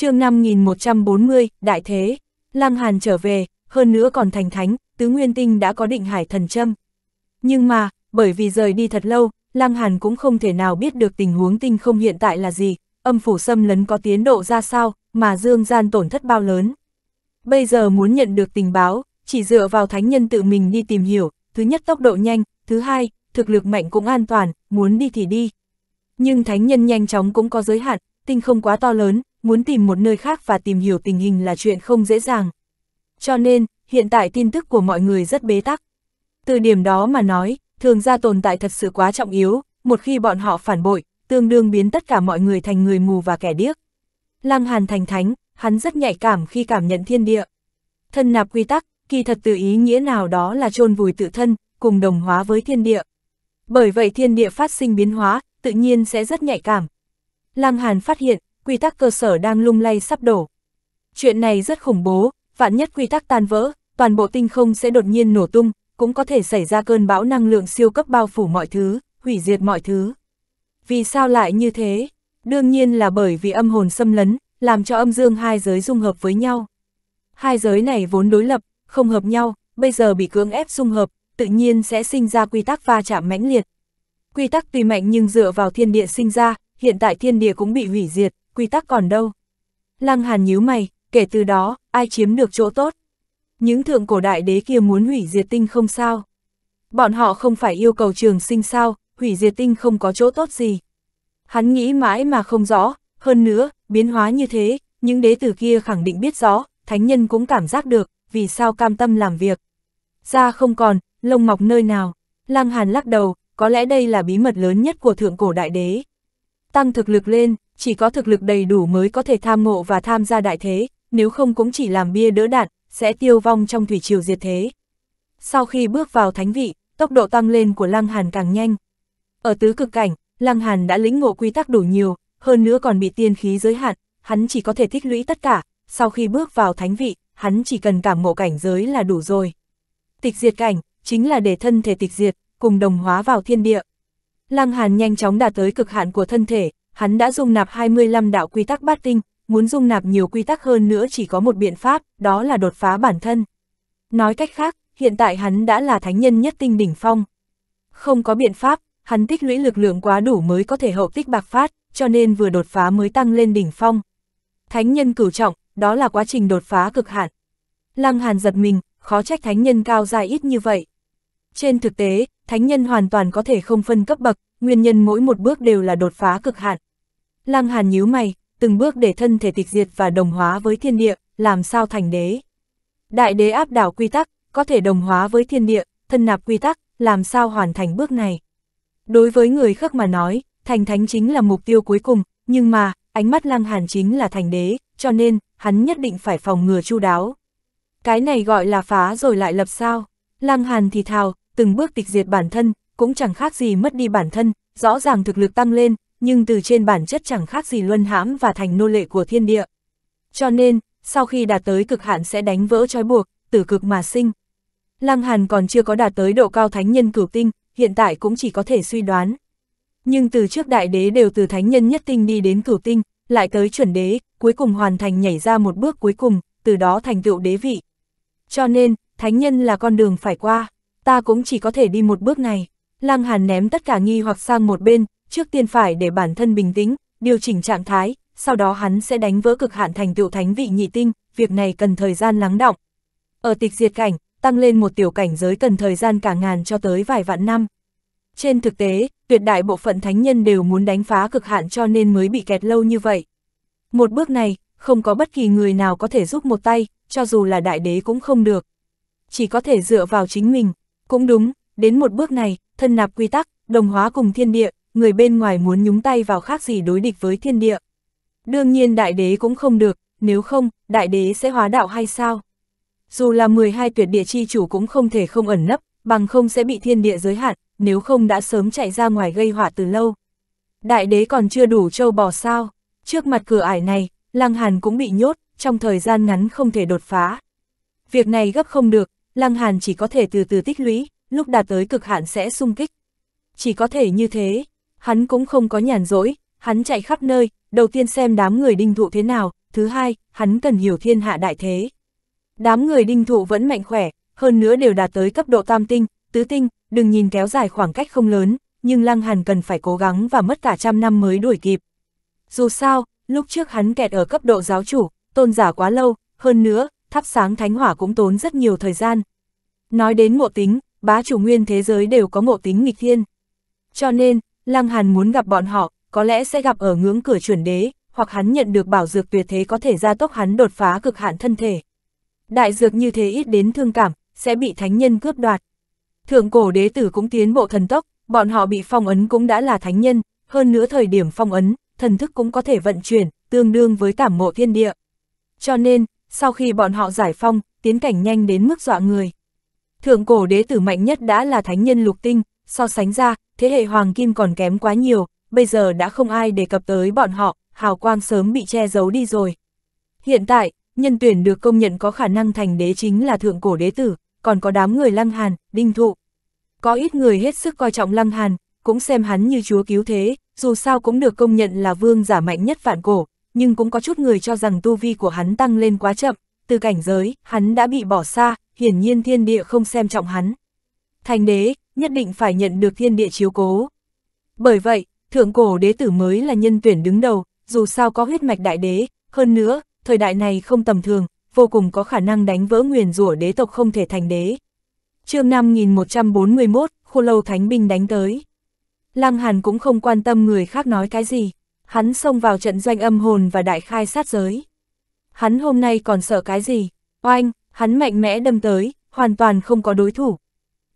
chương 5140, Đại Thế, Lăng Hàn trở về, hơn nữa còn thành thánh, tứ nguyên tinh đã có định hải thần châm. Nhưng mà, bởi vì rời đi thật lâu, Lăng Hàn cũng không thể nào biết được tình huống tinh không hiện tại là gì, âm phủ xâm lấn có tiến độ ra sao, mà dương gian tổn thất bao lớn. Bây giờ muốn nhận được tình báo, chỉ dựa vào thánh nhân tự mình đi tìm hiểu, thứ nhất tốc độ nhanh, thứ hai, thực lực mạnh cũng an toàn, muốn đi thì đi. Nhưng thánh nhân nhanh chóng cũng có giới hạn, tinh không quá to lớn, muốn tìm một nơi khác và tìm hiểu tình hình là chuyện không dễ dàng. Cho nên, hiện tại tin tức của mọi người rất bế tắc. Từ điểm đó mà nói, thường gia tồn tại thật sự quá trọng yếu, một khi bọn họ phản bội, tương đương biến tất cả mọi người thành người mù và kẻ điếc. Lăng Hàn thành thánh, hắn rất nhạy cảm khi cảm nhận thiên địa. Thân nạp quy tắc, kỳ thật từ ý nghĩa nào đó là chôn vùi tự thân, cùng đồng hóa với thiên địa. Bởi vậy thiên địa phát sinh biến hóa, tự nhiên sẽ rất nhạy cảm. Lăng Hàn phát hiện, quy tắc cơ sở đang lung lay sắp đổ. Chuyện này rất khủng bố, vạn nhất quy tắc tan vỡ, toàn bộ tinh không sẽ đột nhiên nổ tung, cũng có thể xảy ra cơn bão năng lượng siêu cấp bao phủ mọi thứ, hủy diệt mọi thứ. Vì sao lại như thế? Đương nhiên là bởi vì âm hồn xâm lấn, làm cho âm dương hai giới dung hợp với nhau. Hai giới này vốn đối lập, không hợp nhau, bây giờ bị cưỡng ép dung hợp, tự nhiên sẽ sinh ra quy tắc va chạm mãnh liệt. Quy tắc tùy mạnh nhưng dựa vào thiên địa sinh ra, hiện tại thiên địa cũng bị hủy diệt quy tắc còn đâu. Lăng Hàn nhíu mày, kể từ đó, ai chiếm được chỗ tốt. Những thượng cổ đại đế kia muốn hủy diệt tinh không sao. Bọn họ không phải yêu cầu trường sinh sao, hủy diệt tinh không có chỗ tốt gì. Hắn nghĩ mãi mà không rõ, hơn nữa, biến hóa như thế, những đế tử kia khẳng định biết rõ, thánh nhân cũng cảm giác được, vì sao cam tâm làm việc. Da không còn, lông mọc nơi nào. Lăng Hàn lắc đầu, có lẽ đây là bí mật lớn nhất của thượng cổ đại đế. Tăng thực lực lên, chỉ có thực lực đầy đủ mới có thể tham ngộ và tham gia đại thế, nếu không cũng chỉ làm bia đỡ đạn, sẽ tiêu vong trong thủy triều diệt thế. Sau khi bước vào thánh vị, tốc độ tăng lên của Lăng Hàn càng nhanh. Ở tứ cực cảnh, Lăng Hàn đã lĩnh ngộ quy tắc đủ nhiều, hơn nữa còn bị tiên khí giới hạn, hắn chỉ có thể tích lũy tất cả, sau khi bước vào thánh vị, hắn chỉ cần cảm ngộ cảnh giới là đủ rồi. Tịch diệt cảnh, chính là để thân thể tịch diệt, cùng đồng hóa vào thiên địa. Lăng Hàn nhanh chóng đạt tới cực hạn của thân thể, hắn đã dung nạp 25 đạo quy tắc bát tinh, muốn dung nạp nhiều quy tắc hơn nữa chỉ có một biện pháp, đó là đột phá bản thân. Nói cách khác, hiện tại hắn đã là thánh nhân nhất tinh đỉnh phong. Không có biện pháp, hắn tích lũy lực lượng quá đủ mới có thể hậu tích bạc phát, cho nên vừa đột phá mới tăng lên đỉnh phong. Thánh nhân cửu trọng, đó là quá trình đột phá cực hạn. Lăng Hàn giật mình, khó trách thánh nhân cao dài ít như vậy. Trên thực tế, thánh nhân hoàn toàn có thể không phân cấp bậc, nguyên nhân mỗi một bước đều là đột phá cực hạn. Lăng Hàn nhíu mày, từng bước để thân thể tịch diệt và đồng hóa với thiên địa, làm sao thành đế. Đại đế áp đảo quy tắc, có thể đồng hóa với thiên địa, thân nạp quy tắc, làm sao hoàn thành bước này. Đối với người khác mà nói, thành thánh chính là mục tiêu cuối cùng, nhưng mà, ánh mắt Lăng Hàn chính là thành đế, cho nên, hắn nhất định phải phòng ngừa chu đáo. Cái này gọi là phá rồi lại lập sao. Lăng Hàn thì thào, từng bước tịch diệt bản thân, cũng chẳng khác gì mất đi bản thân, rõ ràng thực lực tăng lên, nhưng từ trên bản chất chẳng khác gì luân hãm và thành nô lệ của thiên địa. Cho nên, sau khi đạt tới cực hạn sẽ đánh vỡ trói buộc, tử cực mà sinh. Lăng Hàn còn chưa có đạt tới độ cao thánh nhân cửu tinh, hiện tại cũng chỉ có thể suy đoán. Nhưng từ trước đại đế đều từ thánh nhân nhất tinh đi đến cửu tinh, lại tới chuẩn đế, cuối cùng hoàn thành nhảy ra một bước cuối cùng, từ đó thành tựu đế vị. Cho nên, thánh nhân là con đường phải qua, ta cũng chỉ có thể đi một bước này. Lăng Hàn ném tất cả nghi hoặc sang một bên, trước tiên phải để bản thân bình tĩnh, điều chỉnh trạng thái, sau đó hắn sẽ đánh vỡ cực hạn thành tựu thánh vị nhị tinh, việc này cần thời gian lắng đọng. Ở tịch diệt cảnh, tăng lên một tiểu cảnh giới cần thời gian cả ngàn cho tới vài vạn năm. Trên thực tế, tuyệt đại bộ phận thánh nhân đều muốn đánh phá cực hạn cho nên mới bị kẹt lâu như vậy. Một bước này, không có bất kỳ người nào có thể giúp một tay, cho dù là đại đế cũng không được. Chỉ có thể dựa vào chính mình. Cũng đúng, đến một bước này, thân nạp quy tắc, đồng hóa cùng thiên địa, người bên ngoài muốn nhúng tay vào khác gì đối địch với thiên địa. Đương nhiên đại đế cũng không được, nếu không, đại đế sẽ hóa đạo hay sao? Dù là 12 tuyệt địa chi chủ cũng không thể không ẩn nấp, bằng không sẽ bị thiên địa giới hạn, nếu không đã sớm chạy ra ngoài gây hỏa từ lâu. Đại đế còn chưa đủ trâu bò sao, trước mặt cửa ải này, Lăng Hàn cũng bị nhốt, trong thời gian ngắn không thể đột phá. Việc này gấp không được, Lăng Hàn chỉ có thể từ từ tích lũy, lúc đạt tới cực hạn sẽ sung kích. Chỉ có thể như thế, hắn cũng không có nhàn rỗi, hắn chạy khắp nơi, đầu tiên xem đám người đinh thụ thế nào, thứ hai, hắn cần hiểu thiên hạ đại thế. Đám người đinh thụ vẫn mạnh khỏe, hơn nữa đều đạt tới cấp độ tam tinh, tứ tinh, đừng nhìn kéo dài khoảng cách không lớn, nhưng Lăng Hàn cần phải cố gắng và mất cả trăm năm mới đuổi kịp. Dù sao, lúc trước hắn kẹt ở cấp độ giáo chủ, tôn giả quá lâu, hơn nữa, thắp sáng thánh hỏa cũng tốn rất nhiều thời gian. Nói đến ngộ tính, bá chủ nguyên thế giới đều có ngộ tính nghịch thiên. Cho nên, Lăng Hàn muốn gặp bọn họ, có lẽ sẽ gặp ở ngưỡng cửa chuẩn đế, hoặc hắn nhận được bảo dược tuyệt thế có thể gia tốc hắn đột phá cực hạn thân thể. Đại dược như thế ít đến thương cảm, sẽ bị thánh nhân cướp đoạt. Thượng cổ đế tử cũng tiến bộ thần tốc, bọn họ bị phong ấn cũng đã là thánh nhân, hơn nữa thời điểm phong ấn, thần thức cũng có thể vận chuyển, tương đương với cảm mộ thiên địa. Cho nên, sau khi bọn họ giải phong, tiến cảnh nhanh đến mức dọa người. Thượng cổ đế tử mạnh nhất đã là thánh nhân lục tinh, so sánh ra, thế hệ hoàng kim còn kém quá nhiều, bây giờ đã không ai đề cập tới bọn họ, hào quang sớm bị che giấu đi rồi. Hiện tại, nhân tuyển được công nhận có khả năng thành đế chính là thượng cổ đế tử, còn có đám người lăng hàn, đinh thụ. Có ít người hết sức coi trọng lăng hàn, cũng xem hắn như chúa cứu thế, dù sao cũng được công nhận là vương giả mạnh nhất vạn cổ, nhưng cũng có chút người cho rằng tu vi của hắn tăng lên quá chậm, từ cảnh giới, hắn đã bị bỏ xa, hiển nhiên thiên địa không xem trọng hắn. Thành đế, nhất định phải nhận được thiên địa chiếu cố. Bởi vậy, thượng cổ đế tử mới là nhân tuyển đứng đầu, dù sao có huyết mạch đại đế, hơn nữa, thời đại này không tầm thường, vô cùng có khả năng đánh vỡ nguyền rủa đế tộc không thể thành đế. Chương 5141, Khô Lâu Thánh binh đánh tới. Lăng Hàn cũng không quan tâm người khác nói cái gì, hắn xông vào trận doanh âm hồn và đại khai sát giới. Hắn hôm nay còn sợ cái gì? Oanh, hắn mạnh mẽ đâm tới, hoàn toàn không có đối thủ.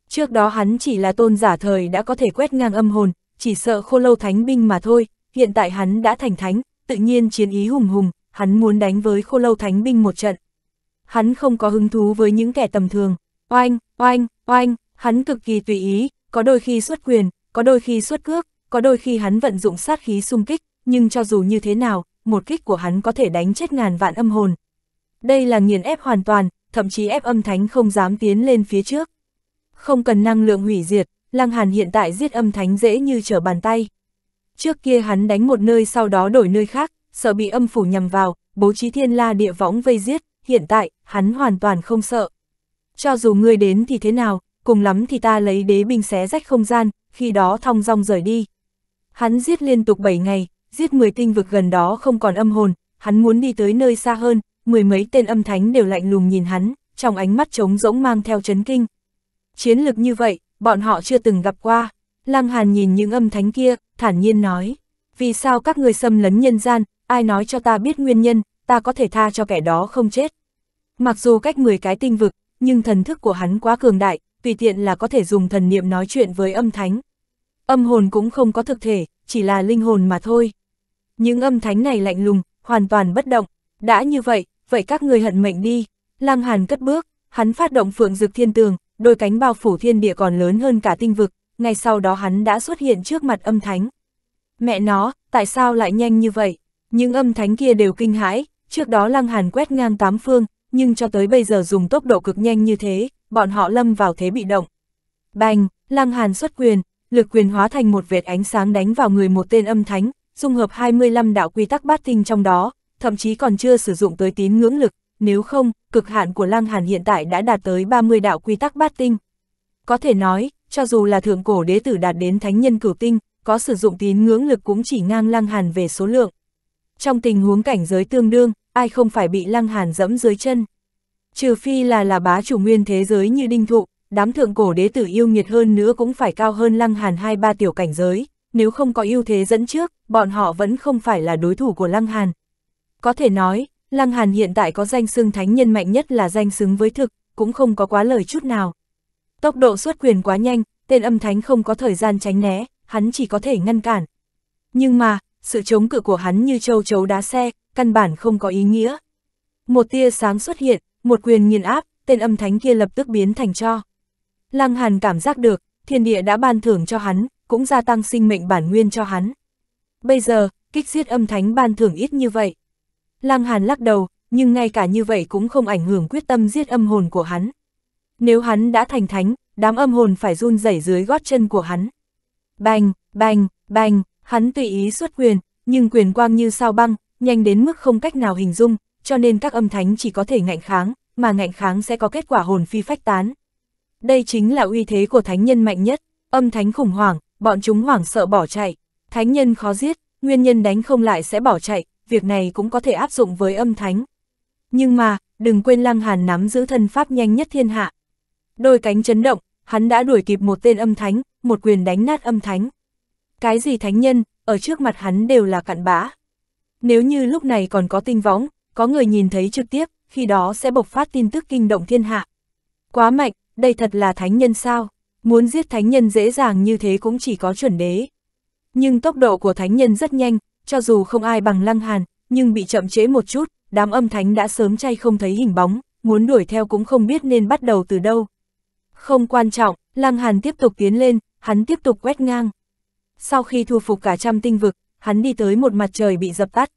Trước đó hắn chỉ là tôn giả thời đã có thể quét ngang âm hồn, chỉ sợ khô lâu thánh binh mà thôi, hiện tại hắn đã thành thánh, tự nhiên chiến ý hùng hùng, hắn muốn đánh với khô lâu thánh binh một trận. Hắn không có hứng thú với những kẻ tầm thường, oanh, oanh, oanh, hắn cực kỳ tùy ý, có đôi khi xuất quyền, có đôi khi xuất cước, có đôi khi hắn vận dụng sát khí xung kích, nhưng cho dù như thế nào, một kích của hắn có thể đánh chết ngàn vạn âm hồn. Đây là nghiền ép hoàn toàn, thậm chí ép âm thánh không dám tiến lên phía trước. Không cần năng lượng hủy diệt, Lăng Hàn hiện tại giết âm thánh dễ như trở bàn tay. Trước kia hắn đánh một nơi sau đó đổi nơi khác, sợ bị âm phủ nhằm vào, bố trí thiên la địa võng vây giết, hiện tại, hắn hoàn toàn không sợ. Cho dù ngươi đến thì thế nào, cùng lắm thì ta lấy đế binh xé rách không gian, khi đó thong dong rời đi. Hắn giết liên tục 7 ngày, giết 10 tinh vực gần đó không còn âm hồn, hắn muốn đi tới nơi xa hơn, mười mấy tên âm thánh đều lạnh lùng nhìn hắn, trong ánh mắt trống rỗng mang theo chấn kinh. Chiến lực như vậy, bọn họ chưa từng gặp qua. Lăng Hàn nhìn những âm thánh kia, thản nhiên nói. Vì sao các người xâm lấn nhân gian, ai nói cho ta biết nguyên nhân, ta có thể tha cho kẻ đó không chết. Mặc dù cách 10 cái tinh vực, nhưng thần thức của hắn quá cường đại, tùy tiện là có thể dùng thần niệm nói chuyện với âm thánh. Âm hồn cũng không có thực thể, chỉ là linh hồn mà thôi. Những âm thánh này lạnh lùng, hoàn toàn bất động. Đã như vậy, vậy các người hận mệnh đi. Lăng Hàn cất bước, hắn phát động phượng dực thiên tường, đôi cánh bao phủ thiên địa còn lớn hơn cả tinh vực, ngay sau đó hắn đã xuất hiện trước mặt âm thánh. Mẹ nó, tại sao lại nhanh như vậy? Những âm thánh kia đều kinh hãi, trước đó Lăng Hàn quét ngang tám phương, nhưng cho tới bây giờ dùng tốc độ cực nhanh như thế, bọn họ lâm vào thế bị động. Bành, Lăng Hàn xuất quyền, lực quyền hóa thành một vệt ánh sáng đánh vào người một tên âm thánh, dung hợp 25 đạo quy tắc bát tinh trong đó, thậm chí còn chưa sử dụng tới tín ngưỡng lực, nếu không, cực hạn của Lăng Hàn hiện tại đã đạt tới 30 đạo quy tắc bát tinh. Có thể nói, cho dù là thượng cổ đế tử đạt đến thánh nhân cửu tinh, có sử dụng tín ngưỡng lực cũng chỉ ngang Lăng Hàn về số lượng. Trong tình huống cảnh giới tương đương, ai không phải bị Lăng Hàn dẫm dưới chân. Trừ phi là là bá chủ nguyên thế giới như đinh thụ, đám thượng cổ đế tử yêu nghiệt hơn nữa cũng phải cao hơn Lăng Hàn hai ba tiểu cảnh giới, nếu không có ưu thế dẫn trước, bọn họ vẫn không phải là đối thủ của Lăng Hàn, có thể nói, Lăng Hàn hiện tại có danh xưng thánh nhân mạnh nhất là danh xứng với thực, cũng không có quá lời chút nào. Tốc độ xuất quyền quá nhanh, tên âm thánh không có thời gian tránh né, hắn chỉ có thể ngăn cản. Nhưng mà, sự chống cự của hắn như châu chấu đá xe, căn bản không có ý nghĩa. Một tia sáng xuất hiện, một quyền nghiền áp, tên âm thánh kia lập tức biến thành cho. Lăng Hàn cảm giác được, thiên địa đã ban thưởng cho hắn, cũng gia tăng sinh mệnh bản nguyên cho hắn. Bây giờ, kích giết âm thánh ban thưởng ít như vậy. Lăng Hàn lắc đầu, nhưng ngay cả như vậy cũng không ảnh hưởng quyết tâm giết âm hồn của hắn. Nếu hắn đã thành thánh, đám âm hồn phải run rẩy dưới gót chân của hắn. Bành, bành, bành, hắn tùy ý xuất quyền, nhưng quyền quang như sao băng, nhanh đến mức không cách nào hình dung, cho nên các âm thánh chỉ có thể ngạnh kháng, mà ngạnh kháng sẽ có kết quả hồn phi phách tán. Đây chính là uy thế của thánh nhân mạnh nhất, âm thánh khủng hoảng, bọn chúng hoảng sợ bỏ chạy, thánh nhân khó giết, nguyên nhân đánh không lại sẽ bỏ chạy, việc này cũng có thể áp dụng với âm thánh. Nhưng mà, đừng quên Lăng Hàn nắm giữ thân pháp nhanh nhất thiên hạ. Đôi cánh chấn động, hắn đã đuổi kịp một tên âm thánh, một quyền đánh nát âm thánh. Cái gì thánh nhân, ở trước mặt hắn đều là cặn bã. Nếu như lúc này còn có tinh võng, có người nhìn thấy trực tiếp, khi đó sẽ bộc phát tin tức kinh động thiên hạ. Quá mạnh, đây thật là thánh nhân sao? Muốn giết thánh nhân dễ dàng như thế cũng chỉ có chuẩn đế. Nhưng tốc độ của thánh nhân rất nhanh, cho dù không ai bằng Lăng Hàn, nhưng bị chậm trễ một chút, đám âm thánh đã sớm chay không thấy hình bóng, muốn đuổi theo cũng không biết nên bắt đầu từ đâu. Không quan trọng, Lăng Hàn tiếp tục tiến lên, hắn tiếp tục quét ngang. Sau khi thu phục cả trăm tinh vực, hắn đi tới một mặt trời bị dập tắt.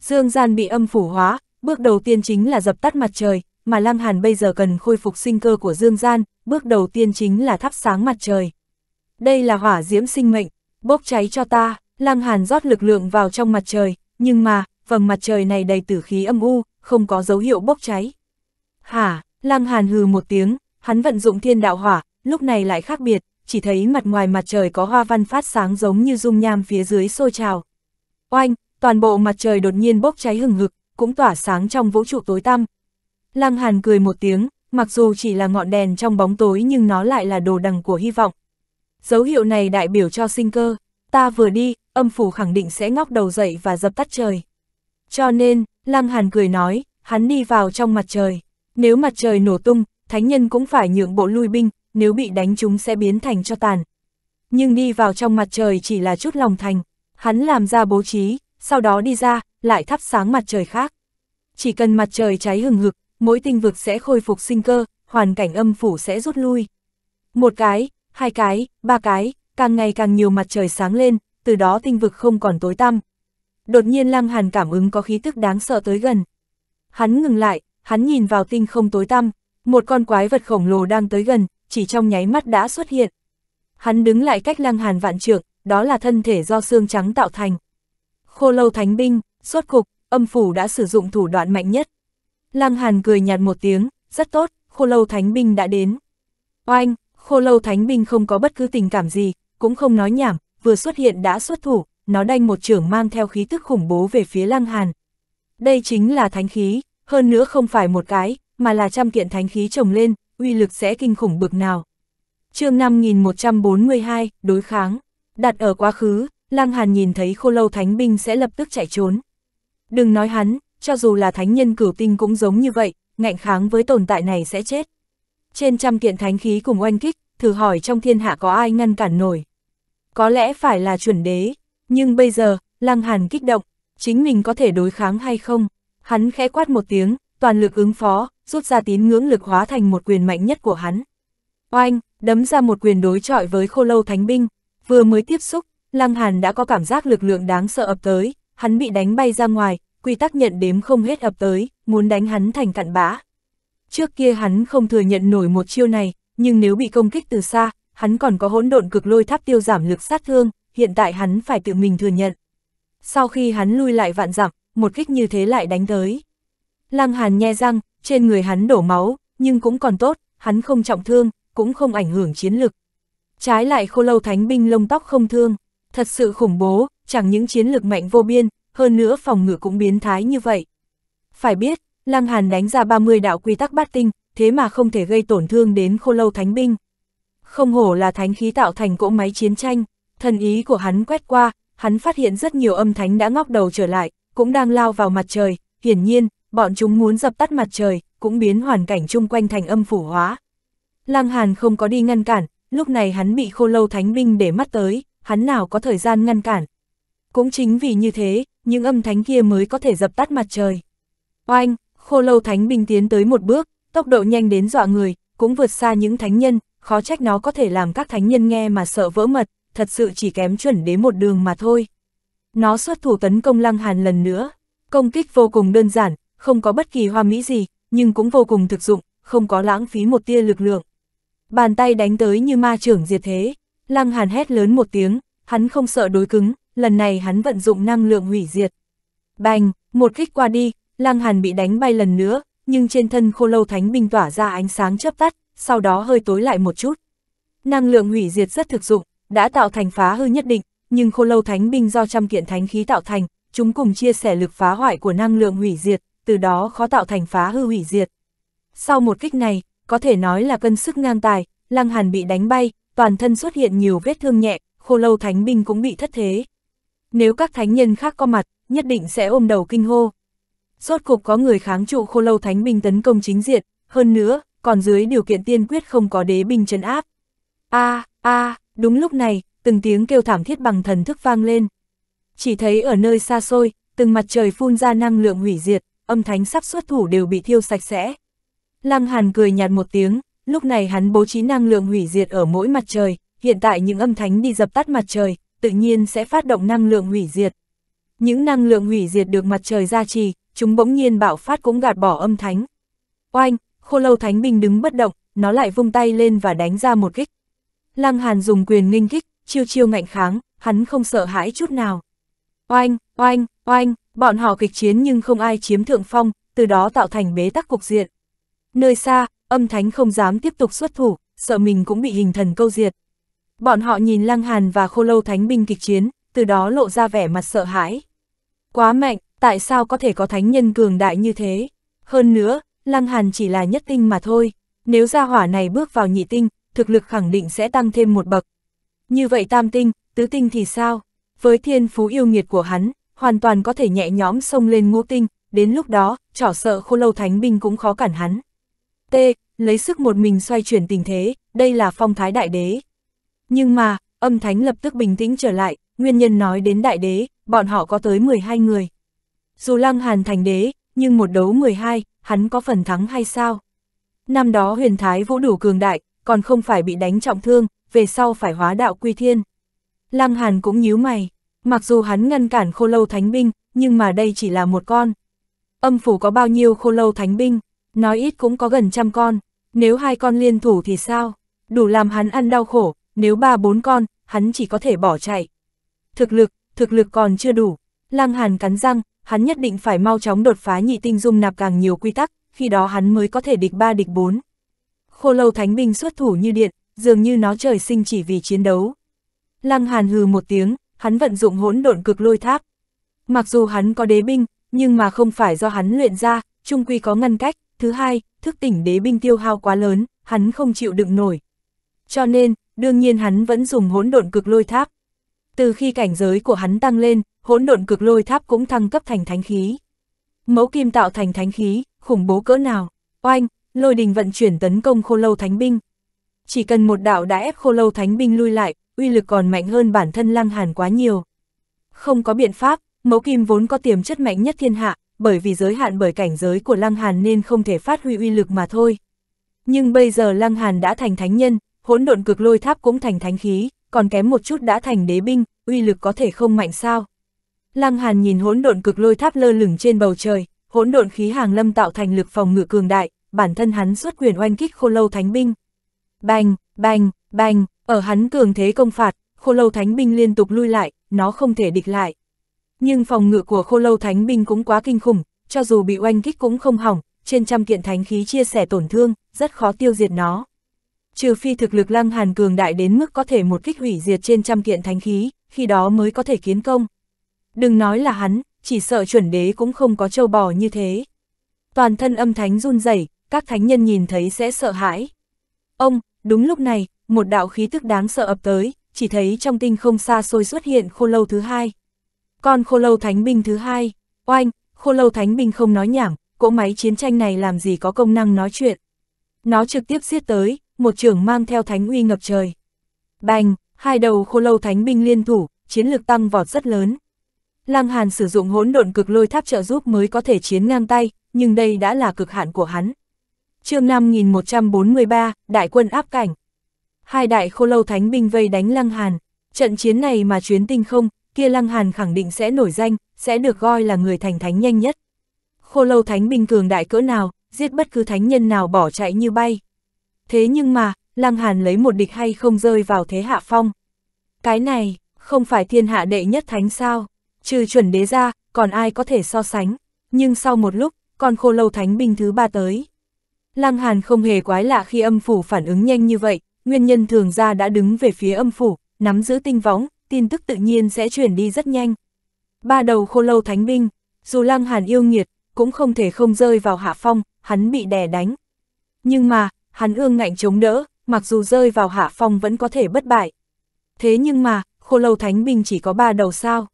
Dương gian bị âm phủ hóa, bước đầu tiên chính là dập tắt mặt trời, mà Lăng Hàn bây giờ cần khôi phục sinh cơ của dương gian, bước đầu tiên chính là thắp sáng mặt trời. Đây là hỏa diễm sinh mệnh, bốc cháy cho ta. Lam Hàn rót lực lượng vào trong mặt trời, nhưng mà, vầng mặt trời này đầy tử khí âm u, không có dấu hiệu bốc cháy. Hả, Lam Hàn hừ một tiếng, hắn vận dụng thiên đạo hỏa, lúc này lại khác biệt, chỉ thấy mặt ngoài mặt trời có hoa văn phát sáng giống như dung nham phía dưới sôi trào. Oanh, toàn bộ mặt trời đột nhiên bốc cháy hừng hực, cũng tỏa sáng trong vũ trụ tối tăm. Lăng Hàn cười một tiếng, mặc dù chỉ là ngọn đèn trong bóng tối nhưng nó lại là đồ đằng của hy vọng. Dấu hiệu này đại biểu cho sinh cơ, ta vừa đi, âm phủ khẳng định sẽ ngóc đầu dậy và dập tắt trời. Cho nên, Lăng Hàn cười nói, hắn đi vào trong mặt trời. Nếu mặt trời nổ tung, thánh nhân cũng phải nhượng bộ lui binh, nếu bị đánh chúng sẽ biến thành cho tàn. Nhưng đi vào trong mặt trời chỉ là chút lòng thành, hắn làm ra bố trí, sau đó đi ra, lại thắp sáng mặt trời khác. Chỉ cần mặt trời cháy hừng hực, mỗi tinh vực sẽ khôi phục sinh cơ, hoàn cảnh âm phủ sẽ rút lui. Một cái, hai cái, ba cái, càng ngày càng nhiều mặt trời sáng lên, từ đó tinh vực không còn tối tăm. Đột nhiên Lăng Hàn cảm ứng có khí tức đáng sợ tới gần. Hắn ngừng lại, hắn nhìn vào tinh không tối tăm, một con quái vật khổng lồ đang tới gần, chỉ trong nháy mắt đã xuất hiện. Hắn đứng lại cách Lăng Hàn vạn trượng, đó là thân thể do xương trắng tạo thành. Khô lâu thánh binh, suốt cục, âm phủ đã sử dụng thủ đoạn mạnh nhất. Lăng Hàn cười nhạt một tiếng, rất tốt, khô lâu thánh binh đã đến. Oanh, khô lâu thánh binh không có bất cứ tình cảm gì, cũng không nói nhảm, vừa xuất hiện đã xuất thủ, nó đanh một trưởng mang theo khí tức khủng bố về phía Lăng Hàn. Đây chính là thánh khí, hơn nữa không phải một cái, mà là trăm kiện thánh khí trồng lên, uy lực sẽ kinh khủng bực nào. chương 5142, đối kháng. Đặt ở quá khứ, Lăng Hàn nhìn thấy khô lâu thánh binh sẽ lập tức chạy trốn. Đừng nói hắn, cho dù là thánh nhân cửu tinh cũng giống như vậy, ngạnh kháng với tồn tại này sẽ chết. Trên trăm kiện thánh khí cùng oanh kích, thử hỏi trong thiên hạ có ai ngăn cản nổi có lẽ phải là chuẩn đế, nhưng bây giờ, Lăng Hàn kích động, chính mình có thể đối kháng hay không? Hắn khẽ quát một tiếng, toàn lực ứng phó, rút ra tín ngưỡng lực hóa thành một quyền mạnh nhất của hắn. Oanh, đấm ra một quyền đối chọi với khô lâu thánh binh, vừa mới tiếp xúc, Lăng Hàn đã có cảm giác lực lượng đáng sợ ập tới, hắn bị đánh bay ra ngoài, quy tắc nhận đếm không hết ập tới, muốn đánh hắn thành cặn bã. Trước kia hắn không thừa nhận nổi một chiêu này, nhưng nếu bị công kích từ xa, hắn còn có hỗn độn cực lôi tháp tiêu giảm lực sát thương, hiện tại hắn phải tự mình thừa nhận. Sau khi hắn lui lại vạn dặm, một kích như thế lại đánh tới. Lăng Hàn nhe răng, trên người hắn đổ máu, nhưng cũng còn tốt, hắn không trọng thương, cũng không ảnh hưởng chiến lực. Trái lại khô lâu thánh binh lông tóc không thương, thật sự khủng bố, chẳng những chiến lực mạnh vô biên, hơn nữa phòng ngự cũng biến thái như vậy. Phải biết, Lăng Hàn đánh ra 30 đạo quy tắc bát tinh, thế mà không thể gây tổn thương đến khô lâu thánh binh. Không hổ là thánh khí tạo thành cỗ máy chiến tranh, thần ý của hắn quét qua, hắn phát hiện rất nhiều âm thánh đã ngóc đầu trở lại, cũng đang lao vào mặt trời, hiển nhiên, bọn chúng muốn dập tắt mặt trời, cũng biến hoàn cảnh chung quanh thành âm phủ hóa. Lăng Hàn không có đi ngăn cản, lúc này hắn bị khô lâu thánh binh để mắt tới, hắn nào có thời gian ngăn cản. Cũng chính vì như thế, những âm thánh kia mới có thể dập tắt mặt trời. Oanh, khô lâu thánh binh tiến tới một bước, tốc độ nhanh đến dọa người, cũng vượt xa những thánh nhân, khó trách nó có thể làm các thánh nhân nghe mà sợ vỡ mật, thật sự chỉ kém chuẩn đế một đường mà thôi. Nó xuất thủ tấn công Lăng Hàn lần nữa, công kích vô cùng đơn giản, không có bất kỳ hoa mỹ gì, nhưng cũng vô cùng thực dụng, không có lãng phí một tia lực lượng. Bàn tay đánh tới như ma trưởng diệt thế, Lăng Hàn hét lớn một tiếng, hắn không sợ đối cứng, lần này hắn vận dụng năng lượng hủy diệt. Bành, một kích qua đi, Lăng Hàn bị đánh bay lần nữa, nhưng trên thân khô lâu thánh binh tỏa ra ánh sáng chớp tắt, sau đó hơi tối lại một chút. Năng lượng hủy diệt rất thực dụng, đã tạo thành phá hư nhất định, nhưng khô lâu thánh binh do trăm kiện thánh khí tạo thành, chúng cùng chia sẻ lực phá hoại của năng lượng hủy diệt, từ đó khó tạo thành phá hư hủy diệt. Sau một kích này, có thể nói là cân sức ngang tài, Lăng Hàn bị đánh bay, toàn thân xuất hiện nhiều vết thương nhẹ, khô lâu thánh binh cũng bị thất thế. Nếu các thánh nhân khác có mặt, nhất định sẽ ôm đầu kinh hô. Rốt cục có người kháng trụ khô lâu thánh binh tấn công chính diện, hơn nữa, còn dưới điều kiện tiên quyết không có đế binh chấn áp. A, à, a, à, đúng lúc này, từng tiếng kêu thảm thiết bằng thần thức vang lên. Chỉ thấy ở nơi xa xôi, từng mặt trời phun ra năng lượng hủy diệt, âm thánh sắp xuất thủ đều bị thiêu sạch sẽ. Lăng Hàn cười nhạt một tiếng, lúc này hắn bố trí năng lượng hủy diệt ở mỗi mặt trời, hiện tại những âm thánh đi dập tắt mặt trời, tự nhiên sẽ phát động năng lượng hủy diệt. Những năng lượng hủy diệt được mặt trời gia trì, chúng bỗng nhiên bạo phát cũng gạt bỏ âm thánh. Oanh, khô lâu thánh binh đứng bất động, nó lại vung tay lên và đánh ra một kích. Lăng Hàn dùng quyền nghinh kích, chiêu chiêu ngạnh kháng, hắn không sợ hãi chút nào. Oanh, oanh, oanh, bọn họ kịch chiến nhưng không ai chiếm thượng phong, từ đó tạo thành bế tắc cục diện. Nơi xa, âm thánh không dám tiếp tục xuất thủ, sợ mình cũng bị hình thần câu diệt. Bọn họ nhìn Lăng Hàn và khô lâu thánh binh kịch chiến, từ đó lộ ra vẻ mặt sợ hãi. Quá mạnh, tại sao có thể có thánh nhân cường đại như thế? Hơn nữa, Lăng Hàn chỉ là nhất tinh mà thôi, nếu gia hỏa này bước vào nhị tinh, thực lực khẳng định sẽ tăng thêm một bậc. Như vậy tam tinh, tứ tinh thì sao? Với thiên phú yêu nghiệt của hắn, hoàn toàn có thể nhẹ nhõm xông lên ngũ tinh, đến lúc đó, trỏ sợ khô lâu thánh binh cũng khó cản hắn. T. Lấy sức một mình xoay chuyển tình thế, đây là phong thái đại đế. Nhưng mà, âm thánh lập tức bình tĩnh trở lại, nguyên nhân nói đến đại đế, bọn họ có tới 12 người. Dù lăng hàn thành đế, nhưng một đấu 12, hắn có phần thắng hay sao? Năm đó huyền thái vũ đủ cường đại, còn không phải bị đánh trọng thương, về sau phải hóa đạo quy thiên. Lăng Hàn cũng nhíu mày, mặc dù hắn ngăn cản khô lâu thánh binh, nhưng mà đây chỉ là một con. Âm phủ có bao nhiêu khô lâu thánh binh, nói ít cũng có gần trăm con, nếu hai con liên thủ thì sao? Đủ làm hắn ăn đau khổ, nếu ba bốn con, hắn chỉ có thể bỏ chạy. Thực lực, thực lực còn chưa đủ, Lăng Hàn cắn răng, hắn nhất định phải mau chóng đột phá nhị tinh dung nạp càng nhiều quy tắc, khi đó hắn mới có thể địch ba địch bốn. Khô lâu thánh binh xuất thủ như điện, dường như nó trời sinh chỉ vì chiến đấu. Lăng Hàn hừ một tiếng, hắn vận dụng hỗn độn cực lôi tháp. Mặc dù hắn có đế binh, nhưng mà không phải do hắn luyện ra, trung quy có ngăn cách, thứ hai, thức tỉnh đế binh tiêu hao quá lớn, hắn không chịu đựng nổi. Cho nên, đương nhiên hắn vẫn dùng hỗn độn cực lôi tháp. Từ khi cảnh giới của hắn tăng lên, hỗn độn cực lôi tháp cũng thăng cấp thành thánh khí. Mẫu kim tạo thành thánh khí, khủng bố cỡ nào. Oanh, lôi đình vận chuyển tấn công khô lâu thánh binh. Chỉ cần một đạo đã ép khô lâu thánh binh lui lại, uy lực còn mạnh hơn bản thân lăng hàn quá nhiều. Không có biện pháp, mẫu kim vốn có tiềm chất mạnh nhất thiên hạ, bởi vì giới hạn bởi cảnh giới của lăng hàn nên không thể phát huy uy lực mà thôi. Nhưng bây giờ lăng hàn đã thành thánh nhân, hỗn độn cực lôi tháp cũng thành thánh khí, còn kém một chút đã thành đế binh, uy lực có thể không mạnh sao. Lăng Hàn nhìn hỗn độn cực lôi tháp lơ lửng trên bầu trời, hỗn độn khí hàng lâm tạo thành lực phòng ngự cường đại, bản thân hắn xuất quyền oanh kích khô lâu thánh binh. Bành, bành, bành, ở hắn cường thế công phạt, khô lâu thánh binh liên tục lui lại, nó không thể địch lại. Nhưng phòng ngự của khô lâu thánh binh cũng quá kinh khủng, cho dù bị oanh kích cũng không hỏng, trên trăm kiện thánh khí chia sẻ tổn thương, rất khó tiêu diệt nó trừ phi thực lực Lăng Hàn cường đại đến mức có thể một kích hủy diệt trên trăm kiện thánh khí, khi đó mới có thể kiến công. Đừng nói là hắn, chỉ sợ chuẩn đế cũng không có trâu bò như thế. Toàn thân âm thánh run rẩy, các thánh nhân nhìn thấy sẽ sợ hãi. Ông, đúng lúc này, một đạo khí tức đáng sợ ập tới, chỉ thấy trong tinh không xa xôi xuất hiện khô lâu thứ hai. Con khô lâu thánh binh thứ hai, oanh, khô lâu thánh binh không nói nhảm, cỗ máy chiến tranh này làm gì có công năng nói chuyện. Nó trực tiếp giết tới, một trưởng mang theo thánh uy ngập trời. Bành, hai đầu khô lâu thánh binh liên thủ, chiến lược tăng vọt rất lớn. Lăng Hàn sử dụng hỗn độn cực lôi tháp trợ giúp mới có thể chiến ngang tay, nhưng đây đã là cực hạn của hắn. Chương 5143, đại quân áp cảnh. Hai đại khô lâu thánh binh vây đánh Lăng Hàn, trận chiến này mà chuyến tinh không, kia Lăng Hàn khẳng định sẽ nổi danh, sẽ được coi là người thành thánh nhanh nhất. Khô lâu thánh binh cường đại cỡ nào, giết bất cứ thánh nhân nào bỏ chạy như bay thế nhưng mà, Lăng Hàn lấy một địch hay không rơi vào thế hạ phong. Cái này, không phải thiên hạ đệ nhất thánh sao, trừ chuẩn đế ra, còn ai có thể so sánh, nhưng sau một lúc, còn khô lâu thánh binh thứ ba tới. Lăng Hàn không hề quái lạ khi âm phủ phản ứng nhanh như vậy, nguyên nhân thường ra đã đứng về phía âm phủ, nắm giữ tinh võng, tin tức tự nhiên sẽ chuyển đi rất nhanh. Ba đầu khô lâu thánh binh, dù Lăng Hàn yêu nghiệt, cũng không thể không rơi vào hạ phong, hắn bị đè đánh. Nhưng mà, hắn ương ngạnh chống đỡ, mặc dù rơi vào hạ phong vẫn có thể bất bại. Thế nhưng mà, khô lâu thánh binh chỉ có ba đầu sao.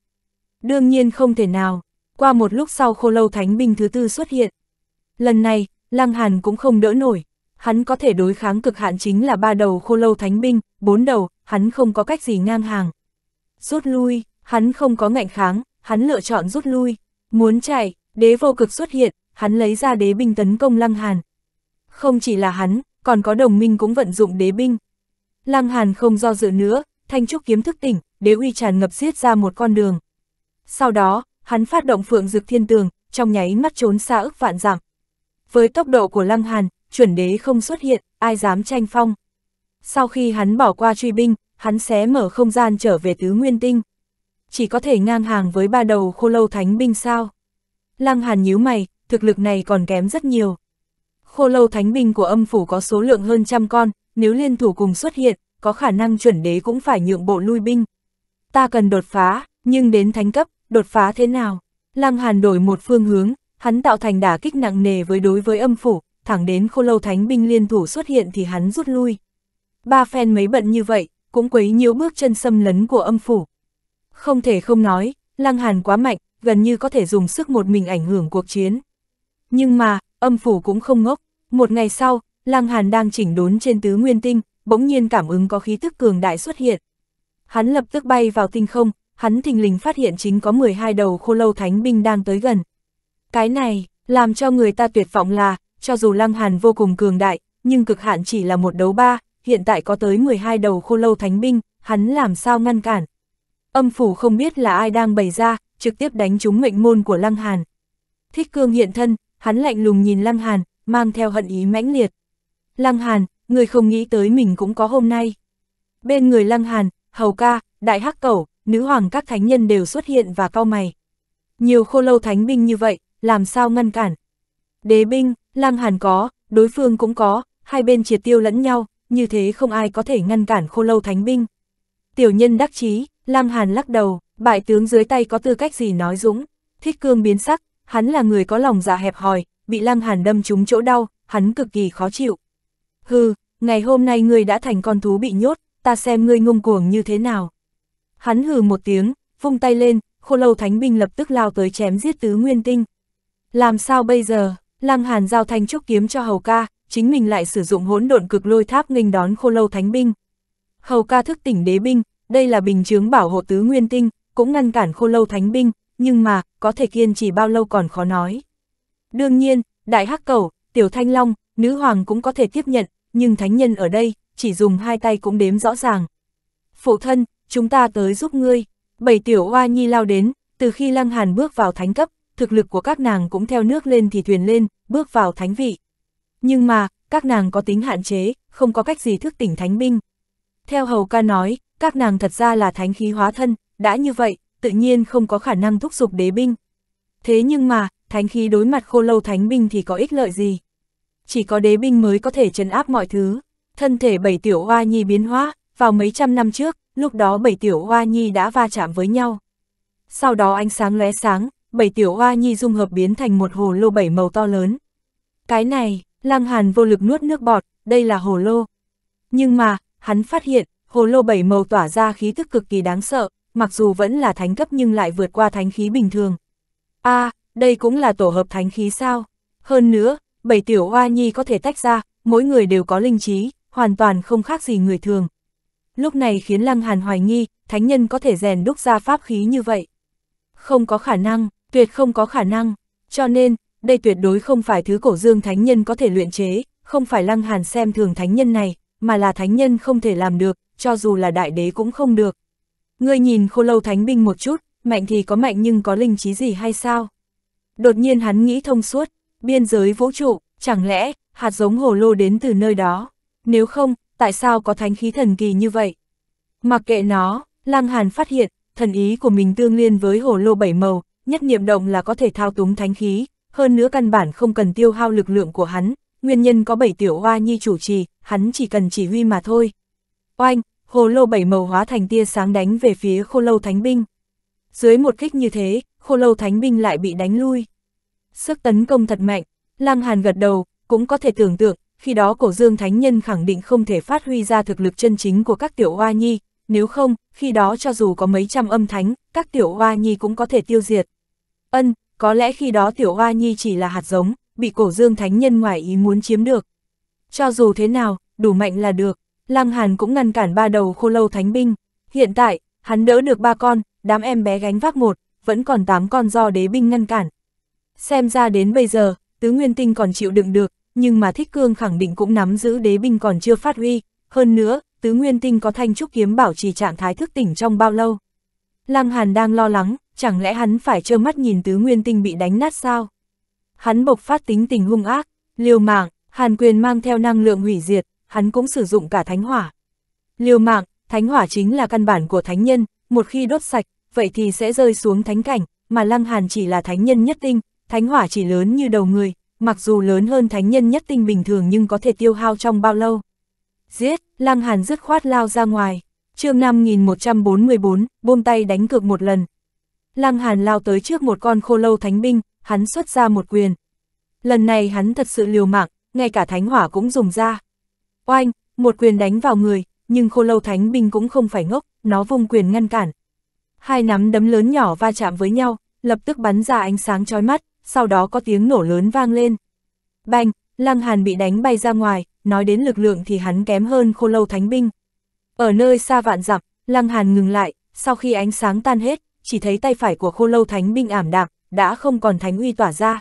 Đương nhiên không thể nào, qua một lúc sau khô lâu thánh binh thứ tư xuất hiện. Lần này, Lăng Hàn cũng không đỡ nổi, hắn có thể đối kháng cực hạn chính là ba đầu khô lâu thánh binh, bốn đầu, hắn không có cách gì ngang hàng. Rút lui, hắn không có ngạnh kháng, hắn lựa chọn rút lui, muốn chạy, đế vô cực xuất hiện, hắn lấy ra đế binh tấn công Lăng Hàn. Không chỉ là hắn, còn có đồng minh cũng vận dụng đế binh. Lăng Hàn không do dự nữa, thanh trúc kiếm thức tỉnh, đế uy tràn ngập xiết ra một con đường. Sau đó, hắn phát động phượng dực thiên tường, trong nháy mắt trốn xa ức vạn giảm. Với tốc độ của Lăng Hàn, chuẩn đế không xuất hiện, ai dám tranh phong. Sau khi hắn bỏ qua truy binh, hắn xé mở không gian trở về tứ nguyên tinh. Chỉ có thể ngang hàng với ba đầu khô lâu thánh binh sao. Lăng Hàn nhíu mày, thực lực này còn kém rất nhiều khô lâu thánh binh của âm phủ có số lượng hơn trăm con, nếu liên thủ cùng xuất hiện, có khả năng chuẩn đế cũng phải nhượng bộ lui binh. Ta cần đột phá, nhưng đến thánh cấp, đột phá thế nào? Lăng Hàn đổi một phương hướng, hắn tạo thành đả kích nặng nề với đối với âm phủ, thẳng đến khô lâu thánh binh liên thủ xuất hiện thì hắn rút lui. Ba phen mấy bận như vậy, cũng quấy nhiễu bước chân xâm lấn của âm phủ. Không thể không nói, Lăng Hàn quá mạnh, gần như có thể dùng sức một mình ảnh hưởng cuộc chiến. Nhưng mà, âm phủ cũng không ngốc. Một ngày sau, Lăng Hàn đang chỉnh đốn trên tứ nguyên tinh, bỗng nhiên cảm ứng có khí tức cường đại xuất hiện. Hắn lập tức bay vào tinh không, hắn thình lình phát hiện chính có 12 đầu khô lâu thánh binh đang tới gần. Cái này, làm cho người ta tuyệt vọng là, cho dù Lăng Hàn vô cùng cường đại, nhưng cực hạn chỉ là một đấu ba, hiện tại có tới 12 đầu khô lâu thánh binh, hắn làm sao ngăn cản. Âm phủ không biết là ai đang bày ra, trực tiếp đánh trúng mệnh môn của Lăng Hàn. Thích cương hiện thân, hắn lạnh lùng nhìn Lăng Hàn, mang theo hận ý mãnh liệt. Lăng Hàn, người không nghĩ tới mình cũng có hôm nay. Bên người Lăng Hàn, Hầu Ca, Đại Hắc Cẩu, Nữ Hoàng các thánh nhân đều xuất hiện và cao mày. Nhiều khô lâu thánh binh như vậy, làm sao ngăn cản? Đế binh, Lăng Hàn có, đối phương cũng có, hai bên triệt tiêu lẫn nhau, như thế không ai có thể ngăn cản khô lâu thánh binh. Tiểu nhân đắc chí, Lăng Hàn lắc đầu, bại tướng dưới tay có tư cách gì nói dũng, thích cương biến sắc, hắn là người có lòng dạ hẹp hòi, bị lăng hàn đâm trúng chỗ đau, hắn cực kỳ khó chịu. Hừ, ngày hôm nay ngươi đã thành con thú bị nhốt, ta xem ngươi ngông cuồng như thế nào. Hắn hừ một tiếng, vung tay lên, khô lâu thánh binh lập tức lao tới chém giết tứ nguyên tinh. Làm sao bây giờ, lăng hàn giao thanh trúc kiếm cho hầu ca, chính mình lại sử dụng hỗn độn cực lôi tháp nghênh đón khô lâu thánh binh. Hầu ca thức tỉnh đế binh, đây là bình chứng bảo hộ tứ nguyên tinh, cũng ngăn cản khô lâu thánh binh, nhưng mà, có thể kiên trì bao lâu còn khó nói. Đương nhiên, đại hắc cầu, tiểu thanh long, nữ hoàng cũng có thể tiếp nhận, nhưng thánh nhân ở đây, chỉ dùng hai tay cũng đếm rõ ràng. Phụ thân, chúng ta tới giúp ngươi. Bảy tiểu oa nhi lao đến, từ khi lăng hàn bước vào thánh cấp, thực lực của các nàng cũng theo nước lên thì thuyền lên, bước vào thánh vị. Nhưng mà, các nàng có tính hạn chế, không có cách gì thức tỉnh thánh binh. Theo hầu ca nói, các nàng thật ra là thánh khí hóa thân, đã như vậy, tự nhiên không có khả năng thúc giục đế binh. Thế nhưng mà, thánh khí đối mặt khô lâu thánh binh thì có ích lợi gì? Chỉ có đế binh mới có thể trấn áp mọi thứ. Thân thể bảy tiểu hoa nhi biến hóa, vào mấy trăm năm trước, lúc đó bảy tiểu hoa nhi đã va chạm với nhau. Sau đó ánh sáng lóe sáng, bảy tiểu hoa nhi dung hợp biến thành một hồ lô bảy màu to lớn. Cái này, Lăng Hàn vô lực nuốt nước bọt, đây là hồ lô. Nhưng mà, hắn phát hiện, hồ lô bảy màu tỏa ra khí thức cực kỳ đáng sợ, mặc dù vẫn là thánh cấp nhưng lại vượt qua thánh khí bình thường. a à, đây cũng là tổ hợp thánh khí sao? Hơn nữa, bảy tiểu hoa nhi có thể tách ra, mỗi người đều có linh trí, hoàn toàn không khác gì người thường. Lúc này khiến Lăng Hàn hoài nghi, thánh nhân có thể rèn đúc ra pháp khí như vậy. Không có khả năng, tuyệt không có khả năng, cho nên, đây tuyệt đối không phải thứ cổ dương thánh nhân có thể luyện chế, không phải Lăng Hàn xem thường thánh nhân này, mà là thánh nhân không thể làm được, cho dù là đại đế cũng không được. Ngươi nhìn khô lâu thánh binh một chút, mạnh thì có mạnh nhưng có linh trí gì hay sao? Đột nhiên hắn nghĩ thông suốt, biên giới vũ trụ, chẳng lẽ, hạt giống hồ lô đến từ nơi đó? Nếu không, tại sao có thánh khí thần kỳ như vậy? Mặc kệ nó, Lăng Hàn phát hiện, thần ý của mình tương liên với hồ lô bảy màu, nhất niệm động là có thể thao túng thánh khí, hơn nữa căn bản không cần tiêu hao lực lượng của hắn, nguyên nhân có bảy tiểu hoa nhi chủ trì, hắn chỉ cần chỉ huy mà thôi. Oanh, hồ lô bảy màu hóa thành tia sáng đánh về phía khô lâu thánh binh. Dưới một kích như thế, khô lâu thánh binh lại bị đánh lui. Sức tấn công thật mạnh, Lăng Hàn gật đầu, cũng có thể tưởng tượng, khi đó cổ dương thánh nhân khẳng định không thể phát huy ra thực lực chân chính của các tiểu hoa nhi, nếu không, khi đó cho dù có mấy trăm âm thánh, các tiểu hoa nhi cũng có thể tiêu diệt. Ân, có lẽ khi đó tiểu hoa nhi chỉ là hạt giống, bị cổ dương thánh nhân ngoài ý muốn chiếm được. Cho dù thế nào, đủ mạnh là được. Lăng Hàn cũng ngăn cản ba đầu khô lâu thánh binh. Hiện tại, hắn đỡ được ba con, đám em bé gánh vác một, vẫn còn tám con do đế binh ngăn cản. Xem ra đến bây giờ, tứ nguyên tinh còn chịu đựng được, nhưng mà thích cương khẳng định cũng nắm giữ đế binh còn chưa phát huy. Hơn nữa, tứ nguyên tinh có thanh trúc kiếm bảo trì trạng thái thức tỉnh trong bao lâu. Lăng Hàn đang lo lắng, chẳng lẽ hắn phải trơ mắt nhìn tứ nguyên tinh bị đánh nát sao? Hắn bộc phát tính tình hung ác, liều mạng, Hàn quyền mang theo năng lượng hủy diệt, hắn cũng sử dụng cả thánh hỏa. Liều mạng, thánh hỏa chính là căn bản của thánh nhân, một khi đốt sạch, vậy thì sẽ rơi xuống thánh cảnh, mà Lăng Hàn chỉ là thánh nhân nhất tinh, thánh hỏa chỉ lớn như đầu người, mặc dù lớn hơn thánh nhân nhất tinh bình thường nhưng có thể tiêu hao trong bao lâu. Giết, Lăng Hàn dứt khoát lao ra ngoài, chương 5144, buông tay đánh cược một lần. Lăng Hàn lao tới trước một con khô lâu thánh binh, hắn xuất ra một quyền. Lần này hắn thật sự liều mạng, ngay cả thánh hỏa cũng dùng ra, oanh, một quyền đánh vào người, nhưng khô lâu thánh binh cũng không phải ngốc, nó vung quyền ngăn cản. Hai nắm đấm lớn nhỏ va chạm với nhau, lập tức bắn ra ánh sáng chói mắt, sau đó có tiếng nổ lớn vang lên. Bành, Lăng Hàn bị đánh bay ra ngoài, nói đến lực lượng thì hắn kém hơn khô lâu thánh binh. Ở nơi xa vạn dặm, Lăng Hàn ngừng lại, sau khi ánh sáng tan hết, chỉ thấy tay phải của khô lâu thánh binh ảm đạm, đã không còn thánh uy tỏa ra.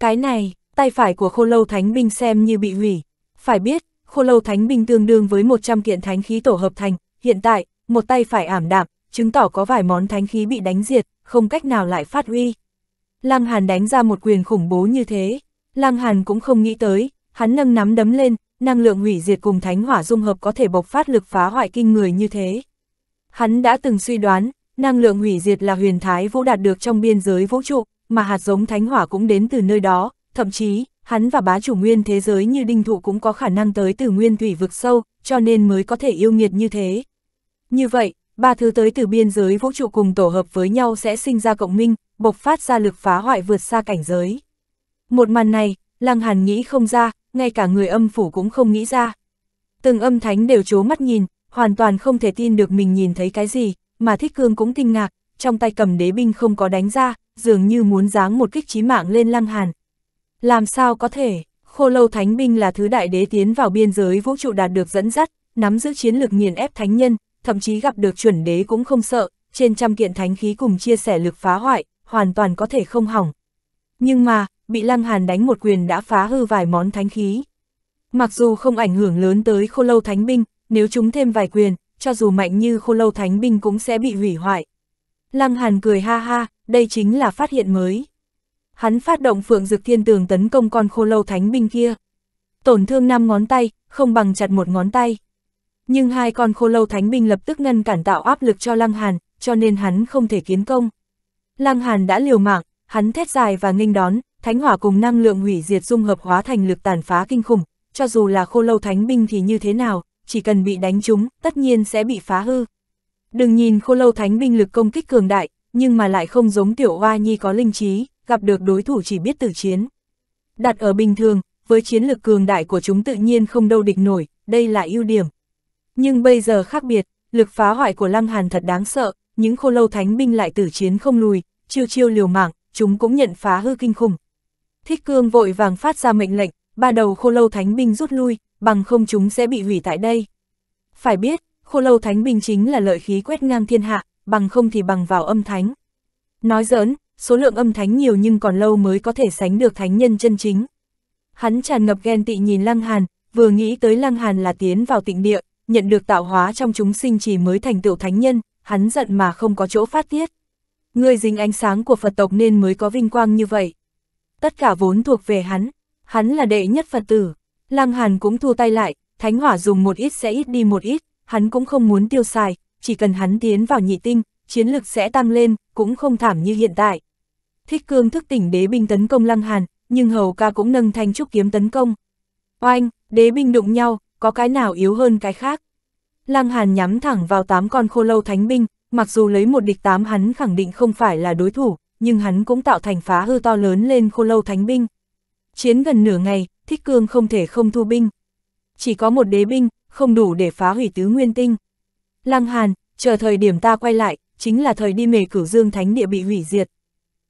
Cái này, tay phải của khô lâu thánh binh xem như bị hủy. Phải biết, khô lâu thánh binh tương đương với 100 kiện thánh khí tổ hợp thành, hiện tại, một tay phải ảm đạm, chứng tỏ có vài món thánh khí bị đánh diệt, không cách nào lại phát huy. Lăng Hàn đánh ra một quyền khủng bố như thế, Lăng Hàn cũng không nghĩ tới, hắn nâng nắm đấm lên, năng lượng hủy diệt cùng thánh hỏa dung hợp có thể bộc phát lực phá hoại kinh người như thế. Hắn đã từng suy đoán, năng lượng hủy diệt là huyền thái vũ đạt được trong biên giới vũ trụ, mà hạt giống thánh hỏa cũng đến từ nơi đó, thậm chí, hắn và bá chủ nguyên thế giới như đinh thụ cũng có khả năng tới từ nguyên thủy vực sâu, cho nên mới có thể yêu nghiệt như thế. Như vậy, ba thứ tới từ biên giới vũ trụ cùng tổ hợp với nhau sẽ sinh ra cộng minh, bộc phát ra lực phá hoại vượt xa cảnh giới. Một màn này, Lăng Hàn nghĩ không ra, ngay cả người âm phủ cũng không nghĩ ra. Từng âm thánh đều chố mắt nhìn, hoàn toàn không thể tin được mình nhìn thấy cái gì, mà Thích Cương cũng kinh ngạc, trong tay cầm đế binh không có đánh ra, dường như muốn giáng một kích chí mạng lên Lăng Hàn, làm sao có thể, khô lâu thánh binh là thứ đại đế tiến vào biên giới vũ trụ đạt được dẫn dắt, nắm giữ chiến lược nghiền ép thánh nhân, thậm chí gặp được chuẩn đế cũng không sợ, trên trăm kiện thánh khí cùng chia sẻ lực phá hoại, hoàn toàn có thể không hỏng. Nhưng mà, bị Lăng Hàn đánh một quyền đã phá hư vài món thánh khí. Mặc dù không ảnh hưởng lớn tới khô lâu thánh binh, nếu chúng thêm vài quyền, cho dù mạnh như khô lâu thánh binh cũng sẽ bị hủy hoại. Lăng Hàn cười ha ha, đây chính là phát hiện mới hắn phát động phượng dực thiên tường tấn công con khô lâu thánh binh kia. Tổn thương năm ngón tay, không bằng chặt một ngón tay. Nhưng hai con khô lâu thánh binh lập tức ngăn cản tạo áp lực cho Lăng Hàn, cho nên hắn không thể kiến công. Lăng Hàn đã liều mạng, hắn thét dài và nghênh đón, thánh hỏa cùng năng lượng hủy diệt dung hợp hóa thành lực tàn phá kinh khủng, cho dù là khô lâu thánh binh thì như thế nào, chỉ cần bị đánh trúng, tất nhiên sẽ bị phá hư. Đừng nhìn khô lâu thánh binh lực công kích cường đại, nhưng mà lại không giống tiểu hoa nhi có linh trí gặp được đối thủ chỉ biết tử chiến. Đặt ở bình thường, với chiến lược cường đại của chúng tự nhiên không đâu địch nổi, đây là ưu điểm. Nhưng bây giờ khác biệt, lực phá hoại của Lăng Hàn thật đáng sợ, những khô lâu thánh binh lại tử chiến không lùi, chiêu chiêu liều mạng, chúng cũng nhận phá hư kinh khủng. Thích cương vội vàng phát ra mệnh lệnh, ba đầu khô lâu thánh binh rút lui, bằng không chúng sẽ bị hủy tại đây. Phải biết, khô lâu thánh binh chính là lợi khí quét ngang thiên hạ, bằng không thì bằng vào âm thánh. Nói giỡn, số lượng âm thánh nhiều nhưng còn lâu mới có thể sánh được thánh nhân chân chính. Hắn tràn ngập ghen tị nhìn Lăng Hàn, vừa nghĩ tới Lăng Hàn là tiến vào tịnh địa, nhận được tạo hóa trong chúng sinh chỉ mới thành tựu thánh nhân, hắn giận mà không có chỗ phát tiết. Người dính ánh sáng của Phật tộc nên mới có vinh quang như vậy. Tất cả vốn thuộc về hắn, hắn là đệ nhất Phật tử. Lăng Hàn cũng thu tay lại, thánh hỏa dùng một ít sẽ ít đi một ít, hắn cũng không muốn tiêu xài, chỉ cần hắn tiến vào nhị tinh, chiến lực sẽ tăng lên, cũng không thảm như hiện tại. Thích cương thức tỉnh đế binh tấn công lăng hàn, nhưng hầu ca cũng nâng thanh trúc kiếm tấn công. Oanh, đế binh đụng nhau, có cái nào yếu hơn cái khác. Lăng hàn nhắm thẳng vào tám con khô lâu thánh binh, mặc dù lấy một địch tám hắn khẳng định không phải là đối thủ, nhưng hắn cũng tạo thành phá hư to lớn lên khô lâu thánh binh. Chiến gần nửa ngày, thích cương không thể không thu binh. Chỉ có một đế binh, không đủ để phá hủy tứ nguyên tinh. Lăng hàn, chờ thời điểm ta quay lại, chính là thời đi mề cửu dương thánh địa bị hủy diệt.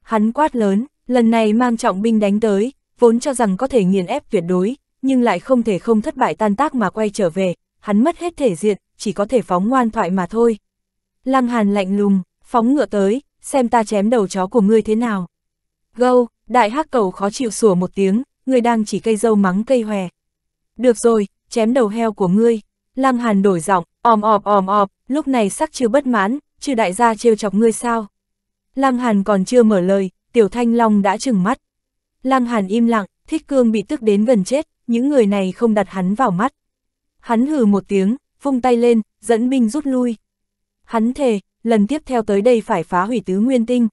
Hắn quát lớn, lần này mang trọng binh đánh tới, vốn cho rằng có thể nghiền ép tuyệt đối, nhưng lại không thể không thất bại tan tác mà quay trở về, hắn mất hết thể diện, chỉ có thể phóng ngoan thoại mà thôi. Lăng hàn lạnh lùng, phóng ngựa tới, xem ta chém đầu chó của ngươi thế nào. Gâu, đại hắc cầu khó chịu sủa một tiếng, ngươi đang chỉ cây dâu mắng cây hòe. Được rồi, chém đầu heo của ngươi. Lăng hàn đổi giọng, òm ọp òm ọp, lúc này sắc chưa bất mãn, chứ đại gia trêu chọc ngươi sao? Lăng Hàn còn chưa mở lời, Tiểu Thanh Long đã trừng mắt. Lăng Hàn im lặng, Thích Cương bị tức đến gần chết, những người này không đặt hắn vào mắt. Hắn hừ một tiếng, vung tay lên, dẫn binh rút lui. Hắn thề, lần tiếp theo tới đây phải phá hủy tứ nguyên tinh.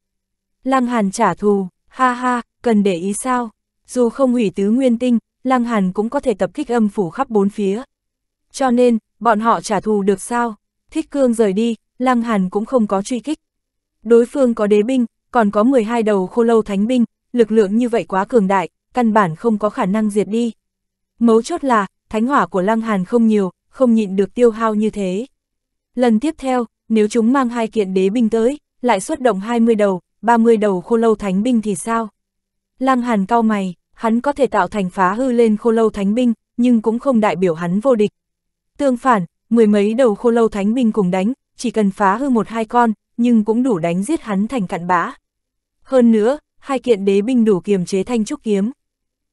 Lăng Hàn trả thù, ha ha, cần để ý sao? Dù không hủy tứ nguyên tinh, Lăng Hàn cũng có thể tập kích âm phủ khắp bốn phía. Cho nên, bọn họ trả thù được sao? Thích Cương rời đi, Lăng Hàn cũng không có truy kích. Đối phương có đế binh, còn có 12 đầu khô lâu thánh binh, lực lượng như vậy quá cường đại, căn bản không có khả năng diệt đi. Mấu chốt là, thánh hỏa của Lăng Hàn không nhiều, không nhịn được tiêu hao như thế. Lần tiếp theo, nếu chúng mang hai kiện đế binh tới, lại xuất động 20 đầu, 30 đầu khô lâu thánh binh thì sao? Lăng Hàn cao mày, hắn có thể tạo thành phá hư lên khô lâu thánh binh, nhưng cũng không đại biểu hắn vô địch. Tương phản, mười mấy đầu khô lâu thánh binh cùng đánh, chỉ cần phá hư một hai con, nhưng cũng đủ đánh giết hắn thành cặn bã. Hơn nữa, hai kiện đế binh đủ kiềm chế thanh trúc kiếm.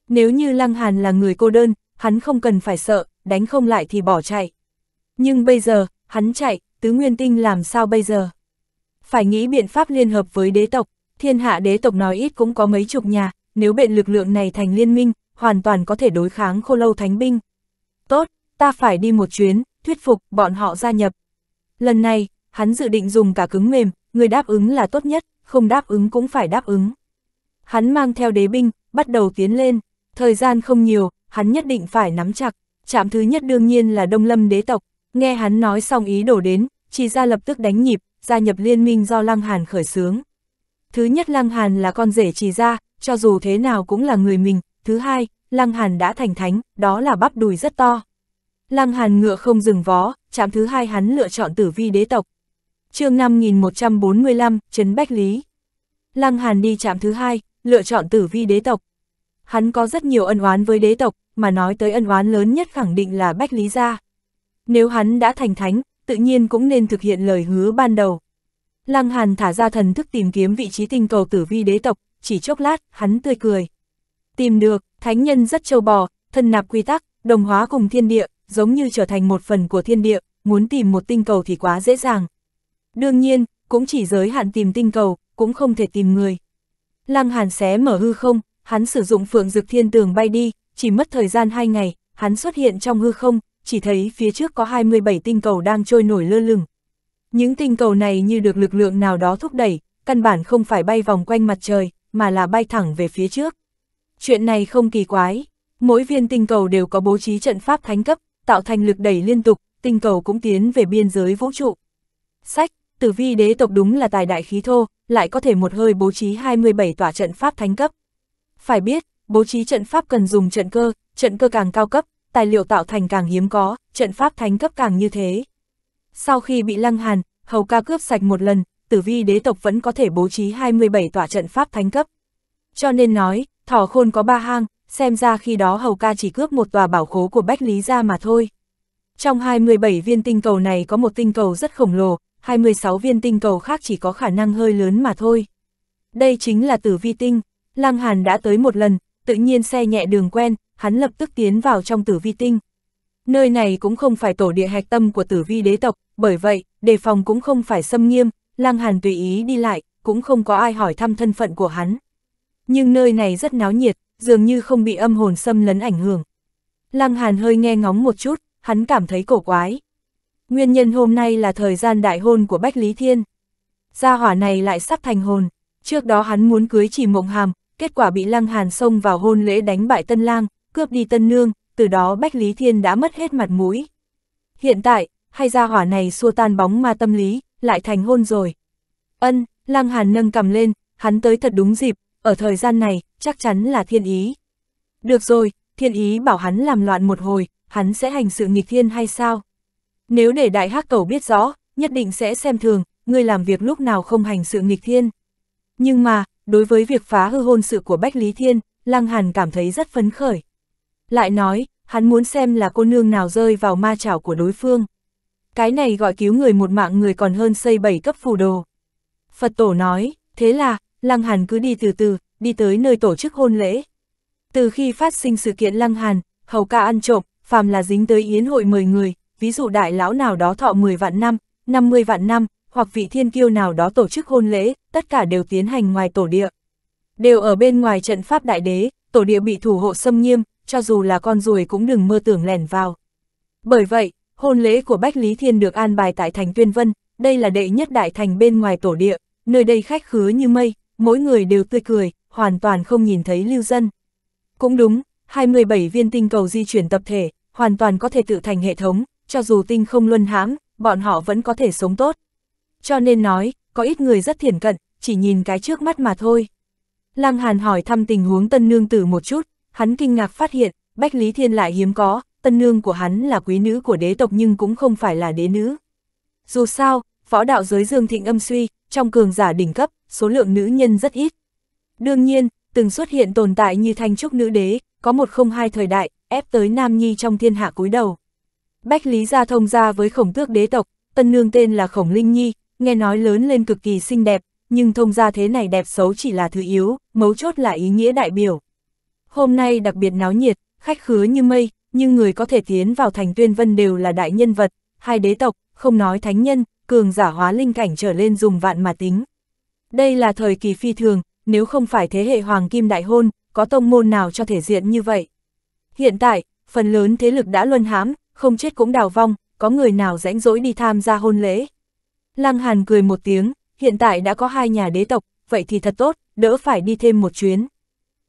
Nếu như Lăng Hàn là người cô đơn, hắn không cần phải sợ, đánh không lại thì bỏ chạy. Nhưng bây giờ, hắn chạy, tứ nguyên tinh làm sao bây giờ? Phải nghĩ biện pháp liên hợp với đế tộc, thiên hạ đế tộc nói ít cũng có mấy chục nhà, nếu bệnh lực lượng này thành liên minh, hoàn toàn có thể đối kháng khô lâu thánh binh. Tốt, ta phải đi một chuyến, thuyết phục bọn họ gia nhập. Lần này, hắn dự định dùng cả cứng mềm, người đáp ứng là tốt nhất, không đáp ứng cũng phải đáp ứng. Hắn mang theo đế binh, bắt đầu tiến lên, thời gian không nhiều, hắn nhất định phải nắm chặt, chạm thứ nhất đương nhiên là Đông Lâm đế tộc, nghe hắn nói xong ý đổ đến, chỉ ra lập tức đánh nhịp, gia nhập liên minh do Lăng Hàn khởi xướng. Thứ nhất Lăng Hàn là con rể chỉ ra, cho dù thế nào cũng là người mình, thứ hai, Lăng Hàn đã thành thánh, đó là bắp đùi rất to. Lăng Hàn ngựa không dừng vó, chạm thứ hai hắn lựa chọn tử vi đế tộc. chương 5145, Trấn Bách Lý. Lăng Hàn đi chạm thứ hai, lựa chọn tử vi đế tộc. Hắn có rất nhiều ân oán với đế tộc, mà nói tới ân oán lớn nhất khẳng định là Bách Lý Gia. Nếu hắn đã thành thánh, tự nhiên cũng nên thực hiện lời hứa ban đầu. Lăng Hàn thả ra thần thức tìm kiếm vị trí tinh cầu tử vi đế tộc, chỉ chốc lát, hắn tươi cười. Tìm được, thánh nhân rất châu bò, thân nạp quy tắc, đồng hóa cùng thiên địa, giống như trở thành một phần của thiên địa, muốn tìm một tinh cầu thì quá dễ dàng. Đương nhiên, cũng chỉ giới hạn tìm tinh cầu, cũng không thể tìm người. Lăng Hàn xé mở hư không, hắn sử dụng phượng dực thiên tường bay đi, chỉ mất thời gian 2 ngày, hắn xuất hiện trong hư không, chỉ thấy phía trước có 27 tinh cầu đang trôi nổi lơ lửng. Những tinh cầu này như được lực lượng nào đó thúc đẩy, căn bản không phải bay vòng quanh mặt trời, mà là bay thẳng về phía trước. Chuyện này không kỳ quái, mỗi viên tinh cầu đều có bố trí trận pháp thánh cấp, tạo thành lực đẩy liên tục, tinh cầu cũng tiến về biên giới vũ trụ. Sách, tử vi đế tộc đúng là tài đại khí thô, lại có thể một hơi bố trí 27 tòa trận pháp thánh cấp. Phải biết, bố trí trận pháp cần dùng trận cơ, trận cơ càng cao cấp, tài liệu tạo thành càng hiếm có, trận pháp thánh cấp càng như thế. Sau khi bị lăng hàn, hầu ca cướp sạch một lần, tử vi đế tộc vẫn có thể bố trí 27 tòa trận pháp thánh cấp. Cho nên nói, thỏ khôn có ba hang, xem ra khi đó Hầu ca chỉ cướp một tòa bảo khố của Bách Lý ra mà thôi. Trong 27 viên tinh cầu này có một tinh cầu rất khổng lồ, 26 viên tinh cầu khác chỉ có khả năng hơi lớn mà thôi. Đây chính là tử vi tinh, Lăng Hàn đã tới một lần, tự nhiên xe nhẹ đường quen, hắn lập tức tiến vào trong tử vi tinh. Nơi này cũng không phải tổ địa hạch tâm của tử vi đế tộc, bởi vậy, đề phòng cũng không phải xâm nghiêm, Lăng Hàn tùy ý đi lại, cũng không có ai hỏi thăm thân phận của hắn. Nhưng nơi này rất náo nhiệt, dường như không bị âm hồn xâm lấn ảnh hưởng. Lăng Hàn hơi nghe ngóng một chút, hắn cảm thấy cổ quái. Nguyên nhân hôm nay là thời gian đại hôn của Bách Lý Thiên. Gia hỏa này lại sắp thành hồn, trước đó hắn muốn cưới chỉ mộng hàm, kết quả bị Lăng Hàn xông vào hôn lễ đánh bại tân lang, cướp đi tân nương, từ đó Bách Lý Thiên đã mất hết mặt mũi. Hiện tại, hay gia hỏa này xua tan bóng ma tâm lý, lại thành hôn rồi. Ân, Lăng Hàn nâng cầm lên, hắn tới thật đúng dịp, ở thời gian này, chắc chắn là thiên ý. Được rồi, thiên ý bảo hắn làm loạn một hồi, hắn sẽ hành sự nghịch thiên hay sao? Nếu để đại hắc cầu biết rõ, nhất định sẽ xem thường, ngươi làm việc lúc nào không hành sự nghịch thiên. Nhưng mà, đối với việc phá hư hôn sự của Bách Lý Thiên, Lăng Hàn cảm thấy rất phấn khởi. Lại nói, hắn muốn xem là cô nương nào rơi vào ma chảo của đối phương. Cái này gọi cứu người một mạng người còn hơn xây bảy cấp phù đồ. Phật tổ nói, thế là, Lăng Hàn cứ đi từ từ, đi tới nơi tổ chức hôn lễ. Từ khi phát sinh sự kiện Lăng Hàn, hầu ca ăn trộm, phàm là dính tới yến hội 10 người, ví dụ đại lão nào đó thọ 10 vạn năm, 50 vạn năm, hoặc vị thiên kiêu nào đó tổ chức hôn lễ, tất cả đều tiến hành ngoài tổ địa. Đều ở bên ngoài trận pháp đại đế, tổ địa bị thủ hộ xâm nghiêm, cho dù là con ruồi cũng đừng mơ tưởng lèn vào. Bởi vậy, hôn lễ của Bách Lý Thiên được an bài tại thành Tuyên Vân, đây là đệ nhất đại thành bên ngoài tổ địa, nơi đây khách khứa như mây, mỗi người đều tươi cười, hoàn toàn không nhìn thấy lưu dân. Cũng đúng, 27 viên tinh cầu di chuyển tập thể, hoàn toàn có thể tự thành hệ thống, cho dù tinh không luân hãm, bọn họ vẫn có thể sống tốt. Cho nên nói, có ít người rất thiển cận, chỉ nhìn cái trước mắt mà thôi. Lăng Hàn hỏi thăm tình huống tân nương tử một chút, hắn kinh ngạc phát hiện, Bách Lý Thiên lại hiếm có, tân nương của hắn là quý nữ của đế tộc nhưng cũng không phải là đế nữ. Dù sao, võ đạo giới dương thịnh âm suy, trong cường giả đỉnh cấp, số lượng nữ nhân rất ít. Đương nhiên, từng xuất hiện tồn tại như thanh trúc nữ đế, có một không hai thời đại, ép tới nam nhi trong thiên hạ cúi đầu. Bách Lý Gia thông ra với khổng tước đế tộc, tân nương tên là Khổng Linh Nhi, nghe nói lớn lên cực kỳ xinh đẹp, nhưng thông ra thế này đẹp xấu chỉ là thứ yếu, mấu chốt là ý nghĩa đại biểu. Hôm nay đặc biệt náo nhiệt, khách khứa như mây, nhưng người có thể tiến vào thành tuyên vân đều là đại nhân vật, hai đế tộc, không nói thánh nhân, cường giả hóa linh cảnh trở lên dùng vạn mà tính. Đây là thời kỳ phi thường, nếu không phải thế hệ hoàng kim đại hôn, có tông môn nào cho thể diện như vậy. Hiện tại, phần lớn thế lực đã luân hãm, không chết cũng đào vong, có người nào rãnh rỗi đi tham gia hôn lễ. Lăng Hàn cười một tiếng, hiện tại đã có hai nhà đế tộc, vậy thì thật tốt, đỡ phải đi thêm một chuyến.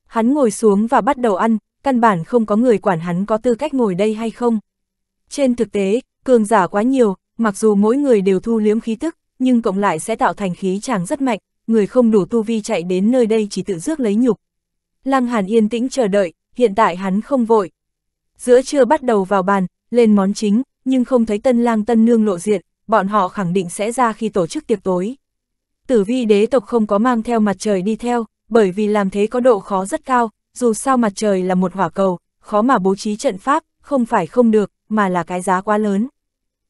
Hắn ngồi xuống và bắt đầu ăn, căn bản không có người quản hắn có tư cách ngồi đây hay không. Trên thực tế, cường giả quá nhiều, mặc dù mỗi người đều thu liếm khí tức, nhưng cộng lại sẽ tạo thành khí chàng rất mạnh, người không đủ tu vi chạy đến nơi đây chỉ tự rước lấy nhục. Lăng Hàn yên tĩnh chờ đợi, hiện tại hắn không vội. Giữa trưa bắt đầu vào bàn, lên món chính, nhưng không thấy tân lang tân nương lộ diện, bọn họ khẳng định sẽ ra khi tổ chức tiệc tối. Tử vi đế tộc không có mang theo mặt trời đi theo, bởi vì làm thế có độ khó rất cao, dù sao mặt trời là một hỏa cầu, khó mà bố trí trận pháp, không phải không được, mà là cái giá quá lớn.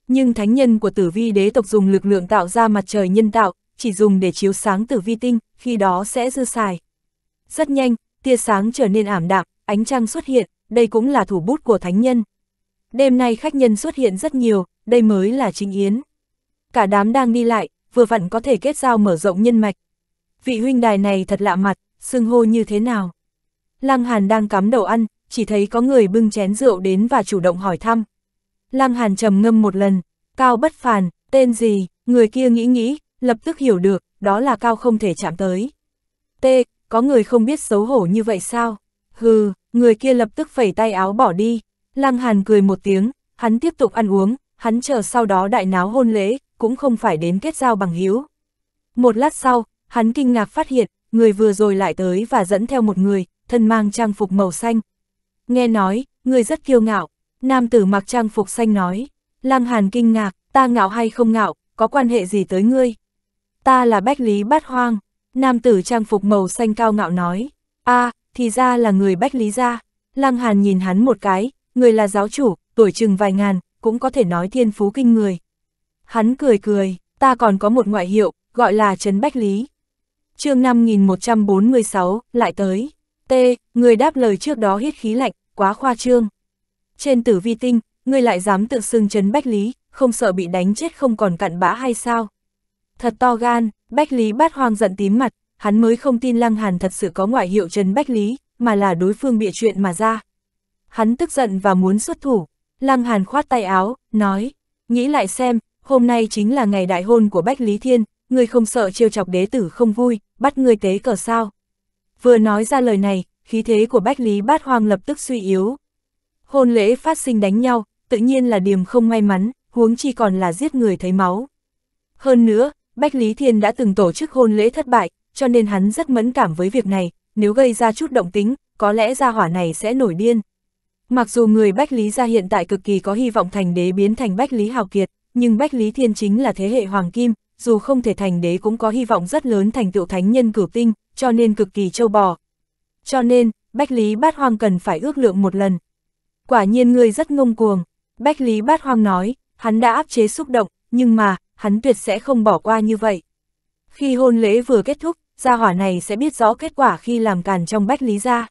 Nhưng thánh nhân của tử vi đế tộc dùng lực lượng tạo ra mặt trời nhân tạo, chỉ dùng để chiếu sáng tử vi tinh, khi đó sẽ dư xài. Rất nhanh, tia sáng trở nên ảm đạm, ánh trăng xuất hiện, đây cũng là thủ bút của thánh nhân. Đêm nay khách nhân xuất hiện rất nhiều, đây mới là chính yến. Cả đám đang đi lại, vừa vặn có thể kết giao mở rộng nhân mạch. Vị huynh đài này thật lạ mặt, xưng hô như thế nào? Lăng Hàn đang cắm đầu ăn, chỉ thấy có người bưng chén rượu đến và chủ động hỏi thăm. Lăng Hàn trầm ngâm một lần, cao bất phàn, tên gì, người kia nghĩ nghĩ, lập tức hiểu được, đó là cao không thể chạm tới. T, có người không biết xấu hổ như vậy sao? Hừ, người kia lập tức phẩy tay áo bỏ đi. Lăng Hàn cười một tiếng, hắn tiếp tục ăn uống, hắn chờ sau đó đại náo hôn lễ, cũng không phải đến kết giao bằng hiếu. Một lát sau, hắn kinh ngạc phát hiện, người vừa rồi lại tới và dẫn theo một người, thân mang trang phục màu xanh. Nghe nói, người rất kiêu ngạo, nam tử mặc trang phục xanh nói. Lăng Hàn kinh ngạc, ta ngạo hay không ngạo, có quan hệ gì tới ngươi? ta là Bách Lý Bát Hoang, nam tử trang phục màu xanh cao ngạo nói, a à, thì ra là người Bách Lý gia, Lăng Hàn nhìn hắn một cái, người là giáo chủ, tuổi chừng vài ngàn, cũng có thể nói thiên phú kinh người. Hắn cười cười, ta còn có một ngoại hiệu, gọi là Trấn Bách Lý. chương 5146, lại tới. T, người đáp lời trước đó hít khí lạnh, quá khoa trương. Trên tử vi tinh, người lại dám tự xưng Trấn Bách Lý, không sợ bị đánh chết không còn cặn bã hay sao? Thật to gan, Bách Lý bát hoang giận tím mặt, hắn mới không tin Lăng Hàn thật sự có ngoại hiệu Trần Bách Lý, mà là đối phương bịa chuyện mà ra. Hắn tức giận và muốn xuất thủ, Lăng Hàn khoát tay áo, nói, nghĩ lại xem, hôm nay chính là ngày đại hôn của Bách Lý Thiên, người không sợ trêu chọc đế tử không vui, bắt người tế cờ sao. Vừa nói ra lời này, khí thế của Bách Lý bát hoang lập tức suy yếu. Hôn lễ phát sinh đánh nhau, tự nhiên là điểm không may mắn, huống chi còn là giết người thấy máu. Hơn nữa, Bách Lý Thiên đã từng tổ chức hôn lễ thất bại, cho nên hắn rất mẫn cảm với việc này, nếu gây ra chút động tính, có lẽ gia hỏa này sẽ nổi điên. Mặc dù người Bách Lý gia hiện tại cực kỳ có hy vọng thành đế biến thành Bách Lý Hào Kiệt, nhưng Bách Lý Thiên chính là thế hệ Hoàng Kim, dù không thể thành đế cũng có hy vọng rất lớn thành tựu thánh nhân cửu tinh, cho nên cực kỳ châu bò. Cho nên, Bách Lý Bát Hoang cần phải ước lượng một lần. Quả nhiên người rất ngông cuồng, Bách Lý Bát Hoang nói, hắn đã áp chế xúc động, nhưng mà, hắn tuyệt sẽ không bỏ qua như vậy. Khi hôn lễ vừa kết thúc, gia hỏa này sẽ biết rõ kết quả khi làm càn trong bách lý gia.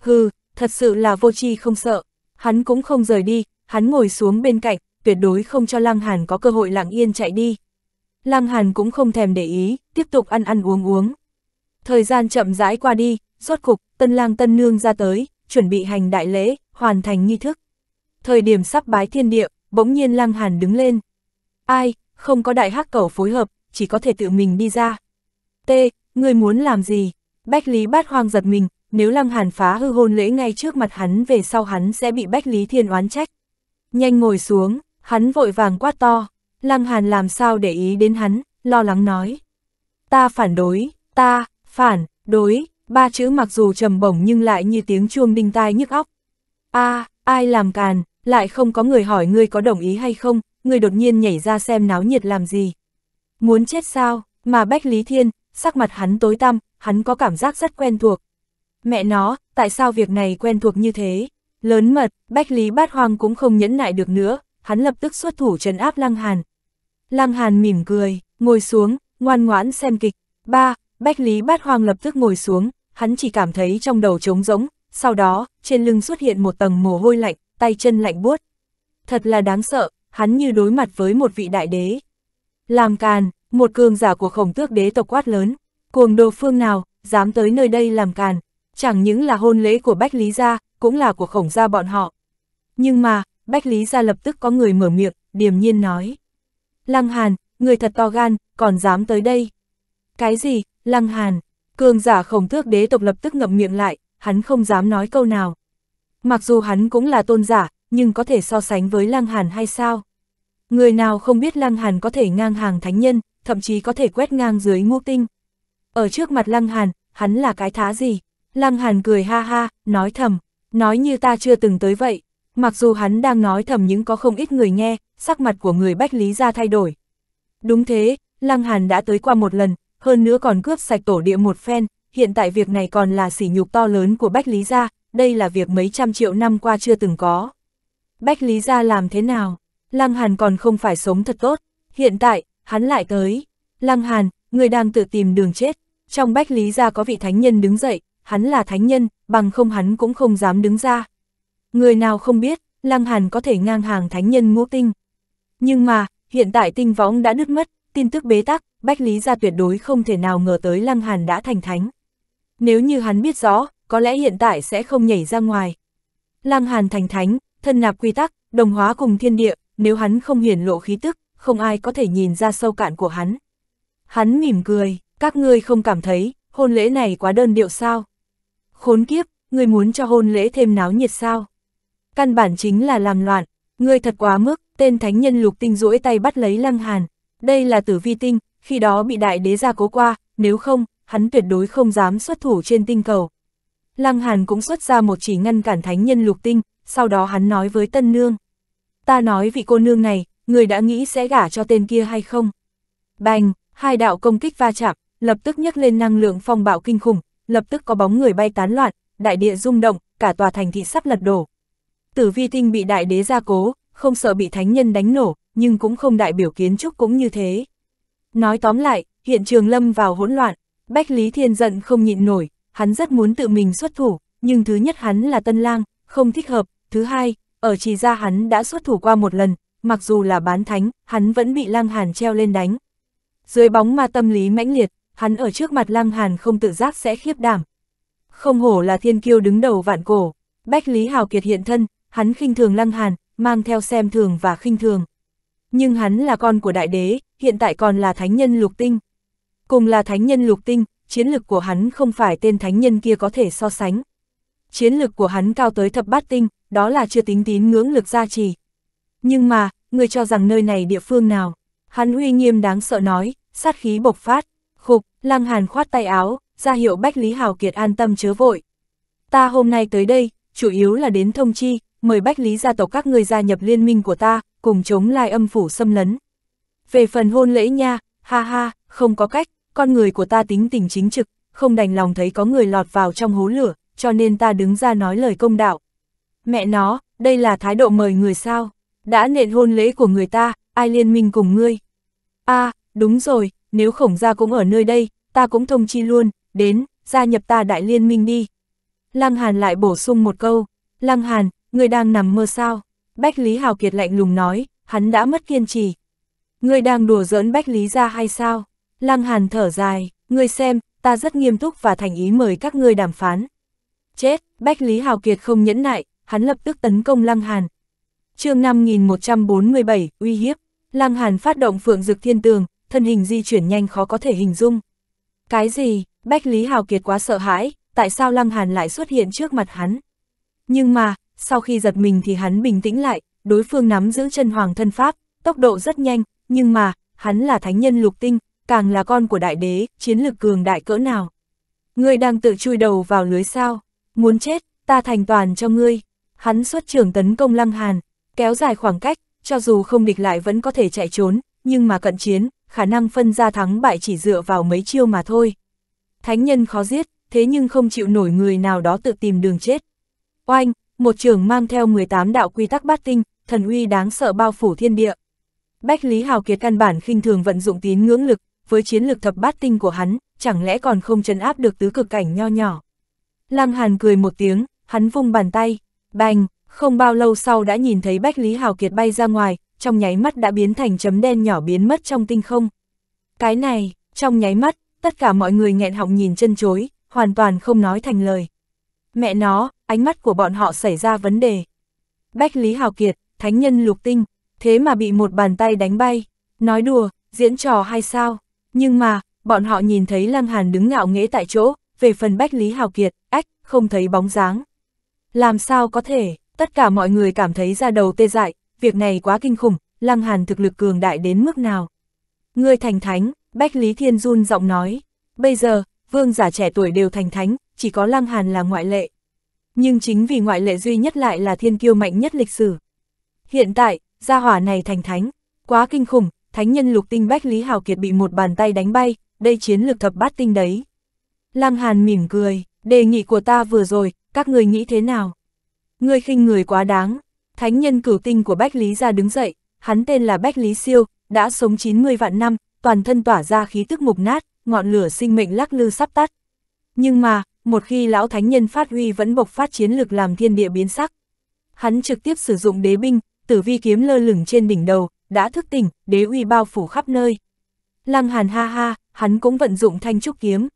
Hừ, thật sự là vô tri không sợ, hắn cũng không rời đi, hắn ngồi xuống bên cạnh, tuyệt đối không cho Lăng Hàn có cơ hội lặng yên chạy đi. Lăng Hàn cũng không thèm để ý, tiếp tục ăn ăn uống uống. Thời gian chậm rãi qua đi, rốt cục, tân lang tân nương ra tới, chuẩn bị hành đại lễ, hoàn thành nghi thức. Thời điểm sắp bái thiên địa, bỗng nhiên Lăng Hàn đứng lên. Ai, không có đại hắc cầu phối hợp, chỉ có thể tự mình đi ra. T, người muốn làm gì? Bách Lý bát hoang giật mình, nếu Lăng Hàn phá hư hôn lễ ngay trước mặt hắn về sau hắn sẽ bị Bách Lý Thiên oán trách. Nhanh ngồi xuống, hắn vội vàng quát to, Lăng Hàn làm sao để ý đến hắn, lo lắng nói. Ta phản đối, ta, phản, đối, ba chữ mặc dù trầm bổng nhưng lại như tiếng chuông đinh tai nhức óc. a ai làm càn, lại không có người hỏi ngươi có đồng ý hay không, người đột nhiên nhảy ra xem náo nhiệt làm gì. Muốn chết sao, mà Bách Lý Thiên, sắc mặt hắn tối tăm, hắn có cảm giác rất quen thuộc. Mẹ nó, tại sao việc này quen thuộc như thế? Lớn mật, Bách Lý Bát Hoang cũng không nhẫn nại được nữa, hắn lập tức xuất thủ trấn áp Lăng Hàn. Lăng Hàn mỉm cười, ngồi xuống, ngoan ngoãn xem kịch. Ba, Bách Lý Bát Hoang lập tức ngồi xuống, hắn chỉ cảm thấy trong đầu trống rỗng, sau đó, trên lưng xuất hiện một tầng mồ hôi lạnh, tay chân lạnh buốt. Thật là đáng sợ, hắn như đối mặt với một vị đại đế. Làm càn, một cường giả của khổng tước đế tộc quát lớn, cuồng đồ phương nào, dám tới nơi đây làm càn, chẳng những là hôn lễ của Bách Lý Gia, cũng là của khổng gia bọn họ. Nhưng mà, Bách Lý Gia lập tức có người mở miệng, điềm nhiên nói. Lăng Hàn, người thật to gan, còn dám tới đây. Cái gì, Lăng Hàn, cường giả khổng tước đế tộc lập tức ngậm miệng lại, hắn không dám nói câu nào. Mặc dù hắn cũng là tôn giả, nhưng có thể so sánh với Lăng Hàn hay sao? Người nào không biết Lăng Hàn có thể ngang hàng thánh nhân, thậm chí có thể quét ngang dưới ngũ tinh. Ở trước mặt Lăng Hàn, hắn là cái thá gì? Lăng Hàn cười ha ha, nói thầm, nói như ta chưa từng tới vậy. Mặc dù hắn đang nói thầm những có không ít người nghe, sắc mặt của người Bách Lý ra thay đổi. Đúng thế, Lăng Hàn đã tới qua một lần, hơn nữa còn cướp sạch tổ địa một phen, hiện tại việc này còn là sỉ nhục to lớn của Bách Lý gia, đây là việc mấy trăm triệu năm qua chưa từng có. Bách Lý gia làm thế nào? Lăng Hàn còn không phải sống thật tốt, hiện tại, hắn lại tới. Lăng Hàn, người đang tự tìm đường chết, trong Bách Lý gia có vị thánh nhân đứng dậy, hắn là thánh nhân, bằng không hắn cũng không dám đứng ra. Người nào không biết, Lăng Hàn có thể ngang hàng thánh nhân ngũ tinh. Nhưng mà, hiện tại tinh võng đã đứt mất, tin tức bế tắc, Bách Lý gia tuyệt đối không thể nào ngờ tới Lăng Hàn đã thành thánh. Nếu như hắn biết rõ, có lẽ hiện tại sẽ không nhảy ra ngoài. Lăng Hàn thành thánh, thân nạp quy tắc, đồng hóa cùng thiên địa, nếu hắn không hiển lộ khí tức, không ai có thể nhìn ra sâu cạn của hắn. Hắn mỉm cười, các ngươi không cảm thấy, hôn lễ này quá đơn điệu sao? Khốn kiếp, ngươi muốn cho hôn lễ thêm náo nhiệt sao? Căn bản chính là làm loạn, ngươi thật quá mức, tên thánh nhân lục tinh duỗi tay bắt lấy lăng hàn. Đây là tử vi tinh, khi đó bị đại đế gia cố qua, nếu không, hắn tuyệt đối không dám xuất thủ trên tinh cầu. Lăng Hàn cũng xuất ra một chỉ ngăn cản thánh nhân lục tinh, sau đó hắn nói với tân nương. Ta nói vị cô nương này, người đã nghĩ sẽ gả cho tên kia hay không? Bành, hai đạo công kích va chạm, lập tức nhấc lên năng lượng phong bạo kinh khủng, lập tức có bóng người bay tán loạn, đại địa rung động, cả tòa thành thị sắp lật đổ. Tử vi tinh bị đại đế gia cố, không sợ bị thánh nhân đánh nổ, nhưng cũng không đại biểu kiến trúc cũng như thế. Nói tóm lại, hiện trường lâm vào hỗn loạn, Bách Lý Thiên giận không nhịn nổi, hắn rất muốn tự mình xuất thủ, nhưng thứ nhất hắn là tân lang, không thích hợp. Thứ hai, ở trì gia hắn đã xuất thủ qua một lần, mặc dù là bán thánh, hắn vẫn bị Lăng Hàn treo lên đánh. Dưới bóng ma tâm lý mãnh liệt, hắn ở trước mặt Lăng Hàn không tự giác sẽ khiếp đảm. Không hổ là thiên kiêu đứng đầu vạn cổ, Bách Lý Hào Kiệt hiện thân, hắn khinh thường Lăng Hàn, mang theo xem thường và khinh thường. Nhưng hắn là con của đại đế, hiện tại còn là thánh nhân lục tinh. Cùng là thánh nhân lục tinh, chiến lực của hắn không phải tên thánh nhân kia có thể so sánh chiến lực của hắn cao tới thập bát tinh, đó là chưa tính tín ngưỡng lực gia trì. Nhưng mà, người cho rằng nơi này địa phương nào? Hắn uy nghiêm đáng sợ nói, sát khí bộc phát, khục, lăng hàn khoát tay áo, ra hiệu Bách Lý Hào Kiệt an tâm chớ vội. Ta hôm nay tới đây, chủ yếu là đến thông chi, mời Bách Lý gia tộc các người gia nhập liên minh của ta, cùng chống lai âm phủ xâm lấn. Về phần hôn lễ nha, ha ha, không có cách, con người của ta tính tình chính trực, không đành lòng thấy có người lọt vào trong hố lửa, cho nên ta đứng ra nói lời công đạo. Mẹ nó, đây là thái độ mời người sao? Đã nện hôn lễ của người ta, ai liên minh cùng ngươi? a à, đúng rồi, nếu khổng gia cũng ở nơi đây, ta cũng thông chi luôn, đến, gia nhập ta đại liên minh đi. Lăng Hàn lại bổ sung một câu, Lăng Hàn, ngươi đang nằm mơ sao? Bách Lý Hào Kiệt lạnh lùng nói, hắn đã mất kiên trì. Ngươi đang đùa giỡn Bách Lý ra hay sao? Lăng Hàn thở dài, ngươi xem, ta rất nghiêm túc và thành ý mời các ngươi đàm phán. Chết, Bách Lý Hào Kiệt không nhẫn nại, hắn lập tức tấn công Lăng Hàn. chương 5147, uy hiếp, Lăng Hàn phát động phượng dực thiên tường, thân hình di chuyển nhanh khó có thể hình dung. Cái gì, Bách Lý Hào Kiệt quá sợ hãi, tại sao Lăng Hàn lại xuất hiện trước mặt hắn? Nhưng mà, sau khi giật mình thì hắn bình tĩnh lại, đối phương nắm giữ chân hoàng thân pháp, tốc độ rất nhanh, nhưng mà, hắn là thánh nhân lục tinh, càng là con của đại đế, chiến lực cường đại cỡ nào. Người đang tự chui đầu vào lưới sao? Muốn chết, ta thành toàn cho ngươi. Hắn xuất trưởng tấn công Lăng Hàn, kéo dài khoảng cách, cho dù không địch lại vẫn có thể chạy trốn, nhưng mà cận chiến, khả năng phân ra thắng bại chỉ dựa vào mấy chiêu mà thôi. Thánh nhân khó giết, thế nhưng không chịu nổi người nào đó tự tìm đường chết. Oanh, một trường mang theo 18 đạo quy tắc bát tinh, thần uy đáng sợ bao phủ thiên địa. Bách Lý Hào Kiệt căn bản khinh thường vận dụng tín ngưỡng lực, với chiến lực thập bát tinh của hắn, chẳng lẽ còn không trấn áp được tứ cực cảnh nho nhỏ. Lam Hàn cười một tiếng, hắn vung bàn tay, bành, không bao lâu sau đã nhìn thấy Bách Lý Hào Kiệt bay ra ngoài, trong nháy mắt đã biến thành chấm đen nhỏ biến mất trong tinh không. Cái này, trong nháy mắt, tất cả mọi người nghẹn họng nhìn chân chối, hoàn toàn không nói thành lời. Mẹ nó, ánh mắt của bọn họ xảy ra vấn đề. Bách Lý Hào Kiệt, thánh nhân lục tinh, thế mà bị một bàn tay đánh bay, nói đùa, diễn trò hay sao? Nhưng mà, bọn họ nhìn thấy Lăng Hàn đứng ngạo nghễ tại chỗ, về phần Bách Lý Hào Kiệt, ách, không thấy bóng dáng. Làm sao có thể, tất cả mọi người cảm thấy ra đầu tê dại, việc này quá kinh khủng, Lăng Hàn thực lực cường đại đến mức nào. người thành thánh, Bách Lý Thiên run giọng nói, bây giờ, vương giả trẻ tuổi đều thành thánh, chỉ có Lăng Hàn là ngoại lệ. Nhưng chính vì ngoại lệ duy nhất lại là thiên kiêu mạnh nhất lịch sử. Hiện tại, gia hỏa này thành thánh, quá kinh khủng, thánh nhân lục tinh Bách Lý Hào Kiệt bị một bàn tay đánh bay, đây chiến lược thập bát tinh đấy. Lăng Hàn mỉm cười, đề nghị của ta vừa rồi, các người nghĩ thế nào? Ngươi khinh người quá đáng. Thánh nhân cửu tinh của Bách Lý ra đứng dậy, hắn tên là Bách Lý Siêu, đã sống 90 vạn năm, toàn thân tỏa ra khí tức mục nát, ngọn lửa sinh mệnh lắc lư sắp tắt. Nhưng mà, một khi lão thánh nhân phát huy vẫn bộc phát chiến lực làm thiên địa biến sắc. Hắn trực tiếp sử dụng đế binh, tử vi kiếm lơ lửng trên đỉnh đầu, đã thức tỉnh, đế uy bao phủ khắp nơi. Lăng Hàn ha ha, hắn cũng vận dụng thanh trúc kiếm,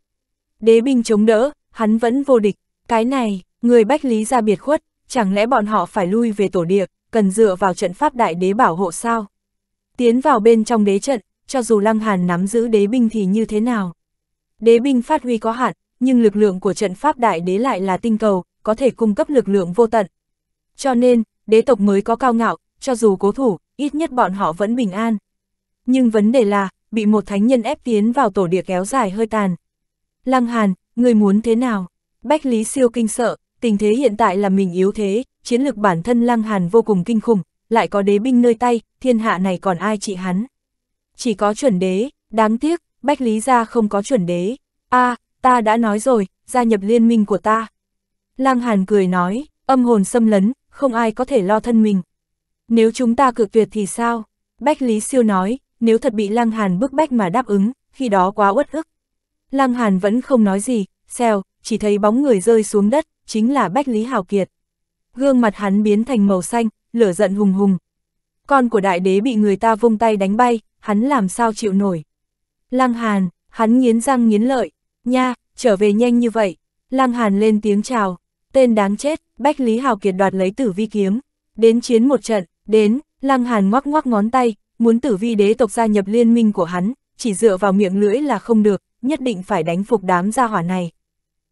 Đế binh chống đỡ, hắn vẫn vô địch, cái này, người bách lý ra biệt khuất, chẳng lẽ bọn họ phải lui về tổ địa, cần dựa vào trận pháp đại đế bảo hộ sao? Tiến vào bên trong đế trận, cho dù Lăng Hàn nắm giữ đế binh thì như thế nào? Đế binh phát huy có hạn, nhưng lực lượng của trận pháp đại đế lại là tinh cầu, có thể cung cấp lực lượng vô tận. Cho nên, đế tộc mới có cao ngạo, cho dù cố thủ, ít nhất bọn họ vẫn bình an. Nhưng vấn đề là, bị một thánh nhân ép tiến vào tổ địa kéo dài hơi tàn, Lăng Hàn, người muốn thế nào? Bách Lý Siêu kinh sợ, tình thế hiện tại là mình yếu thế, chiến lược bản thân Lăng Hàn vô cùng kinh khủng, lại có đế binh nơi tay, thiên hạ này còn ai trị hắn? Chỉ có chuẩn đế, đáng tiếc, Bách Lý gia không có chuẩn đế. a à, ta đã nói rồi, gia nhập liên minh của ta. Lăng Hàn cười nói, âm hồn xâm lấn, không ai có thể lo thân mình. Nếu chúng ta cược tuyệt thì sao? Bách Lý Siêu nói, nếu thật bị Lăng Hàn bức bách mà đáp ứng, khi đó quá uất ức. Lăng Hàn vẫn không nói gì, xèo, chỉ thấy bóng người rơi xuống đất, chính là Bách Lý Hào Kiệt. Gương mặt hắn biến thành màu xanh, lửa giận hùng hùng. Con của đại đế bị người ta vung tay đánh bay, hắn làm sao chịu nổi. Lăng Hàn, hắn nghiến răng nghiến lợi, nha, trở về nhanh như vậy. Lăng Hàn lên tiếng chào, tên đáng chết, Bách Lý Hào Kiệt đoạt lấy tử vi kiếm. Đến chiến một trận, đến, Lăng Hàn ngoắc ngoắc ngón tay, muốn tử vi đế tộc gia nhập liên minh của hắn, chỉ dựa vào miệng lưỡi là không được, nhất định phải đánh phục đám gia hỏa này.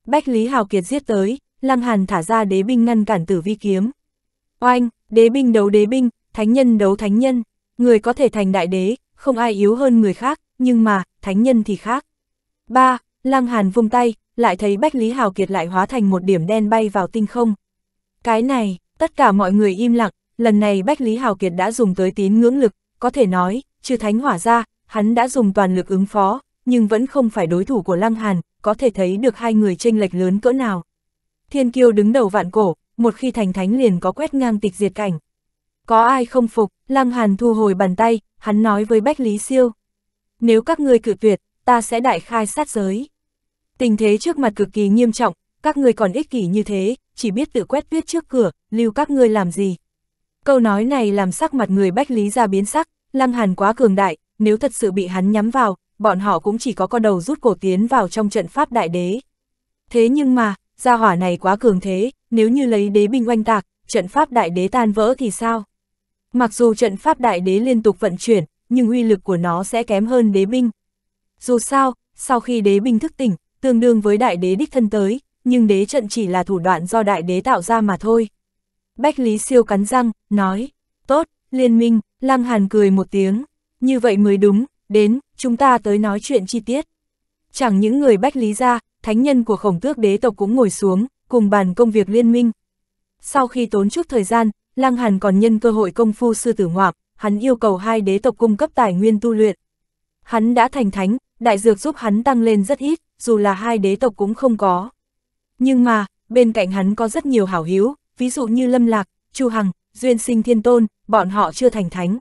Bách Lý Hào Kiệt giết tới, Lăng Hàn thả ra đế binh ngăn cản tử vi kiếm. Oanh, đế binh đấu đế binh, thánh nhân đấu thánh nhân, người có thể thành đại đế, không ai yếu hơn người khác, nhưng mà, thánh nhân thì khác. ba Lăng Hàn vung tay, lại thấy Bách Lý Hào Kiệt lại hóa thành một điểm đen bay vào tinh không. Cái này, tất cả mọi người im lặng, lần này Bách Lý Hào Kiệt đã dùng tới tín ngưỡng lực, có thể nói, trừ thánh hỏa ra, hắn đã dùng toàn lực ứng phó, nhưng vẫn không phải đối thủ của Lăng Hàn, có thể thấy được hai người tranh lệch lớn cỡ nào. Thiên kiêu đứng đầu vạn cổ, một khi thành thánh liền có quét ngang tịch diệt cảnh. Có ai không phục, Lăng Hàn thu hồi bàn tay, hắn nói với Bách Lý Siêu. Nếu các ngươi cự tuyệt, ta sẽ đại khai sát giới. Tình thế trước mặt cực kỳ nghiêm trọng, các ngươi còn ích kỷ như thế, chỉ biết tự quét viết trước cửa, lưu các ngươi làm gì. Câu nói này làm sắc mặt người Bách Lý ra biến sắc, Lăng Hàn quá cường đại, nếu thật sự bị hắn nhắm vào, bọn họ cũng chỉ có con đầu rút cổ tiến vào trong trận pháp đại đế. Thế nhưng mà, gia hỏa này quá cường thế, nếu như lấy đế binh oanh tạc, trận pháp đại đế tan vỡ thì sao? Mặc dù trận pháp đại đế liên tục vận chuyển, nhưng uy lực của nó sẽ kém hơn đế binh. Dù sao, sau khi đế binh thức tỉnh, tương đương với đại đế đích thân tới, nhưng đế trận chỉ là thủ đoạn do đại đế tạo ra mà thôi. Bách Lý Siêu cắn răng, nói, tốt, liên minh, Lăng Hàn cười một tiếng, như vậy mới đúng, đến, chúng ta tới nói chuyện chi tiết. Chẳng những người Bách Lý ra, thánh nhân của khổng tước đế tộc cũng ngồi xuống, cùng bàn công việc liên minh. Sau khi tốn chút thời gian, Lăng Hàn còn nhân cơ hội công phu sư tử ngoạp, hắn yêu cầu hai đế tộc cung cấp tài nguyên tu luyện. Hắn đã thành thánh, đại dược giúp hắn tăng lên rất ít, dù là hai đế tộc cũng không có. Nhưng mà, bên cạnh hắn có rất nhiều hảo hiếu, ví dụ như Lâm Lạc, Chu Hằng, Duyên Sinh Thiên Tôn, bọn họ chưa thành thánh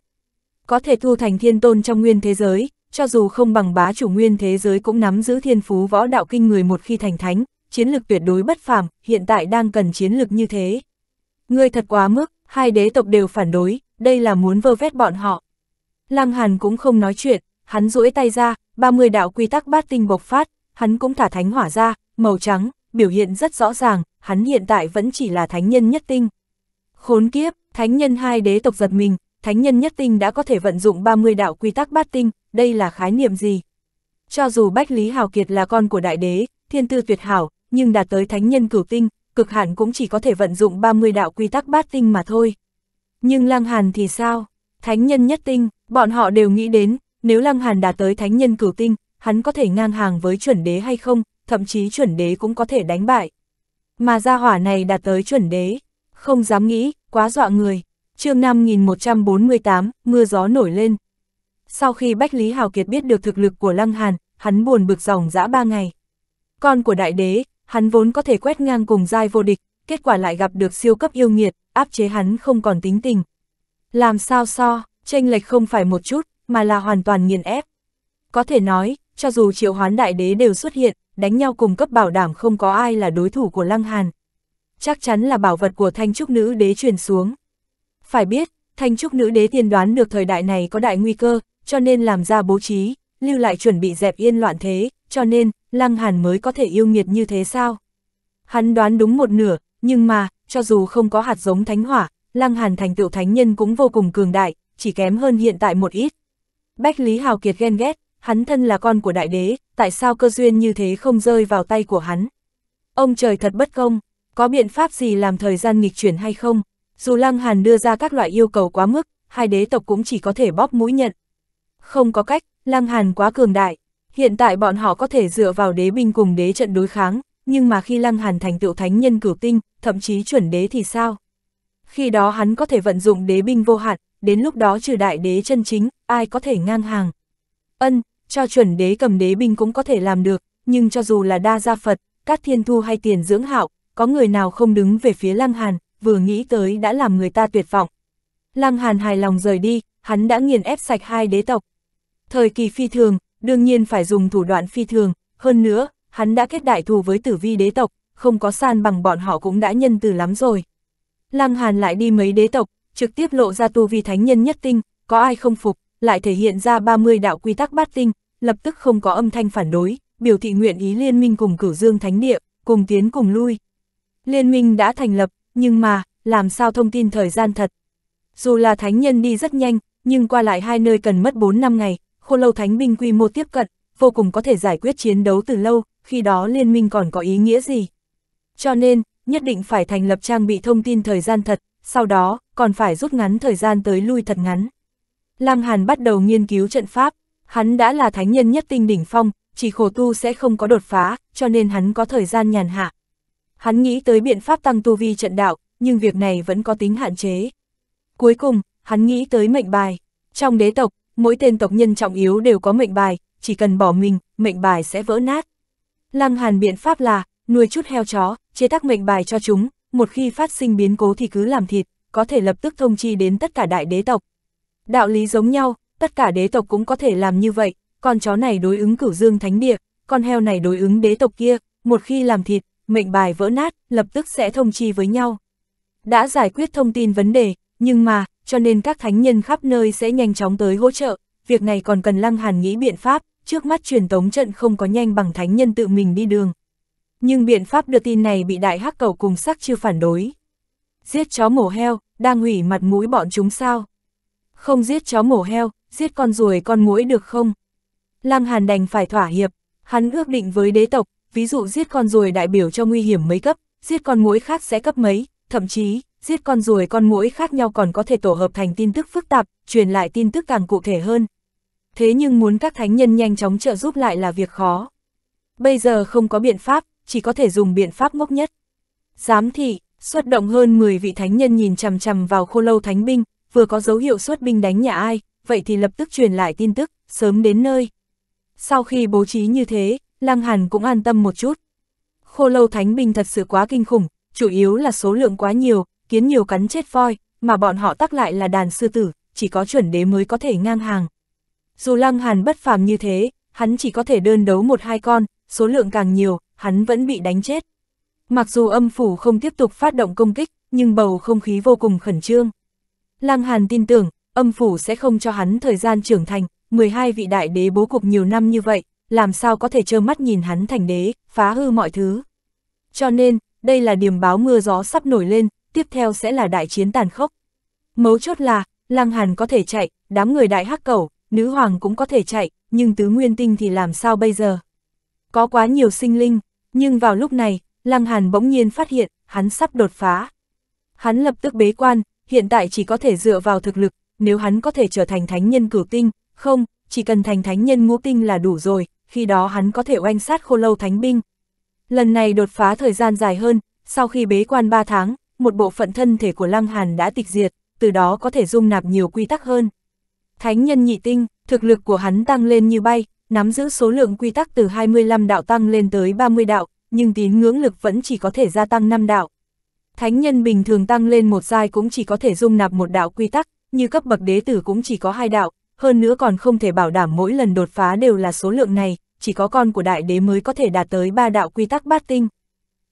có thể thu thành thiên tôn trong nguyên thế giới, cho dù không bằng bá chủ nguyên thế giới cũng nắm giữ thiên phú võ đạo kinh người một khi thành thánh, chiến lực tuyệt đối bất phàm, hiện tại đang cần chiến lực như thế. người thật quá mức, hai đế tộc đều phản đối, đây là muốn vơ vét bọn họ. Lăng Hàn cũng không nói chuyện, hắn duỗi tay ra, 30 đạo quy tắc bát tinh bộc phát, hắn cũng thả thánh hỏa ra, màu trắng, biểu hiện rất rõ ràng, hắn hiện tại vẫn chỉ là thánh nhân nhất tinh. Khốn kiếp, thánh nhân hai đế tộc giật mình, thánh nhân nhất tinh đã có thể vận dụng 30 đạo quy tắc bát tinh, đây là khái niệm gì? Cho dù Bách Lý Hào Kiệt là con của đại đế, thiên tư tuyệt hảo, nhưng đạt tới thánh nhân cửu tinh, cực hạn cũng chỉ có thể vận dụng 30 đạo quy tắc bát tinh mà thôi. Nhưng Lăng Hàn thì sao? Thánh nhân nhất tinh, bọn họ đều nghĩ đến, nếu Lăng Hàn đạt tới thánh nhân cửu tinh, hắn có thể ngang hàng với chuẩn đế hay không, thậm chí chuẩn đế cũng có thể đánh bại. Mà gia hỏa này đạt tới chuẩn đế, không dám nghĩ, quá dọa người chương 5148, mưa gió nổi lên. Sau khi Bách Lý Hào Kiệt biết được thực lực của Lăng Hàn, hắn buồn bực dòng dã ba ngày. Con của đại đế, hắn vốn có thể quét ngang cùng giai vô địch, kết quả lại gặp được siêu cấp yêu nghiệt, áp chế hắn không còn tính tình. Làm sao so, tranh lệch không phải một chút, mà là hoàn toàn nghiền ép. Có thể nói, cho dù triệu hoán đại đế đều xuất hiện, đánh nhau cùng cấp bảo đảm không có ai là đối thủ của Lăng Hàn. Chắc chắn là bảo vật của thanh trúc nữ đế truyền xuống. Phải biết, thanh trúc nữ đế tiên đoán được thời đại này có đại nguy cơ, cho nên làm ra bố trí, lưu lại chuẩn bị dẹp yên loạn thế, cho nên, Lăng Hàn mới có thể yêu nghiệt như thế sao? Hắn đoán đúng một nửa, nhưng mà, cho dù không có hạt giống thánh hỏa, Lăng Hàn thành tựu thánh nhân cũng vô cùng cường đại, chỉ kém hơn hiện tại một ít. Bách Lý Hào Kiệt ghen ghét, hắn thân là con của đại đế, tại sao cơ duyên như thế không rơi vào tay của hắn? Ông trời thật bất công, có biện pháp gì làm thời gian nghịch chuyển hay không? Dù Lăng Hàn đưa ra các loại yêu cầu quá mức, hai đế tộc cũng chỉ có thể bóp mũi nhận. Không có cách, Lăng Hàn quá cường đại. Hiện tại bọn họ có thể dựa vào đế binh cùng đế trận đối kháng, nhưng mà khi Lăng Hàn thành tựu thánh nhân cửu tinh, thậm chí chuẩn đế thì sao? Khi đó hắn có thể vận dụng đế binh vô hạn, đến lúc đó trừ đại đế chân chính, ai có thể ngang hàng. Ân, cho chuẩn đế cầm đế binh cũng có thể làm được, nhưng cho dù là đa gia Phật, các thiên thu hay tiền dưỡng hạo, có người nào không đứng về phía Lăng Hàn, vừa nghĩ tới đã làm người ta tuyệt vọng. Lăng Hàn hài lòng rời đi, hắn đã nghiền ép sạch hai đế tộc. Thời kỳ phi thường, đương nhiên phải dùng thủ đoạn phi thường, hơn nữa, hắn đã kết đại thù với tử vi đế tộc, không có san bằng bọn họ cũng đã nhân từ lắm rồi. Lăng Hàn lại đi mấy đế tộc, trực tiếp lộ ra tu vi thánh nhân nhất tinh, có ai không phục, lại thể hiện ra 30 đạo quy tắc bát tinh, lập tức không có âm thanh phản đối, biểu thị nguyện ý liên minh cùng cửu dương thánh địa, cùng tiến cùng lui. Liên minh đã thành lập, nhưng mà, làm sao thông tin thời gian thật? Dù là thánh nhân đi rất nhanh, nhưng qua lại hai nơi cần mất 4 năm ngày, khô lâu thánh binh quy mô tiếp cận, vô cùng có thể giải quyết chiến đấu từ lâu, khi đó liên minh còn có ý nghĩa gì? Cho nên, nhất định phải thành lập trang bị thông tin thời gian thật, sau đó, còn phải rút ngắn thời gian tới lui thật ngắn. Lăng Hàn bắt đầu nghiên cứu trận pháp, hắn đã là thánh nhân nhất tinh đỉnh phong, chỉ khổ tu sẽ không có đột phá, cho nên hắn có thời gian nhàn hạ. Hắn nghĩ tới biện pháp tăng tu vi trận đạo, nhưng việc này vẫn có tính hạn chế. Cuối cùng, hắn nghĩ tới mệnh bài. Trong đế tộc, mỗi tên tộc nhân trọng yếu đều có mệnh bài, chỉ cần bỏ mình, mệnh bài sẽ vỡ nát. Lăng Hàn biện pháp là, nuôi chút heo chó, chế tác mệnh bài cho chúng, một khi phát sinh biến cố thì cứ làm thịt, có thể lập tức thông chi đến tất cả đại đế tộc. Đạo lý giống nhau, tất cả đế tộc cũng có thể làm như vậy, con chó này đối ứng cửu dương thánh địa, con heo này đối ứng đế tộc kia, một khi làm thịt, mệnh bài vỡ nát, lập tức sẽ thông chi với nhau. Đã giải quyết thông tin vấn đề, nhưng mà, cho nên các thánh nhân khắp nơi sẽ nhanh chóng tới hỗ trợ, việc này còn cần Lăng Hàn nghĩ biện pháp, trước mắt truyền tống trận không có nhanh bằng thánh nhân tự mình đi đường. Nhưng biện pháp đưa tin này bị đại hắc cầu cùng sắc chưa phản đối. Giết chó mổ heo, đang hủy mặt mũi bọn chúng sao? Không giết chó mổ heo, giết con ruồi con muỗi được không? Lăng Hàn đành phải thỏa hiệp, hắn ước định với đế tộc, ví dụ giết con ruồi đại biểu cho nguy hiểm mấy cấp, giết con muỗi khác sẽ cấp mấy, thậm chí, giết con ruồi con muỗi khác nhau còn có thể tổ hợp thành tin tức phức tạp, truyền lại tin tức càng cụ thể hơn. Thế nhưng muốn các thánh nhân nhanh chóng trợ giúp lại là việc khó. Bây giờ không có biện pháp, chỉ có thể dùng biện pháp ngốc nhất. Giám thị, xuất động hơn 10 vị thánh nhân nhìn chằm chằm vào khô lâu thánh binh, vừa có dấu hiệu xuất binh đánh nhà ai, vậy thì lập tức truyền lại tin tức, sớm đến nơi. Sau khi bố trí như thế, Lăng Hàn cũng an tâm một chút. Khô lâu thánh binh thật sự quá kinh khủng, chủ yếu là số lượng quá nhiều, kiến nhiều cắn chết voi, mà bọn họ tắc lại là đàn sư tử, chỉ có chuẩn đế mới có thể ngang hàng. Dù Lăng Hàn bất phàm như thế, hắn chỉ có thể đơn đấu một hai con, số lượng càng nhiều, hắn vẫn bị đánh chết. Mặc dù âm phủ không tiếp tục phát động công kích, nhưng bầu không khí vô cùng khẩn trương. Lăng Hàn tin tưởng, âm phủ sẽ không cho hắn thời gian trưởng thành, 12 vị đại đế bố cục nhiều năm như vậy, làm sao có thể trơ mắt nhìn hắn thành đế, phá hư mọi thứ. Cho nên, đây là điểm báo mưa gió sắp nổi lên, tiếp theo sẽ là đại chiến tàn khốc. Mấu chốt là, Lăng Hàn có thể chạy, đám người đại hắc cẩu, nữ hoàng cũng có thể chạy, nhưng tứ nguyên tinh thì làm sao bây giờ? Có quá nhiều sinh linh, nhưng vào lúc này, Lăng Hàn bỗng nhiên phát hiện, hắn sắp đột phá. Hắn lập tức bế quan, hiện tại chỉ có thể dựa vào thực lực, nếu hắn có thể trở thành thánh nhân cửu tinh, không, chỉ cần thành thánh nhân ngũ tinh là đủ rồi, khi đó hắn có thể oanh sát khô lâu thánh binh. Lần này đột phá thời gian dài hơn, sau khi bế quan 3 tháng, một bộ phận thân thể của Lăng Hàn đã tịch diệt, từ đó có thể dung nạp nhiều quy tắc hơn. Thánh nhân nhị tinh, thực lực của hắn tăng lên như bay, nắm giữ số lượng quy tắc từ 25 đạo tăng lên tới 30 đạo, nhưng tín ngưỡng lực vẫn chỉ có thể gia tăng 5 đạo. Thánh nhân bình thường tăng lên một giai cũng chỉ có thể dung nạp một đạo quy tắc, như cấp bậc đế tử cũng chỉ có hai đạo, hơn nữa còn không thể bảo đảm mỗi lần đột phá đều là số lượng này, chỉ có con của đại đế mới có thể đạt tới ba đạo quy tắc bát tinh.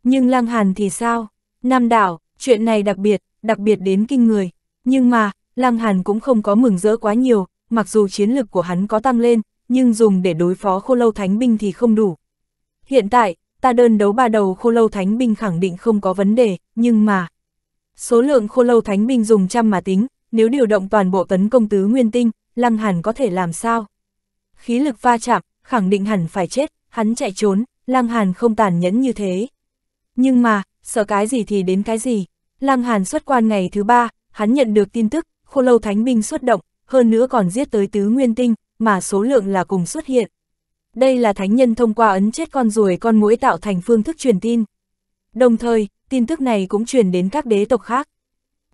Nhưng Lăng Hàn thì sao? Nam đảo, chuyện này đặc biệt, đặc biệt đến kinh người. Nhưng mà, Lăng Hàn cũng không có mừng rỡ quá nhiều, mặc dù chiến lực của hắn có tăng lên, nhưng dùng để đối phó khô lâu thánh binh thì không đủ. Hiện tại, ta đơn đấu ba đầu khô lâu thánh binh khẳng định không có vấn đề, nhưng mà... Số lượng khô lâu thánh binh dùng trăm mà tính, nếu điều động toàn bộ tấn công tứ nguyên tinh, Lăng Hàn có thể làm sao? Khí lực va chạm, khẳng định hẳn phải chết, hắn chạy trốn, Lăng Hàn không tàn nhẫn như thế. Nhưng mà, sợ cái gì thì đến cái gì. Lăng Hàn xuất quan ngày thứ ba, hắn nhận được tin tức, khô lâu thánh binh xuất động, hơn nữa còn giết tới tứ nguyên tinh, mà số lượng là cùng xuất hiện. Đây là thánh nhân thông qua ấn chết con ruồi con mũi tạo thành phương thức truyền tin. Đồng thời, tin tức này cũng truyền đến các đế tộc khác.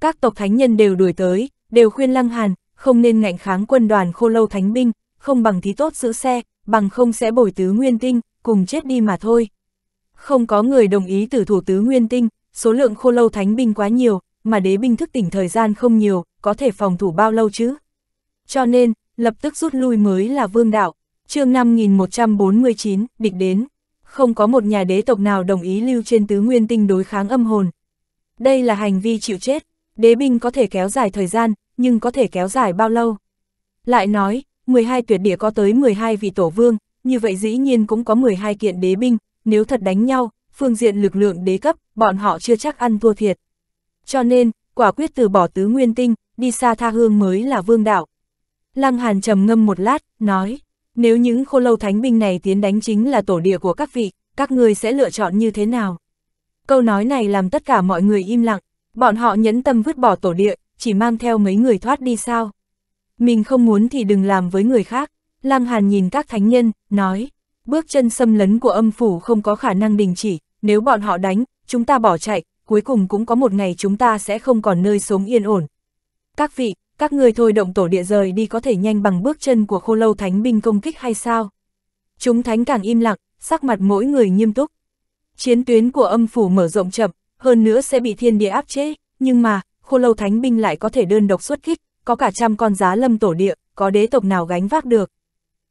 Các tộc thánh nhân đều đuổi tới, đều khuyên Lăng Hàn, không nên ngạnh kháng quân đoàn khô lâu thánh binh, không bằng thí tốt giữ xe, bằng không sẽ bồi tứ nguyên tinh, cùng chết đi mà thôi. Không có người đồng ý tử thủ tứ nguyên tinh, số lượng khô lâu thánh binh quá nhiều, mà đế binh thức tỉnh thời gian không nhiều, có thể phòng thủ bao lâu chứ? Cho nên, lập tức rút lui mới là vương đạo. chương 5149, địch đến. Không có một nhà đế tộc nào đồng ý lưu trên tứ nguyên tinh đối kháng âm hồn. Đây là hành vi chịu chết, đế binh có thể kéo dài thời gian, nhưng có thể kéo dài bao lâu? Lại nói, 12 tuyệt địa có tới 12 vị tổ vương, như vậy dĩ nhiên cũng có 12 kiện đế binh, nếu thật đánh nhau, phương diện lực lượng đế cấp, bọn họ chưa chắc ăn thua thiệt. Cho nên, quả quyết từ bỏ tứ nguyên tinh, đi xa tha hương mới là vương đạo. Lăng Hàn trầm ngâm một lát, nói, nếu những khô lâu thánh binh này tiến đánh chính là tổ địa của các vị, các người sẽ lựa chọn như thế nào? Câu nói này làm tất cả mọi người im lặng, bọn họ nhẫn tâm vứt bỏ tổ địa, chỉ mang theo mấy người thoát đi sao? mình không muốn thì đừng làm với người khác. Lăng Hàn nhìn các thánh nhân, nói, bước chân xâm lấn của âm phủ không có khả năng đình chỉ, nếu bọn họ đánh, chúng ta bỏ chạy, cuối cùng cũng có một ngày chúng ta sẽ không còn nơi sống yên ổn. Các vị, các người thôi động tổ địa rời đi có thể nhanh bằng bước chân của khô lâu thánh binh công kích hay sao? Chúng thánh càng im lặng, sắc mặt mỗi người nghiêm túc. Chiến tuyến của âm phủ mở rộng chậm, hơn nữa sẽ bị thiên địa áp chế, nhưng mà, khô lâu thánh binh lại có thể đơn độc xuất kích, có cả trăm con giá lâm tổ địa, có đế tộc nào gánh vác được.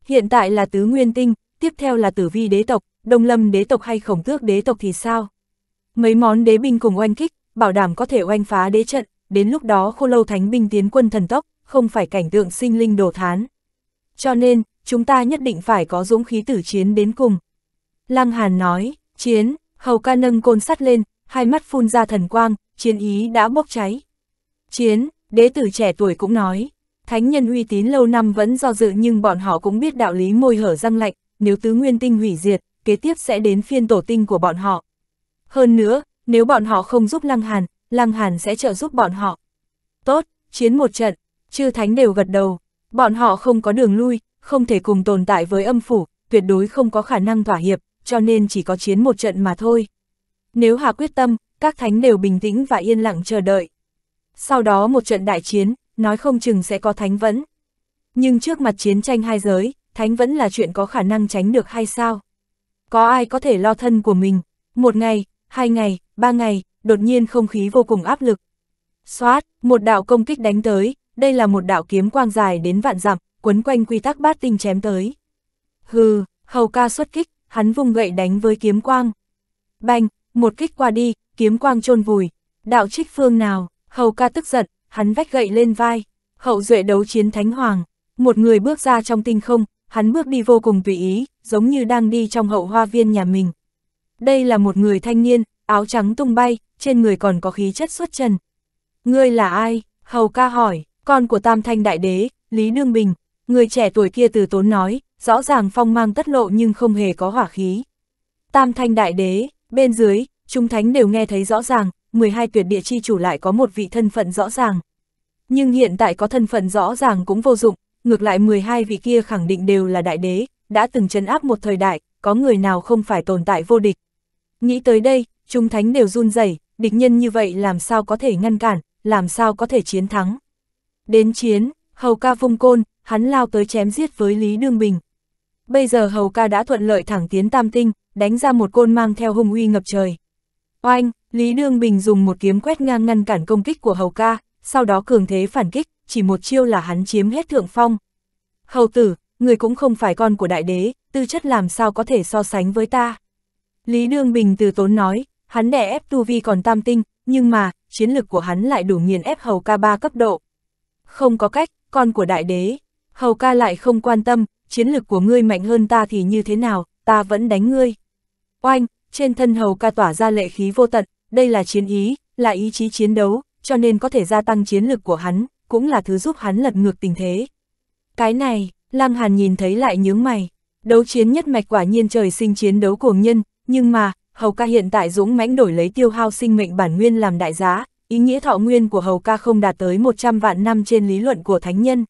Hiện tại là tứ nguyên tinh, tiếp theo là tử vi đế tộc, đông lâm đế tộc hay khổng tước đế tộc thì sao? Mấy món đế binh cùng oanh kích, bảo đảm có thể oanh phá đế trận, đến lúc đó khô lâu thánh binh tiến quân thần tốc, không phải cảnh tượng sinh linh đồ thán. Cho nên, chúng ta nhất định phải có dũng khí tử chiến đến cùng. Lăng Hàn nói, chiến, hầu ca nâng côn sắt lên, hai mắt phun ra thần quang, chiến ý đã bốc cháy. Chiến, Đế tử trẻ tuổi cũng nói, thánh nhân uy tín lâu năm vẫn do dự nhưng bọn họ cũng biết đạo lý môi hở răng lạnh, nếu tứ nguyên tinh hủy diệt, kế tiếp sẽ đến phiên tổ tinh của bọn họ. Hơn nữa, nếu bọn họ không giúp Lăng Hàn, Lăng Hàn sẽ trợ giúp bọn họ. Tốt, chiến một trận, chư thánh đều gật đầu, bọn họ không có đường lui, không thể cùng tồn tại với âm phủ, tuyệt đối không có khả năng thỏa hiệp, cho nên chỉ có chiến một trận mà thôi. Nếu hạ quyết tâm, các thánh đều bình tĩnh và yên lặng chờ đợi sau đó một trận đại chiến, nói không chừng sẽ có thánh vẫn. Nhưng trước mặt chiến tranh hai giới, thánh vẫn là chuyện có khả năng tránh được hay sao? Có ai có thể lo thân của mình? Một ngày, hai ngày, ba ngày, đột nhiên không khí vô cùng áp lực. Xoát, một đạo công kích đánh tới, đây là một đạo kiếm quang dài đến vạn dặm, quấn quanh quy tắc bát tinh chém tới. Hừ, hầu ca xuất kích, hắn vùng gậy đánh với kiếm quang. Bành, một kích qua đi, kiếm quang chôn vùi, đạo trích phương nào, Hầu ca tức giận, hắn vách gậy lên vai, hậu duệ đấu chiến thánh hoàng, một người bước ra trong tinh không, hắn bước đi vô cùng tùy ý, giống như đang đi trong hậu hoa viên nhà mình. Đây là một người thanh niên, áo trắng tung bay, trên người còn có khí chất xuất trần. Ngươi là ai? Hầu ca hỏi, con của Tam Thanh Đại Đế, Lý Đương Bình, người trẻ tuổi kia từ tốn nói, rõ ràng phong mang tất lộ nhưng không hề có hỏa khí. Tam Thanh Đại Đế, bên dưới, chúng thánh đều nghe thấy rõ ràng, 12 tuyệt địa chi chủ lại có một vị thân phận rõ ràng. Nhưng hiện tại có thân phận rõ ràng cũng vô dụng, ngược lại 12 vị kia khẳng định đều là đại đế, đã từng chấn áp một thời đại, có người nào không phải tồn tại vô địch. Nghĩ tới đây, chúng thánh đều run rẩy, địch nhân như vậy làm sao có thể ngăn cản, làm sao có thể chiến thắng. Đến chiến, Hầu ca vung côn, hắn lao tới chém giết với Lý Đương Bình. Bây giờ Hầu ca đã thuận lợi thẳng tiến tam tinh, đánh ra một côn mang theo hung uy ngập trời. Oanh, Lý Đương Bình dùng một kiếm quét ngang ngăn cản công kích của Hầu ca, sau đó cường thế phản kích, chỉ một chiêu là hắn chiếm hết thượng phong. Hầu tử, người cũng không phải con của đại đế, tư chất làm sao có thể so sánh với ta. Lý Đương Bình từ tốn nói, hắn đè ép tu vi còn tam tinh, nhưng mà, chiến lực của hắn lại đủ nghiền ép Hầu ca ba cấp độ. Không có cách, con của đại đế, Hầu ca lại không quan tâm, chiến lực của ngươi mạnh hơn ta thì như thế nào, ta vẫn đánh ngươi. Oanh, trên thân Hầu ca tỏa ra lệ khí vô tận, đây là chiến ý, là ý chí chiến đấu, cho nên có thể gia tăng chiến lực của hắn, cũng là thứ giúp hắn lật ngược tình thế. Cái này, Lăng Hàn nhìn thấy lại nhướng mày, đấu chiến nhất mạch quả nhiên trời sinh chiến đấu cuồng nhân, nhưng mà, Hầu ca hiện tại dũng mãnh đổi lấy tiêu hao sinh mệnh bản nguyên làm đại giá, ý nghĩa thọ nguyên của Hầu ca không đạt tới 100 vạn năm trên lý luận của thánh nhân.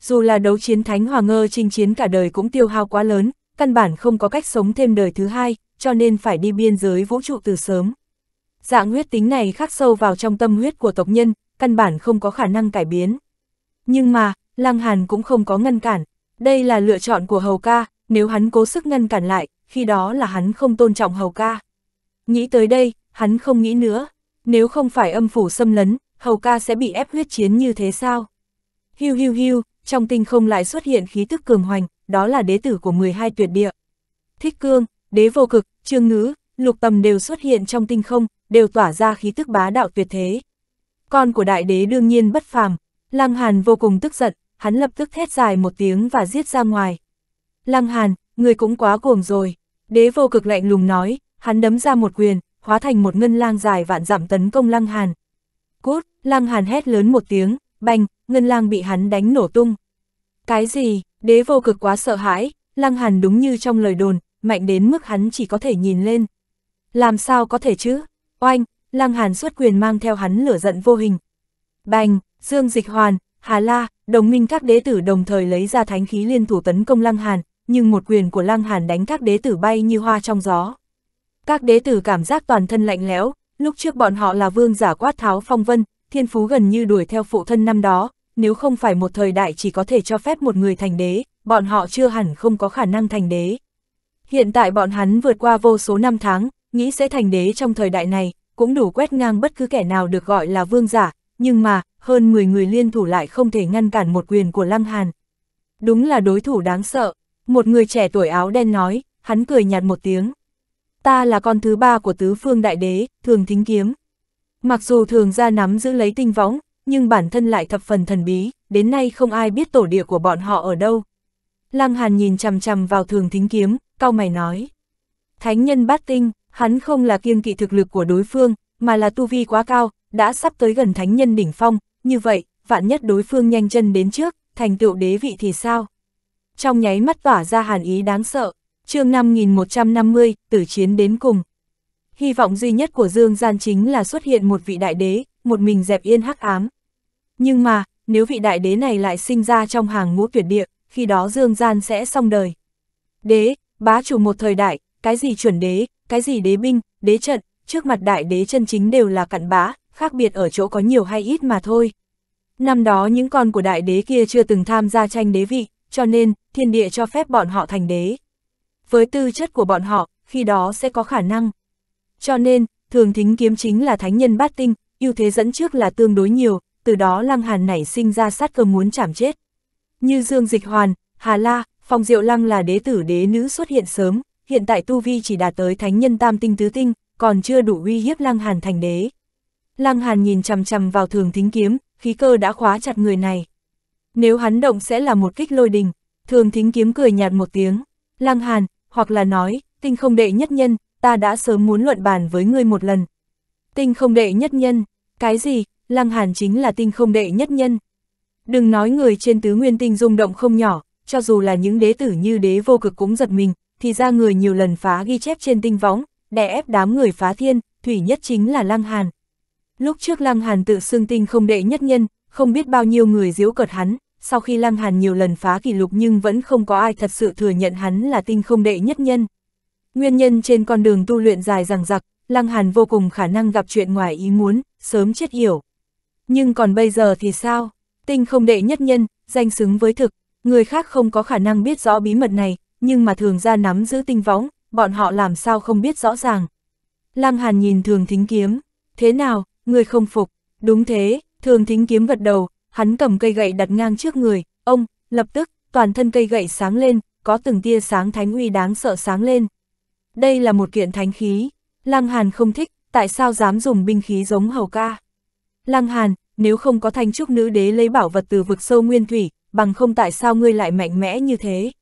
Dù là đấu chiến thánh hòa ngơ chinh chiến cả đời cũng tiêu hao quá lớn, căn bản không có cách sống thêm đời thứ hai, cho nên phải đi biên giới vũ trụ từ sớm dạng huyết tính này khắc sâu vào trong tâm huyết của tộc nhân, căn bản không có khả năng cải biến. Nhưng mà, Lăng Hàn cũng không có ngăn cản, đây là lựa chọn của Hầu Ca, nếu hắn cố sức ngăn cản lại, khi đó là hắn không tôn trọng Hầu Ca. Nghĩ tới đây, hắn không nghĩ nữa, nếu không phải âm phủ xâm lấn, Hầu Ca sẽ bị ép huyết chiến như thế sao? Hiu hiu hiu, trong tinh không lại xuất hiện khí tức cường hoành, đó là đế tử của 12 tuyệt địa. Thích cương, đế vô cực, trương ngữ, lục tầm đều xuất hiện trong tinh không, đều tỏa ra khí tức bá đạo tuyệt thế. Con của đại đế đương nhiên bất phàm, Lăng Hàn vô cùng tức giận, hắn lập tức thét dài một tiếng và giết ra ngoài. Lăng Hàn, người cũng quá cuồng rồi, đế vô cực lạnh lùng nói, hắn đấm ra một quyền, hóa thành một ngân lang dài vạn dặm tấn công Lăng Hàn. Cút, Lăng Hàn hét lớn một tiếng, bành, ngân lang bị hắn đánh nổ tung. Cái gì, đế vô cực quá sợ hãi, Lăng Hàn đúng như trong lời đồn, mạnh đến mức hắn chỉ có thể nhìn lên. Làm sao có thể chứ? Oanh, Lăng Hàn xuất quyền mang theo hắn lửa giận vô hình. Bành, Dương Dịch Hoàn, Hà La, đồng minh các đế tử đồng thời lấy ra thánh khí liên thủ tấn công Lăng Hàn, nhưng một quyền của Lăng Hàn đánh các đế tử bay như hoa trong gió. Các đế tử cảm giác toàn thân lạnh lẽo, lúc trước bọn họ là vương giả quát tháo phong vân, thiên phú gần như đuổi theo phụ thân năm đó, nếu không phải một thời đại chỉ có thể cho phép một người thành đế, bọn họ chưa hẳn không có khả năng thành đế. Hiện tại bọn hắn vượt qua vô số năm tháng, nghĩ sẽ thành đế trong thời đại này, cũng đủ quét ngang bất cứ kẻ nào được gọi là vương giả, nhưng mà, hơn 10 người liên thủ lại không thể ngăn cản một quyền của Lăng Hàn. Đúng là đối thủ đáng sợ, một người trẻ tuổi áo đen nói, hắn cười nhạt một tiếng. Ta là con thứ ba của tứ phương đại đế, thường thính kiếm. Mặc dù thường ra nắm giữ lấy tinh võng, nhưng bản thân lại thập phần thần bí, đến nay không ai biết tổ địa của bọn họ ở đâu. Lăng Hàn nhìn chằm chằm vào thường thính kiếm, cao mày nói. Thánh nhân bát tinh, hắn không là kiêng kỵ thực lực của đối phương, mà là tu vi quá cao, đã sắp tới gần thánh nhân đỉnh phong, như vậy, vạn nhất đối phương nhanh chân đến trước, thành tựu đế vị thì sao? Trong nháy mắt tỏa ra hàn ý đáng sợ, chương 5150, tử chiến đến cùng. Hy vọng duy nhất của Dương Gian chính là xuất hiện một vị đại đế, một mình dẹp yên hắc ám. Nhưng mà, nếu vị đại đế này lại sinh ra trong hàng ngũ tuyệt địa, khi đó Dương Gian sẽ xong đời. Đế, bá chủ một thời đại, cái gì chuẩn đế, cái gì đế binh, đế trận, trước mặt đại đế chân chính đều là cặn bã, khác biệt ở chỗ có nhiều hay ít mà thôi. Năm đó những con của đại đế kia chưa từng tham gia tranh đế vị, cho nên, thiên địa cho phép bọn họ thành đế. Với tư chất của bọn họ, khi đó sẽ có khả năng. Cho nên, thường thính kiếm chính là thánh nhân bát tinh, ưu thế dẫn trước là tương đối nhiều, từ đó lăng hàn nảy sinh ra sát cơ muốn chảm chết. Như Dương Dịch Hoàn, Hà La, Phong Diệu Lăng là đế tử đế nữ xuất hiện sớm, hiện tại Tu Vi chỉ đạt tới thánh nhân tam tinh tứ tinh, còn chưa đủ uy hiếp Lăng Hàn thành đế. Lăng Hàn nhìn chằm chằm vào thường thính kiếm, khí cơ đã khóa chặt người này. Nếu hắn động sẽ là một kích lôi đình, thường thính kiếm cười nhạt một tiếng. Lăng Hàn, hoặc là nói, tinh không đệ nhất nhân, ta đã sớm muốn luận bàn với ngươi một lần. Tinh không đệ nhất nhân, cái gì, Lăng Hàn chính là tinh không đệ nhất nhân. Đừng nói người trên tứ nguyên tinh rung động không nhỏ, cho dù là những đế tử như đế vô cực cũng giật mình, thì ra người nhiều lần phá ghi chép trên tinh võng, đè ép đám người phá thiên, thủy nhất chính là Lăng Hàn. Lúc trước Lăng Hàn tự xưng tinh không đệ nhất nhân, không biết bao nhiêu người giễu cợt hắn, sau khi Lăng Hàn nhiều lần phá kỷ lục nhưng vẫn không có ai thật sự thừa nhận hắn là tinh không đệ nhất nhân. Nguyên nhân trên con đường tu luyện dài dằng dặc Lăng Hàn vô cùng khả năng gặp chuyện ngoài ý muốn, sớm chết hiểu. Nhưng còn bây giờ thì sao? Tinh không đệ nhất nhân, danh xứng với thực, người khác không có khả năng biết rõ bí mật này, nhưng mà thường ra nắm giữ tinh võng, bọn họ làm sao không biết rõ ràng. Lăng Hàn nhìn thường thính kiếm, thế nào, người không phục, đúng thế, thường thính kiếm gật đầu, hắn cầm cây gậy đặt ngang trước người, ông, lập tức, toàn thân cây gậy sáng lên, có từng tia sáng thánh uy đáng sợ sáng lên. Đây là một kiện thánh khí, Lăng Hàn không thích, tại sao dám dùng binh khí giống hầu ca. Lăng Hàn, nếu không có thanh trúc nữ đế lấy bảo vật từ vực sâu nguyên thủy, bằng không tại sao ngươi lại mạnh mẽ như thế.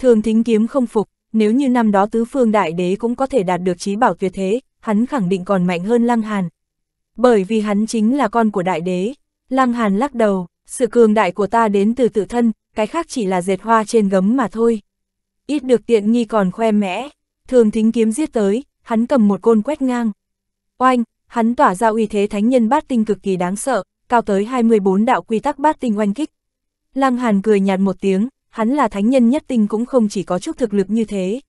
Thường thính kiếm không phục, nếu như năm đó tứ phương đại đế cũng có thể đạt được trí bảo tuyệt thế, hắn khẳng định còn mạnh hơn Lăng Hàn. Bởi vì hắn chính là con của đại đế. Lăng Hàn lắc đầu, sự cường đại của ta đến từ tự thân, cái khác chỉ là dệt hoa trên gấm mà thôi. Ít được tiện nghi còn khoe mẽ, thường thính kiếm giết tới, hắn cầm một côn quét ngang. Oanh, hắn tỏa ra uy thế thánh nhân bát tinh cực kỳ đáng sợ, cao tới 24 đạo quy tắc bát tinh oanh kích. Lăng Hàn cười nhạt một tiếng, hắn là thánh nhân nhất tinh cũng không chỉ có chút thực lực như thế.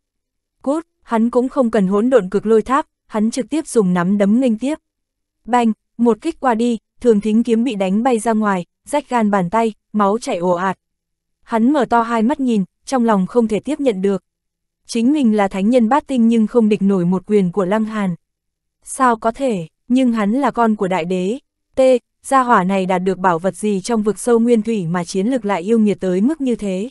Cút, hắn cũng không cần hỗn độn cực lôi tháp, hắn trực tiếp dùng nắm đấm nghênh tiếp. Banh, một kích qua đi, thường thính kiếm bị đánh bay ra ngoài, rách gan bàn tay, máu chảy ồ ạt. Hắn mở to hai mắt nhìn, trong lòng không thể tiếp nhận được. Chính mình là thánh nhân bát tinh nhưng không địch nổi một quyền của Lăng Hàn. Sao có thể, nhưng hắn là con của đại đế. T, gia hỏa này đạt được bảo vật gì trong vực sâu nguyên thủy mà chiến lực lại yêu nghiệt tới mức như thế.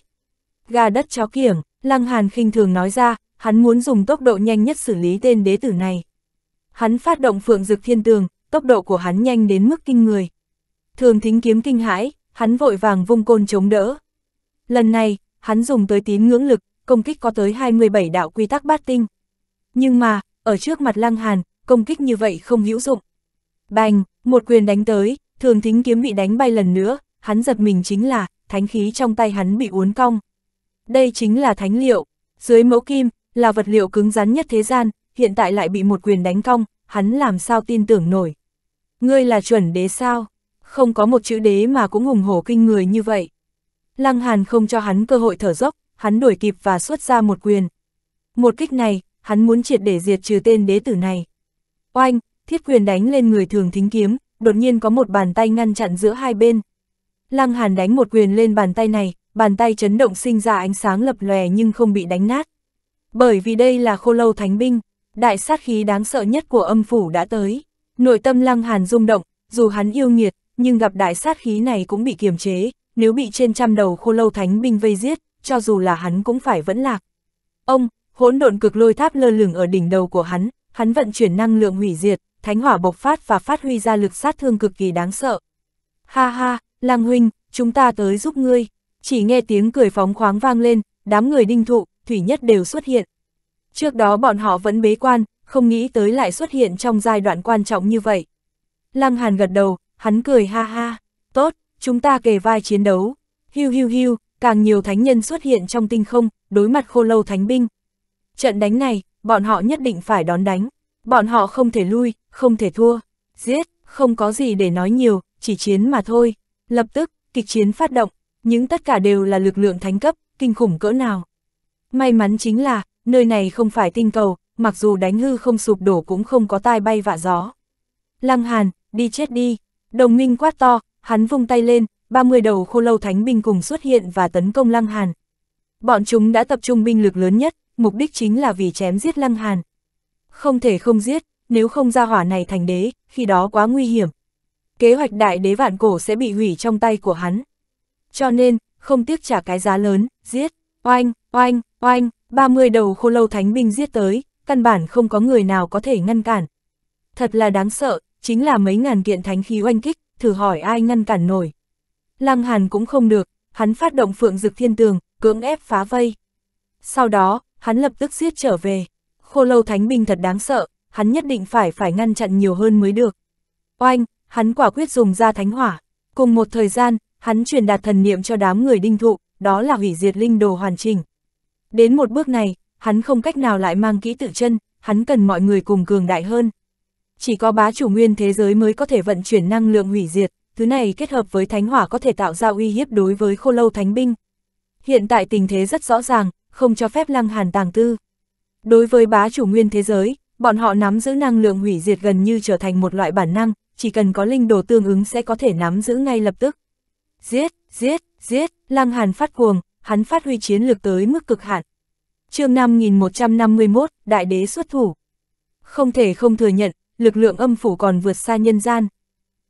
Gà đất chó kiểng, Lăng Hàn khinh thường nói ra, hắn muốn dùng tốc độ nhanh nhất xử lý tên đế tử này. Hắn phát động phượng dực thiên tường, tốc độ của hắn nhanh đến mức kinh người. Thường thính kiếm kinh hãi, hắn vội vàng vung côn chống đỡ. Lần này, hắn dùng tới tín ngưỡng lực, công kích có tới 27 đạo quy tắc bát tinh. Nhưng mà, ở trước mặt Lăng Hàn, công kích như vậy không hữu dụng. Bành, một quyền đánh tới, thường thính kiếm bị đánh bay lần nữa, hắn giật mình chính là, thánh khí trong tay hắn bị uốn cong. Đây chính là thánh liệu, dưới mẫu kim, là vật liệu cứng rắn nhất thế gian, hiện tại lại bị một quyền đánh cong, hắn làm sao tin tưởng nổi. Ngươi là chuẩn đế sao? Không có một chữ đế mà cũng hùng hổ kinh người như vậy. Lăng Hàn không cho hắn cơ hội thở dốc, hắn đuổi kịp và xuất ra một quyền. Một kích này, hắn muốn triệt để diệt trừ tên đế tử này. Oanh, thiết quyền đánh lên người thường thính kiếm, đột nhiên có một bàn tay ngăn chặn giữa hai bên. Lăng Hàn đánh một quyền lên bàn tay này, bàn tay chấn động sinh ra ánh sáng lập lòe nhưng không bị đánh nát. Bởi vì đây là khô lâu thánh binh, đại sát khí đáng sợ nhất của âm phủ đã tới. Nội tâm Lăng Hàn rung động, dù hắn yêu nghiệt, nhưng gặp đại sát khí này cũng bị kiềm chế, nếu bị trên trăm đầu khô lâu thánh binh vây giết, cho dù là hắn cũng phải vẫn lạc. Ông, hỗn độn cực lôi tháp lơ lửng ở đỉnh đầu của hắn, hắn vận chuyển năng lượng hủy diệt, thánh hỏa bộc phát và phát huy ra lực sát thương cực kỳ đáng sợ. Ha ha, Lang huynh, chúng ta tới giúp ngươi. Chỉ nghe tiếng cười phóng khoáng vang lên, đám người đinh thụ, thủy nhất đều xuất hiện. Trước đó bọn họ vẫn bế quan, không nghĩ tới lại xuất hiện trong giai đoạn quan trọng như vậy. Lăng Hàn gật đầu, hắn cười ha ha, tốt, chúng ta kề vai chiến đấu. Hiu hiu hiu, càng nhiều thánh nhân xuất hiện trong tinh không, đối mặt khô lâu thánh binh. Trận đánh này, bọn họ nhất định phải đón đánh. Bọn họ không thể lui, không thể thua, giết, không có gì để nói nhiều, chỉ chiến mà thôi. Lập tức, kịch chiến phát động, những tất cả đều là lực lượng thánh cấp, kinh khủng cỡ nào. May mắn chính là, nơi này không phải tinh cầu, mặc dù đánh hư không sụp đổ cũng không có tai bay vạ gió. Lăng Hàn, đi chết đi, đồng minh quát to, hắn vung tay lên, 30 đầu khô lâu thánh binh cùng xuất hiện và tấn công Lăng Hàn. Bọn chúng đã tập trung binh lực lớn nhất, mục đích chính là vì chém giết Lăng Hàn không thể không giết, nếu không ra hỏa này thành đế, khi đó quá nguy hiểm. Kế hoạch đại đế vạn cổ sẽ bị hủy trong tay của hắn. Cho nên, không tiếc trả cái giá lớn, giết, oanh, oanh, oanh, 30 đầu khô lâu thánh binh giết tới, căn bản không có người nào có thể ngăn cản. Thật là đáng sợ, chính là mấy ngàn kiện thánh khí oanh kích, thử hỏi ai ngăn cản nổi. Lăng Hàn cũng không được, hắn phát động phượng dực thiên tường, cưỡng ép phá vây. Sau đó, hắn lập tức giết trở về khô lâu thánh binh thật đáng sợ, hắn nhất định phải phải ngăn chặn nhiều hơn mới được. Oanh, hắn quả quyết dùng ra thánh hỏa. Cùng một thời gian, hắn truyền đạt thần niệm cho đám người đinh thụ, đó là hủy diệt linh đồ hoàn chỉnh. Đến một bước này, hắn không cách nào lại mang kỹ tự chân, hắn cần mọi người cùng cường đại hơn. Chỉ có bá chủ nguyên thế giới mới có thể vận chuyển năng lượng hủy diệt, thứ này kết hợp với thánh hỏa có thể tạo ra uy hiếp đối với khô lâu thánh binh. Hiện tại tình thế rất rõ ràng, không cho phép lăng hàn tàng tư. Đối với bá chủ nguyên thế giới, bọn họ nắm giữ năng lượng hủy diệt gần như trở thành một loại bản năng, chỉ cần có linh đồ tương ứng sẽ có thể nắm giữ ngay lập tức. Giết, giết, giết, Lăng Hàn phát cuồng, hắn phát huy chiến lược tới mức cực hạn. chương 5151, Đại đế xuất thủ. Không thể không thừa nhận, lực lượng âm phủ còn vượt xa nhân gian.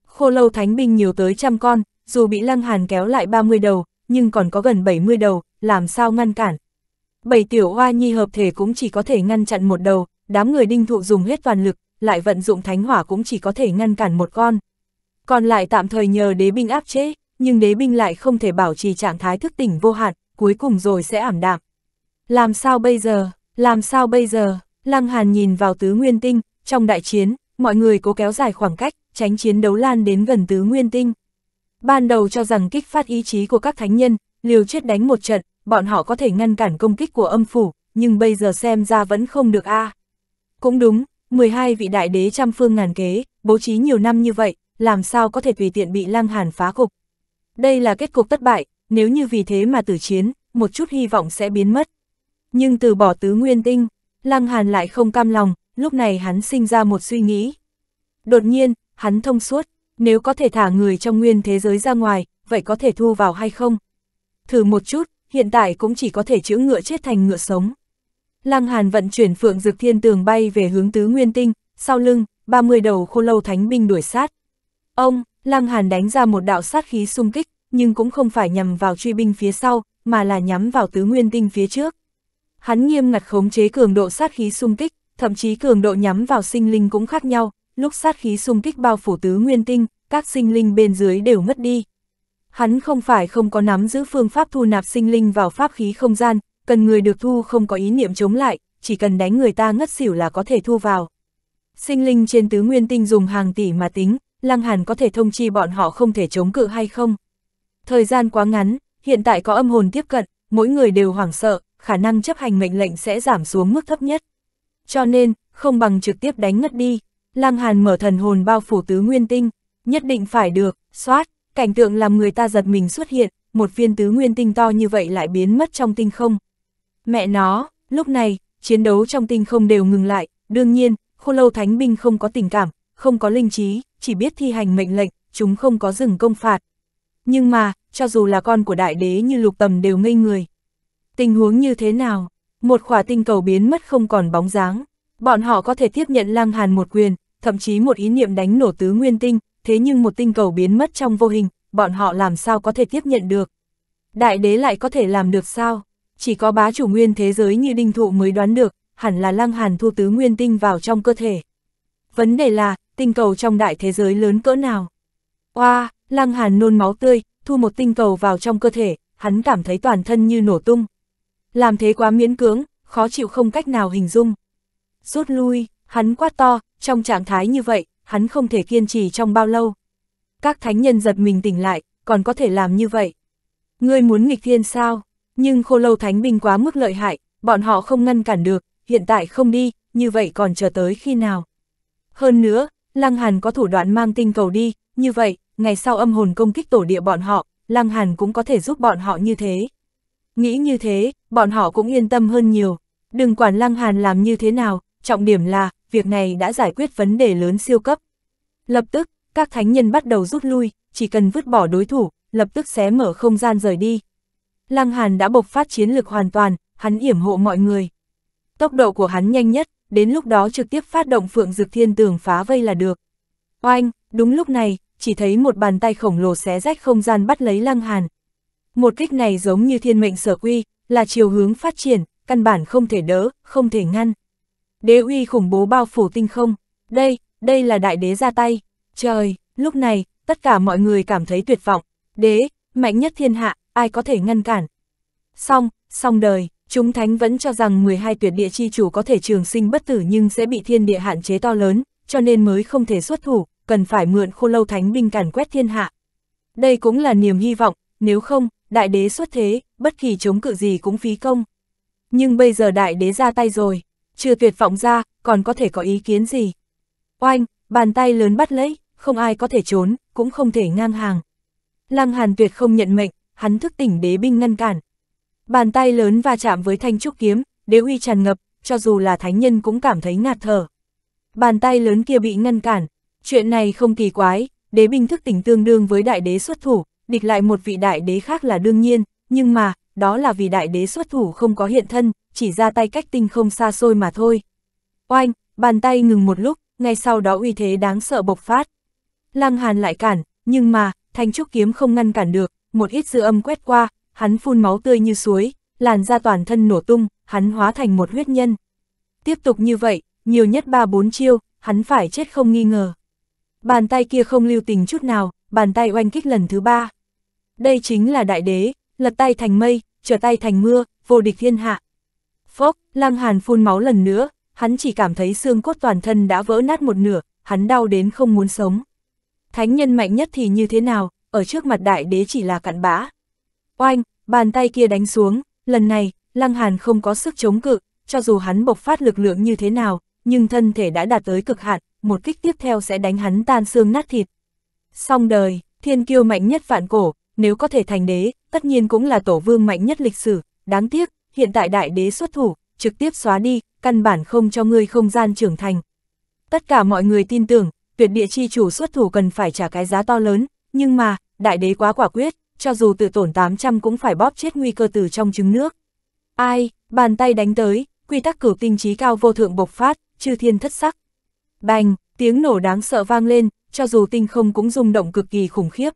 Khô lâu thánh binh nhiều tới trăm con, dù bị Lăng Hàn kéo lại 30 đầu, nhưng còn có gần 70 đầu, làm sao ngăn cản bảy tiểu hoa nhi hợp thể cũng chỉ có thể ngăn chặn một đầu, đám người đinh thụ dùng hết toàn lực, lại vận dụng thánh hỏa cũng chỉ có thể ngăn cản một con. Còn lại tạm thời nhờ đế binh áp chế, nhưng đế binh lại không thể bảo trì trạng thái thức tỉnh vô hạn, cuối cùng rồi sẽ ảm đạm. Làm sao bây giờ, làm sao bây giờ, Lăng Hàn nhìn vào tứ nguyên tinh, trong đại chiến, mọi người cố kéo dài khoảng cách, tránh chiến đấu lan đến gần tứ nguyên tinh. Ban đầu cho rằng kích phát ý chí của các thánh nhân, liều chết đánh một trận, bọn họ có thể ngăn cản công kích của âm phủ, nhưng bây giờ xem ra vẫn không được a. À. Cũng đúng, 12 vị đại đế trăm phương ngàn kế, bố trí nhiều năm như vậy, làm sao có thể tùy tiện bị Lăng Hàn phá cục. Đây là kết cục thất bại, nếu như vì thế mà tử chiến, một chút hy vọng sẽ biến mất. Nhưng từ bỏ tứ nguyên tinh, Lăng Hàn lại không cam lòng, lúc này hắn sinh ra một suy nghĩ. Đột nhiên, hắn thông suốt, nếu có thể thả người trong nguyên thế giới ra ngoài, vậy có thể thu vào hay không? Thử một chút, hiện tại cũng chỉ có thể chữa ngựa chết thành ngựa sống. Lăng Hàn vận chuyển Phượng dược Thiên Tường bay về hướng Tứ Nguyên Tinh, sau lưng, 30 đầu khô lâu thánh binh đuổi sát. Ông, Lăng Hàn đánh ra một đạo sát khí xung kích, nhưng cũng không phải nhằm vào truy binh phía sau, mà là nhắm vào Tứ Nguyên Tinh phía trước. Hắn nghiêm ngặt khống chế cường độ sát khí xung kích, thậm chí cường độ nhắm vào sinh linh cũng khác nhau, lúc sát khí xung kích bao phủ Tứ Nguyên Tinh, các sinh linh bên dưới đều mất đi, hắn không phải không có nắm giữ phương pháp thu nạp sinh linh vào pháp khí không gian, cần người được thu không có ý niệm chống lại, chỉ cần đánh người ta ngất xỉu là có thể thu vào. Sinh linh trên tứ nguyên tinh dùng hàng tỷ mà tính, Lăng Hàn có thể thông chi bọn họ không thể chống cự hay không. Thời gian quá ngắn, hiện tại có âm hồn tiếp cận, mỗi người đều hoảng sợ, khả năng chấp hành mệnh lệnh sẽ giảm xuống mức thấp nhất. Cho nên, không bằng trực tiếp đánh ngất đi. Lăng Hàn mở thần hồn bao phủ tứ nguyên tinh, nhất định phải được, soát, Cảnh tượng làm người ta giật mình xuất hiện, một viên tứ nguyên tinh to như vậy lại biến mất trong tinh không. Mẹ nó, lúc này, chiến đấu trong tinh không đều ngừng lại, đương nhiên, khô lâu thánh binh không có tình cảm, không có linh trí, chỉ biết thi hành mệnh lệnh, chúng không có dừng công phạt. Nhưng mà, cho dù là con của đại đế như lục tầm đều ngây người. Tình huống như thế nào? Một khỏa tinh cầu biến mất không còn bóng dáng. Bọn họ có thể tiếp nhận lang hàn một quyền, thậm chí một ý niệm đánh nổ tứ nguyên tinh, thế nhưng một tinh cầu biến mất trong vô hình, bọn họ làm sao có thể tiếp nhận được. Đại đế lại có thể làm được sao? Chỉ có bá chủ nguyên thế giới như đinh thụ mới đoán được, hẳn là lăng hàn thu tứ nguyên tinh vào trong cơ thể. Vấn đề là, tinh cầu trong đại thế giới lớn cỡ nào? Oa, wow, lăng hàn nôn máu tươi, thu một tinh cầu vào trong cơ thể, hắn cảm thấy toàn thân như nổ tung. Làm thế quá miễn cưỡng, khó chịu không cách nào hình dung. Rút lui, hắn quát to, trong trạng thái như vậy, hắn không thể kiên trì trong bao lâu. Các thánh nhân giật mình tỉnh lại, còn có thể làm như vậy. Ngươi muốn nghịch thiên sao? Nhưng khô lâu thánh binh quá mức lợi hại, bọn họ không ngăn cản được, hiện tại không đi, như vậy còn chờ tới khi nào? Hơn nữa, Lăng Hàn có thủ đoạn mang tinh cầu đi, như vậy, ngày sau âm hồn công kích tổ địa bọn họ, Lăng Hàn cũng có thể giúp bọn họ như thế. Nghĩ như thế, bọn họ cũng yên tâm hơn nhiều. Đừng quản Lăng Hàn làm như thế nào, trọng điểm là, việc này đã giải quyết vấn đề lớn siêu cấp. Lập tức, các thánh nhân bắt đầu rút lui, chỉ cần vứt bỏ đối thủ, lập tức xé mở không gian rời đi. Lăng Hàn đã bộc phát chiến lực hoàn toàn, hắn yểm hộ mọi người. Tốc độ của hắn nhanh nhất, đến lúc đó trực tiếp phát động Phượng Dực Thiên Tường phá vây là được. Oanh, đúng lúc này, chỉ thấy một bàn tay khổng lồ xé rách không gian bắt lấy Lăng Hàn. Một kích này giống như thiên mệnh sở quy, là chiều hướng phát triển, căn bản không thể đỡ, không thể ngăn. Đế uy khủng bố bao phủ tinh không, đây, đây là đại đế ra tay. Trời, lúc này, tất cả mọi người cảm thấy tuyệt vọng. Đế, mạnh nhất thiên hạ, ai có thể ngăn cản. Xong, xong đời, chúng thánh vẫn cho rằng 12 tuyệt địa chi chủ có thể trường sinh bất tử nhưng sẽ bị thiên địa hạn chế to lớn, cho nên mới không thể xuất thủ, cần phải mượn khô lâu thánh binh càn quét thiên hạ. Đây cũng là niềm hy vọng, nếu không, đại đế xuất thế, bất kỳ chống cự gì cũng phí công. Nhưng bây giờ đại đế ra tay rồi, trừ tuyệt vọng ra, còn có thể có ý kiến gì. Oanh, bàn tay lớn bắt lấy, không ai có thể trốn, cũng không thể ngang hàng. Lăng Hàn tuyệt không nhận mệnh, hắn thức tỉnh đế binh ngăn cản. Bàn tay lớn va chạm với thanh trúc kiếm, đế uy tràn ngập, cho dù là thánh nhân cũng cảm thấy ngạt thở. Bàn tay lớn kia bị ngăn cản, chuyện này không kỳ quái, đế binh thức tỉnh tương đương với đại đế xuất thủ, địch lại một vị đại đế khác là đương nhiên, nhưng mà, đó là vì đại đế xuất thủ không có hiện thân, chỉ ra tay cách tinh không xa xôi mà thôi. Oanh, bàn tay ngừng một lúc, ngay sau đó uy thế đáng sợ bộc phát. Lăng Hàn lại cản, nhưng mà, thanh trúc kiếm không ngăn cản được, một ít dư âm quét qua, hắn phun máu tươi như suối, làn ra toàn thân nổ tung, hắn hóa thành một huyết nhân. Tiếp tục như vậy, nhiều nhất ba bốn chiêu, hắn phải chết không nghi ngờ. Bàn tay kia không lưu tình chút nào, bàn tay oanh kích lần thứ ba. Đây chính là đại đế, lật tay thành mây, trở tay thành mưa, vô địch thiên hạ. Phốc, Lăng Hàn phun máu lần nữa, hắn chỉ cảm thấy xương cốt toàn thân đã vỡ nát một nửa, hắn đau đến không muốn sống. Thánh nhân mạnh nhất thì như thế nào, ở trước mặt đại đế chỉ là cặn bã. Oanh, bàn tay kia đánh xuống, lần này, Lăng Hàn không có sức chống cự, cho dù hắn bộc phát lực lượng như thế nào, nhưng thân thể đã đạt tới cực hạn, một kích tiếp theo sẽ đánh hắn tan xương nát thịt. Xong đời, thiên kiêu mạnh nhất vạn cổ, nếu có thể thành đế, tất nhiên cũng là tổ vương mạnh nhất lịch sử, đáng tiếc, hiện tại đại đế xuất thủ, trực tiếp xóa đi, căn bản không cho ngươi không gian trưởng thành. Tất cả mọi người tin tưởng, tuyệt địa chi chủ xuất thủ cần phải trả cái giá to lớn, nhưng mà, đại đế quá quả quyết, cho dù tự tổn 800 cũng phải bóp chết nguy cơ từ trong trứng nước. Ai, bàn tay đánh tới, quy tắc cửu tinh trí cao vô thượng bộc phát, chư thiên thất sắc. Bành, tiếng nổ đáng sợ vang lên, cho dù tinh không cũng rung động cực kỳ khủng khiếp.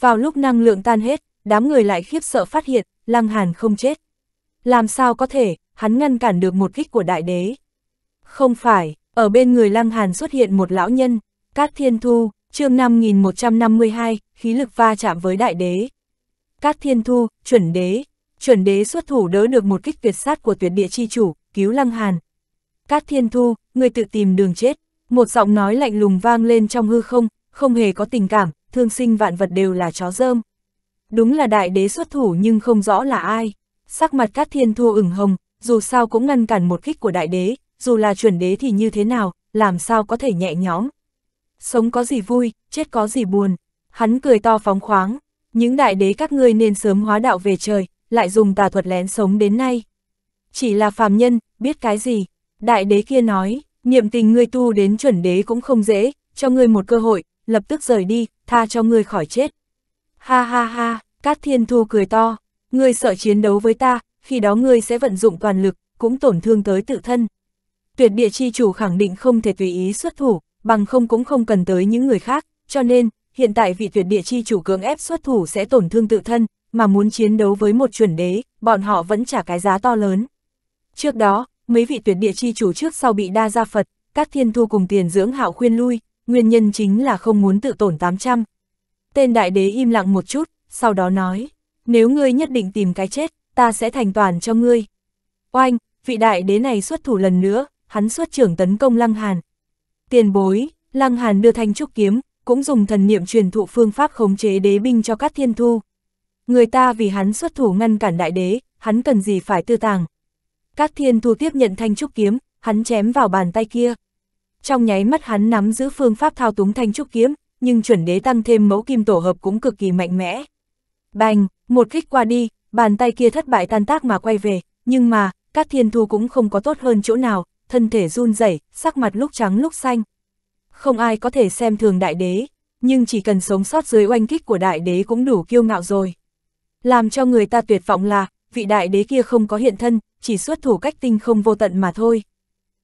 Vào lúc năng lượng tan hết, đám người lại khiếp sợ phát hiện, Lăng Hàn không chết làm sao có thể, hắn ngăn cản được một kích của đại đế. Không phải, ở bên người Lăng Hàn xuất hiện một lão nhân, Cát Thiên Thu, chương 5152, khí lực va chạm với đại đế. Cát Thiên Thu, chuẩn đế, chuẩn đế xuất thủ đỡ được một kích tuyệt sát của tuyệt địa chi chủ, cứu Lăng Hàn. Cát Thiên Thu, người tự tìm đường chết, một giọng nói lạnh lùng vang lên trong hư không, không hề có tình cảm, thương sinh vạn vật đều là chó dơm, Đúng là đại đế xuất thủ nhưng không rõ là ai. Sắc mặt Cát Thiên thu ửng hồng, dù sao cũng ngăn cản một kích của đại đế, dù là chuẩn đế thì như thế nào, làm sao có thể nhẹ nhõm. Sống có gì vui, chết có gì buồn. Hắn cười to phóng khoáng, những đại đế các ngươi nên sớm hóa đạo về trời, lại dùng tà thuật lén sống đến nay. Chỉ là phàm nhân, biết cái gì? Đại đế kia nói, niệm tình ngươi tu đến chuẩn đế cũng không dễ, cho ngươi một cơ hội, lập tức rời đi, tha cho ngươi khỏi chết. Ha ha ha, Cát Thiên Thu cười to, Ngươi sợ chiến đấu với ta, khi đó ngươi sẽ vận dụng toàn lực, cũng tổn thương tới tự thân. Tuyệt địa chi chủ khẳng định không thể tùy ý xuất thủ, bằng không cũng không cần tới những người khác, cho nên, hiện tại vị tuyệt địa chi chủ cưỡng ép xuất thủ sẽ tổn thương tự thân, mà muốn chiến đấu với một chuẩn đế, bọn họ vẫn trả cái giá to lớn. Trước đó, mấy vị tuyệt địa chi chủ trước sau bị đa gia Phật, các thiên thu cùng tiền dưỡng hạo khuyên lui, nguyên nhân chính là không muốn tự tổn 800. Tên đại đế im lặng một chút, sau đó nói nếu ngươi nhất định tìm cái chết, ta sẽ thành toàn cho ngươi. Oanh, vị đại đế này xuất thủ lần nữa, hắn xuất trưởng tấn công Lăng Hàn. Tiền bối, Lăng Hàn đưa thanh trúc kiếm, cũng dùng thần niệm truyền thụ phương pháp khống chế đế binh cho các thiên thu. Người ta vì hắn xuất thủ ngăn cản đại đế, hắn cần gì phải tư tàng. Các thiên thu tiếp nhận thanh trúc kiếm, hắn chém vào bàn tay kia. Trong nháy mắt hắn nắm giữ phương pháp thao túng thanh trúc kiếm, nhưng chuẩn đế tăng thêm mẫu kim tổ hợp cũng cực kỳ mạnh mẽ. Bành, một kích qua đi, bàn tay kia thất bại tan tác mà quay về, nhưng mà, các thiên thu cũng không có tốt hơn chỗ nào, thân thể run rẩy, sắc mặt lúc trắng lúc xanh. Không ai có thể xem thường đại đế, nhưng chỉ cần sống sót dưới oanh kích của đại đế cũng đủ kiêu ngạo rồi. Làm cho người ta tuyệt vọng là, vị đại đế kia không có hiện thân, chỉ xuất thủ cách tinh không vô tận mà thôi.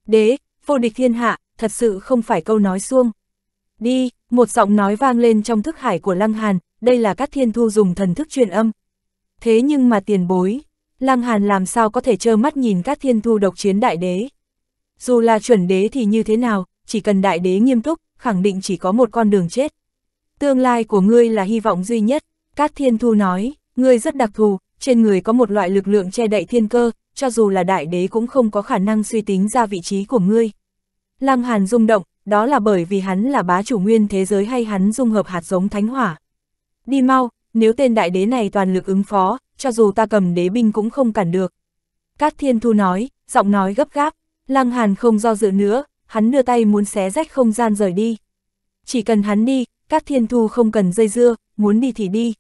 Đế, vô địch thiên hạ, thật sự không phải câu nói xuông. Đi, một giọng nói vang lên trong thức hải của Lăng Hàn, đây là các thiên thu dùng thần thức truyền âm. Thế nhưng mà tiền bối, Lăng Hàn làm sao có thể trơ mắt nhìn các thiên thu độc chiến đại đế. Dù là chuẩn đế thì như thế nào, chỉ cần đại đế nghiêm túc, khẳng định chỉ có một con đường chết. Tương lai của ngươi là hy vọng duy nhất, các Thiên Thu nói, ngươi rất đặc thù, trên người có một loại lực lượng che đậy thiên cơ, cho dù là đại đế cũng không có khả năng suy tính ra vị trí của ngươi. Lăng Hàn rung động, đó là bởi vì hắn là bá chủ nguyên thế giới hay hắn dung hợp hạt giống thánh hỏa đi mau, nếu tên đại đế này toàn lực ứng phó, cho dù ta cầm đế binh cũng không cản được. Cát Thiên Thu nói, giọng nói gấp gáp, Lăng Hàn không do dự nữa, hắn đưa tay muốn xé rách không gian rời đi. Chỉ cần hắn đi, Cát Thiên Thu không cần dây dưa, muốn đi thì đi.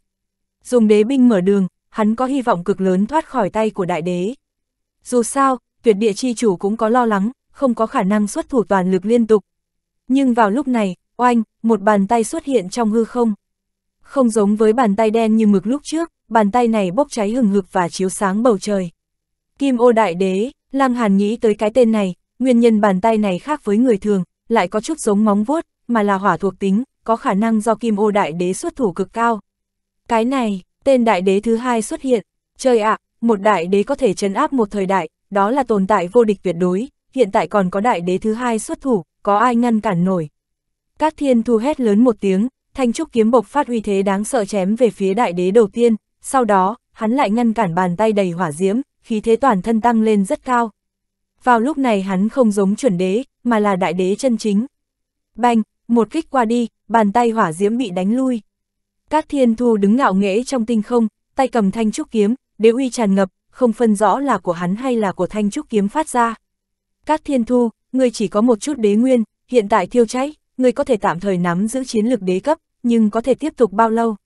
Dùng đế binh mở đường, hắn có hy vọng cực lớn thoát khỏi tay của đại đế. Dù sao, tuyệt địa chi chủ cũng có lo lắng, không có khả năng xuất thủ toàn lực liên tục. Nhưng vào lúc này, oanh, một bàn tay xuất hiện trong hư không. Không giống với bàn tay đen như mực lúc trước, bàn tay này bốc cháy hừng hực và chiếu sáng bầu trời. Kim ô đại đế, Lăng Hàn nghĩ tới cái tên này, nguyên nhân bàn tay này khác với người thường, lại có chút giống móng vuốt, mà là hỏa thuộc tính, có khả năng do kim ô đại đế xuất thủ cực cao. Cái này, tên đại đế thứ hai xuất hiện, trời ạ, một đại đế có thể chấn áp một thời đại, đó là tồn tại vô địch tuyệt đối, hiện tại còn có đại đế thứ hai xuất thủ, có ai ngăn cản nổi. Các thiên thu hét lớn một tiếng, thanh trúc kiếm bộc phát uy thế đáng sợ chém về phía đại đế đầu tiên, sau đó, hắn lại ngăn cản bàn tay đầy hỏa diễm, khí thế toàn thân tăng lên rất cao. Vào lúc này hắn không giống chuẩn đế, mà là đại đế chân chính. Banh, một kích qua đi, bàn tay hỏa diễm bị đánh lui. Các thiên thu đứng ngạo nghễ trong tinh không, tay cầm thanh trúc kiếm, đế uy tràn ngập, không phân rõ là của hắn hay là của thanh trúc kiếm phát ra. Các thiên thu, người chỉ có một chút đế nguyên, hiện tại thiêu cháy ngươi có thể tạm thời nắm giữ chiến lược đế cấp, nhưng có thể tiếp tục bao lâu?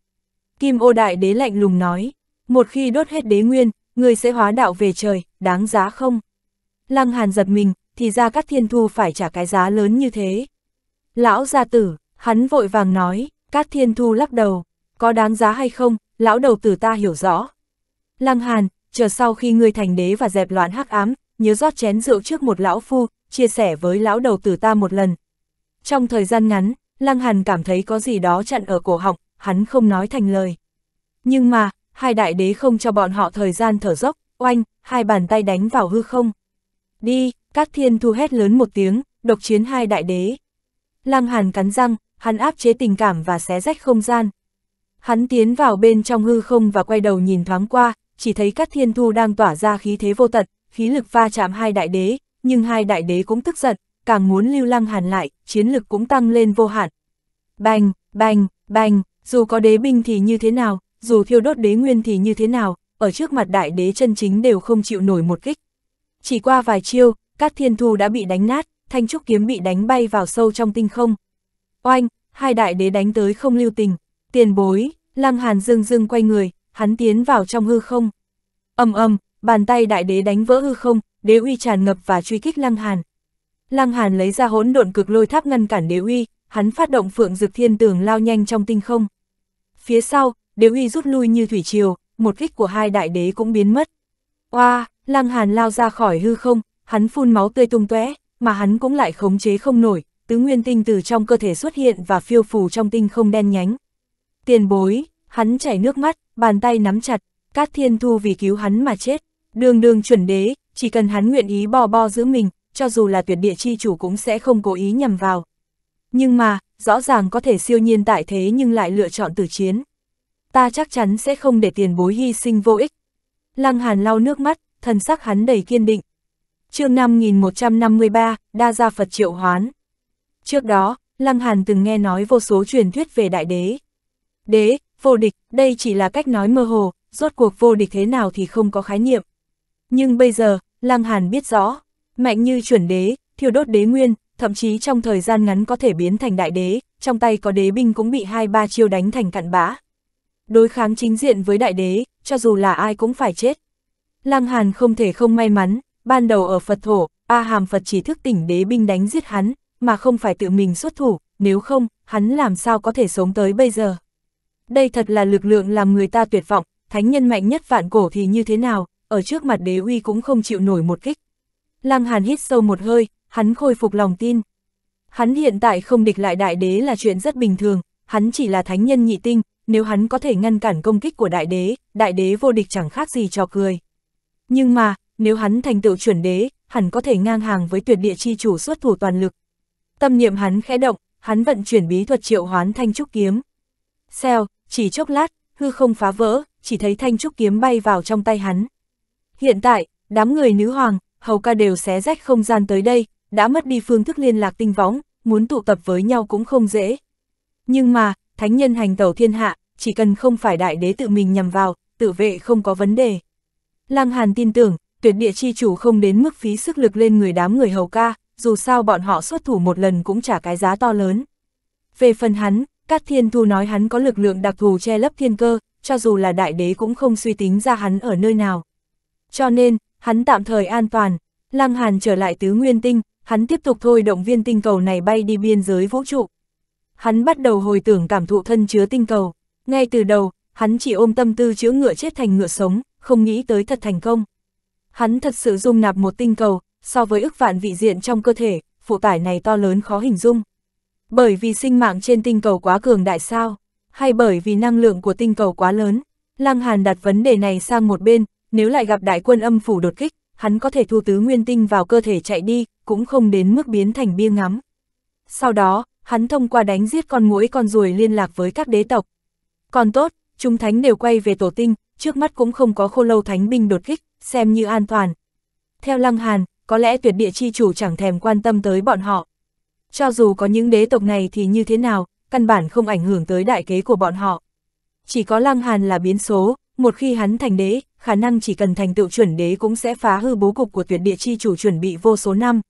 Kim ô đại đế lạnh lùng nói, một khi đốt hết đế nguyên, ngươi sẽ hóa đạo về trời, đáng giá không? Lăng Hàn giật mình, thì ra các thiên thu phải trả cái giá lớn như thế. Lão gia tử, hắn vội vàng nói, các thiên thu lắc đầu, có đáng giá hay không, lão đầu tử ta hiểu rõ. Lăng Hàn, chờ sau khi ngươi thành đế và dẹp loạn hắc ám, nhớ rót chén rượu trước một lão phu, chia sẻ với lão đầu tử ta một lần, trong thời gian ngắn, Lăng Hàn cảm thấy có gì đó chặn ở cổ họng, hắn không nói thành lời. Nhưng mà, hai đại đế không cho bọn họ thời gian thở dốc, oanh, hai bàn tay đánh vào hư không. Đi, các thiên thu hét lớn một tiếng, độc chiến hai đại đế. Lăng Hàn cắn răng, hắn áp chế tình cảm và xé rách không gian. Hắn tiến vào bên trong hư không và quay đầu nhìn thoáng qua, chỉ thấy các thiên thu đang tỏa ra khí thế vô tận, khí lực va chạm hai đại đế, nhưng hai đại đế cũng tức giận, càng muốn lưu lăng hàn lại, chiến lực cũng tăng lên vô hạn. Bành, bành, bành, dù có đế binh thì như thế nào, dù thiêu đốt đế nguyên thì như thế nào, ở trước mặt đại đế chân chính đều không chịu nổi một kích. Chỉ qua vài chiêu, các thiên thu đã bị đánh nát, thanh trúc kiếm bị đánh bay vào sâu trong tinh không. Oanh, hai đại đế đánh tới không lưu tình, tiền bối, lăng hàn dương dương quay người, hắn tiến vào trong hư không. ầm ầm, bàn tay đại đế đánh vỡ hư không, đế uy tràn ngập và truy kích lăng hàn, Lăng Hàn lấy ra hỗn độn cực lôi tháp ngăn cản đế uy, hắn phát động phượng dực thiên tường lao nhanh trong tinh không. Phía sau, đế uy rút lui như thủy triều, một kích của hai đại đế cũng biến mất. Oa, wow, Lăng Hàn lao ra khỏi hư không, hắn phun máu tươi tung tóe, mà hắn cũng lại khống chế không nổi, tứ nguyên tinh từ trong cơ thể xuất hiện và phiêu phù trong tinh không đen nhánh. Tiền bối, hắn chảy nước mắt, bàn tay nắm chặt, Cát Thiên Thu vì cứu hắn mà chết, đường đường chuẩn đế, chỉ cần hắn nguyện ý bò bò giữ mình, cho dù là tuyệt địa chi chủ cũng sẽ không cố ý nhằm vào. Nhưng mà, rõ ràng có thể siêu nhiên tại thế nhưng lại lựa chọn tử chiến. Ta chắc chắn sẽ không để tiền bối hy sinh vô ích. Lăng Hàn lau nước mắt, thần sắc hắn đầy kiên định. Chương 5153, Đa Gia Phật Triệu Hoán. Trước đó, Lăng Hàn từng nghe nói vô số truyền thuyết về đại đế. Đế, vô địch, đây chỉ là cách nói mơ hồ, rốt cuộc vô địch thế nào thì không có khái niệm. Nhưng bây giờ, Lăng Hàn biết rõ, Mạnh như chuẩn đế, thiêu đốt đế nguyên, thậm chí trong thời gian ngắn có thể biến thành đại đế, trong tay có đế binh cũng bị hai ba chiêu đánh thành cặn bã. Đối kháng chính diện với đại đế, cho dù là ai cũng phải chết. Lăng Hàn không thể không may mắn, ban đầu ở Phật thổ, A Hàm Phật chỉ thức tỉnh đế binh đánh giết hắn, mà không phải tự mình xuất thủ, nếu không, hắn làm sao có thể sống tới bây giờ. Đây thật là lực lượng làm người ta tuyệt vọng, thánh nhân mạnh nhất vạn cổ thì như thế nào, ở trước mặt đế uy cũng không chịu nổi một kích. Lăng Hàn hít sâu một hơi, hắn khôi phục lòng tin. Hắn hiện tại không địch lại đại đế là chuyện rất bình thường, hắn chỉ là thánh nhân nhị tinh, nếu hắn có thể ngăn cản công kích của đại đế, đại đế vô địch chẳng khác gì trò cười. Nhưng mà, nếu hắn thành tựu chuẩn đế, hắn có thể ngang hàng với tuyệt địa chi chủ xuất thủ toàn lực. Tâm niệm hắn khẽ động, hắn vận chuyển bí thuật triệu hoán thanh trúc kiếm. Xeo chỉ chốc lát, hư không phá vỡ, chỉ thấy thanh trúc kiếm bay vào trong tay hắn. Hiện tại, đám người nữ hoàng, hầu ca đều xé rách không gian tới đây, đã mất đi phương thức liên lạc tinh võng, muốn tụ tập với nhau cũng không dễ. Nhưng mà, thánh nhân hành tẩu thiên hạ, chỉ cần không phải đại đế tự mình nhằm vào, tự vệ không có vấn đề. Lăng Hàn tin tưởng, tuyệt địa chi chủ không đến mức phí sức lực lên người đám người hầu ca, dù sao bọn họ xuất thủ một lần cũng trả cái giá to lớn. Về phần hắn, các thiên thu nói hắn có lực lượng đặc thù che lấp thiên cơ, cho dù là đại đế cũng không suy tính ra hắn ở nơi nào. Cho nên, hắn tạm thời an toàn. Lăng Hàn trở lại tứ nguyên tinh, hắn tiếp tục thôi động viên tinh cầu này bay đi biên giới vũ trụ. Hắn bắt đầu hồi tưởng cảm thụ thân chứa tinh cầu. Ngay từ đầu, hắn chỉ ôm tâm tư chữa ngựa chết thành ngựa sống, không nghĩ tới thật thành công. Hắn thật sự dung nạp một tinh cầu, so với ức vạn vị diện trong cơ thể, phụ tải này to lớn khó hình dung. Bởi vì sinh mạng trên tinh cầu quá cường đại sao, hay bởi vì năng lượng của tinh cầu quá lớn, Lăng Hàn đặt vấn đề này sang một bên, nếu lại gặp đại quân âm phủ đột kích, hắn có thể thu tứ nguyên tinh vào cơ thể chạy đi, cũng không đến mức biến thành bia ngắm. Sau đó, hắn thông qua đánh giết con muỗi con ruồi liên lạc với các đế tộc. Còn tốt, chúng thánh đều quay về tổ tinh, trước mắt cũng không có khô lâu thánh binh đột kích, xem như an toàn. Theo Lăng Hàn, có lẽ tuyệt địa chi chủ chẳng thèm quan tâm tới bọn họ. Cho dù có những đế tộc này thì như thế nào, căn bản không ảnh hưởng tới đại kế của bọn họ. Chỉ có Lăng Hàn là biến số, một khi hắn thành đế, khả năng chỉ cần thành tựu chuẩn đế cũng sẽ phá hư bố cục của tuyệt địa chi chủ chuẩn bị vô số năm.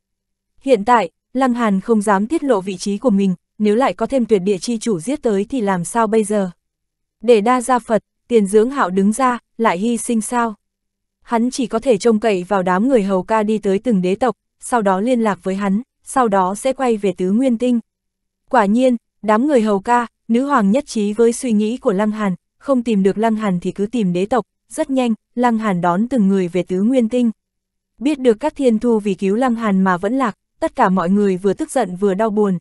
Hiện tại, Lăng Hàn không dám tiết lộ vị trí của mình, nếu lại có thêm tuyệt địa chi chủ giết tới thì làm sao bây giờ? Để đa gia Phật, tiền dưỡng hạo đứng ra, lại hy sinh sao? Hắn chỉ có thể trông cậy vào đám người hầu ca đi tới từng đế tộc, sau đó liên lạc với hắn, sau đó sẽ quay về tứ nguyên tinh. Quả nhiên, đám người hầu ca, nữ hoàng nhất trí với suy nghĩ của Lăng Hàn, không tìm được Lăng Hàn thì cứ tìm đế tộc, rất nhanh, Lăng Hàn đón từng người về tứ nguyên tinh. Biết được các thiên thu vì cứu Lăng Hàn mà vẫn lạc, tất cả mọi người vừa tức giận vừa đau buồn.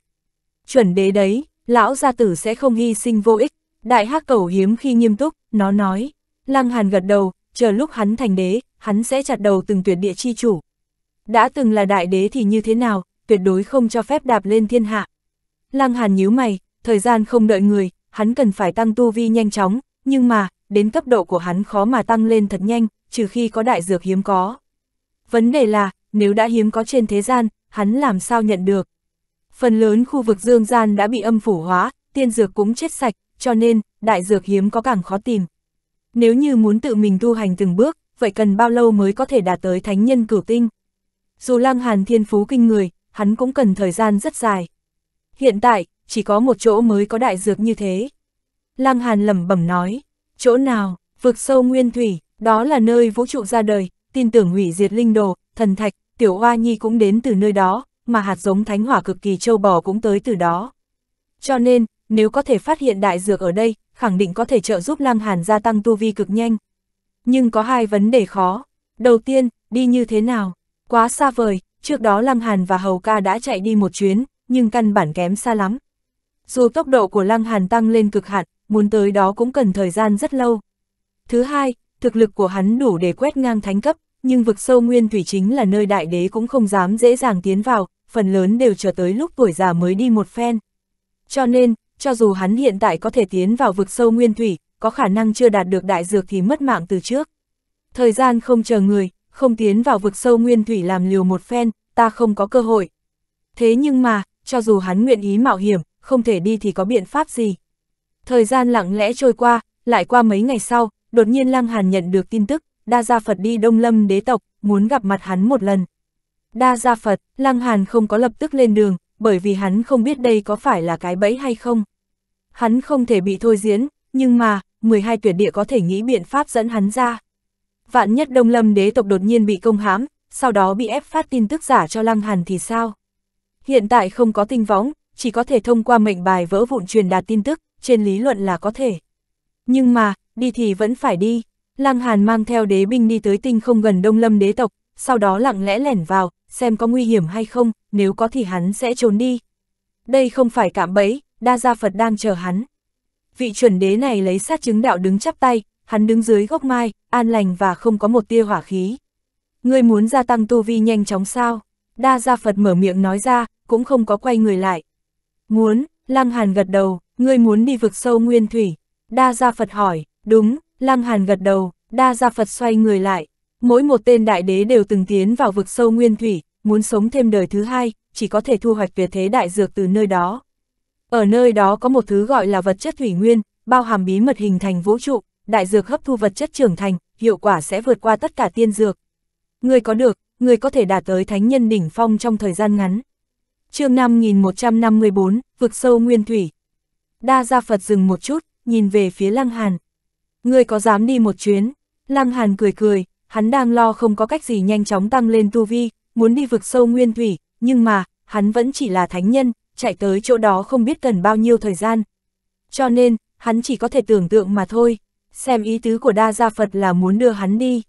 Chuẩn đế đấy, lão gia tử sẽ không hy sinh vô ích, đại hắc cầu hiếm khi nghiêm túc, nó nói. Lăng Hàn gật đầu, chờ lúc hắn thành đế, hắn sẽ chặt đầu từng tuyệt địa chi chủ. Đã từng là đại đế thì như thế nào, tuyệt đối không cho phép đạp lên thiên hạ. Lăng Hàn nhíu mày, thời gian không đợi người, hắn cần phải tăng tu vi nhanh chóng, nhưng mà, đến cấp độ của hắn khó mà tăng lên thật nhanh, trừ khi có đại dược hiếm có. Vấn đề là, nếu đã hiếm có trên thế gian, hắn làm sao nhận được? Phần lớn khu vực dương gian đã bị âm phủ hóa, tiên dược cũng chết sạch, cho nên, đại dược hiếm có càng khó tìm. Nếu như muốn tự mình tu hành từng bước, vậy cần bao lâu mới có thể đạt tới thánh nhân cửu tinh? Dù lang hàn thiên phú kinh người, hắn cũng cần thời gian rất dài. Hiện tại, chỉ có một chỗ mới có đại dược như thế. Lăng Hàn lẩm bẩm nói, chỗ nào, vực sâu nguyên thủy, đó là nơi vũ trụ ra đời, tin tưởng hủy diệt linh đồ, thần thạch, tiểu hoa nhi cũng đến từ nơi đó, mà hạt giống thánh hỏa cực kỳ châu bò cũng tới từ đó. Cho nên, nếu có thể phát hiện đại dược ở đây, khẳng định có thể trợ giúp Lăng Hàn gia tăng tu vi cực nhanh. Nhưng có hai vấn đề khó. Đầu tiên, đi như thế nào? Quá xa vời, trước đó Lăng Hàn và Hầu Ca đã chạy đi một chuyến, nhưng căn bản kém xa lắm. Dù tốc độ của Lăng Hàn tăng lên cực hạn, muốn tới đó cũng cần thời gian rất lâu. Thứ hai, thực lực của hắn đủ để quét ngang thánh cấp, nhưng vực sâu nguyên thủy chính là nơi đại đế cũng không dám dễ dàng tiến vào, phần lớn đều chờ tới lúc tuổi già mới đi một phen. Cho nên, cho dù hắn hiện tại có thể tiến vào vực sâu nguyên thủy, có khả năng chưa đạt được đại dược thì mất mạng từ trước. Thời gian không chờ người, không tiến vào vực sâu nguyên thủy làm liều một phen, ta không có cơ hội. Thế nhưng mà, cho dù hắn nguyện ý mạo hiểm, không thể đi thì có biện pháp gì. Thời gian lặng lẽ trôi qua, lại qua mấy ngày sau, đột nhiên Lăng Hàn nhận được tin tức, Đa Gia Phật đi Đông Lâm đế tộc, muốn gặp mặt hắn một lần. Đa Gia Phật, Lăng Hàn không có lập tức lên đường, bởi vì hắn không biết đây có phải là cái bẫy hay không. Hắn không thể bị thôi diễn, nhưng mà, 12 tuyệt địa có thể nghĩ biện pháp dẫn hắn ra. Vạn nhất Đông Lâm đế tộc đột nhiên bị công hãm, sau đó bị ép phát tin tức giả cho Lăng Hàn thì sao? Hiện tại không có tinh võng, chỉ có thể thông qua mệnh bài vỡ vụn truyền đạt tin tức, trên lý luận là có thể. Nhưng mà, đi thì vẫn phải đi. Lăng Hàn mang theo đế binh đi tới tinh không gần Đông Lâm đế tộc, sau đó lặng lẽ lẻn vào, xem có nguy hiểm hay không, nếu có thì hắn sẽ trốn đi. Đây không phải cạm bẫy, đa gia Phật đang chờ hắn. Vị chuẩn đế này lấy sát chứng đạo đứng chắp tay, hắn đứng dưới gốc mai, an lành và không có một tia hỏa khí. Ngươi muốn gia tăng tu vi nhanh chóng sao? Đa gia Phật mở miệng nói ra, cũng không có quay người lại. Muốn, Lăng Hàn gật đầu, ngươi muốn đi vực sâu nguyên thủy, đa gia Phật hỏi, đúng, lăng hàn gật đầu, đa gia Phật xoay người lại, mỗi một tên đại đế đều từng tiến vào vực sâu nguyên thủy, muốn sống thêm đời thứ hai, chỉ có thể thu hoạch về thế đại dược từ nơi đó. Ở nơi đó có một thứ gọi là vật chất thủy nguyên, bao hàm bí mật hình thành vũ trụ, đại dược hấp thu vật chất trưởng thành, hiệu quả sẽ vượt qua tất cả tiên dược. Người có được, người có thể đạt tới thánh nhân đỉnh phong trong thời gian ngắn. chương 5154, vực sâu nguyên thủy, Đa Gia Phật dừng một chút, nhìn về phía Lăng Hàn. Ngươi có dám đi một chuyến? Lăng Hàn cười cười, hắn đang lo không có cách gì nhanh chóng tăng lên tu vi, muốn đi vực sâu nguyên thủy, nhưng mà, hắn vẫn chỉ là thánh nhân, chạy tới chỗ đó không biết cần bao nhiêu thời gian. Cho nên, hắn chỉ có thể tưởng tượng mà thôi, xem ý tứ của Đa Gia Phật là muốn đưa hắn đi.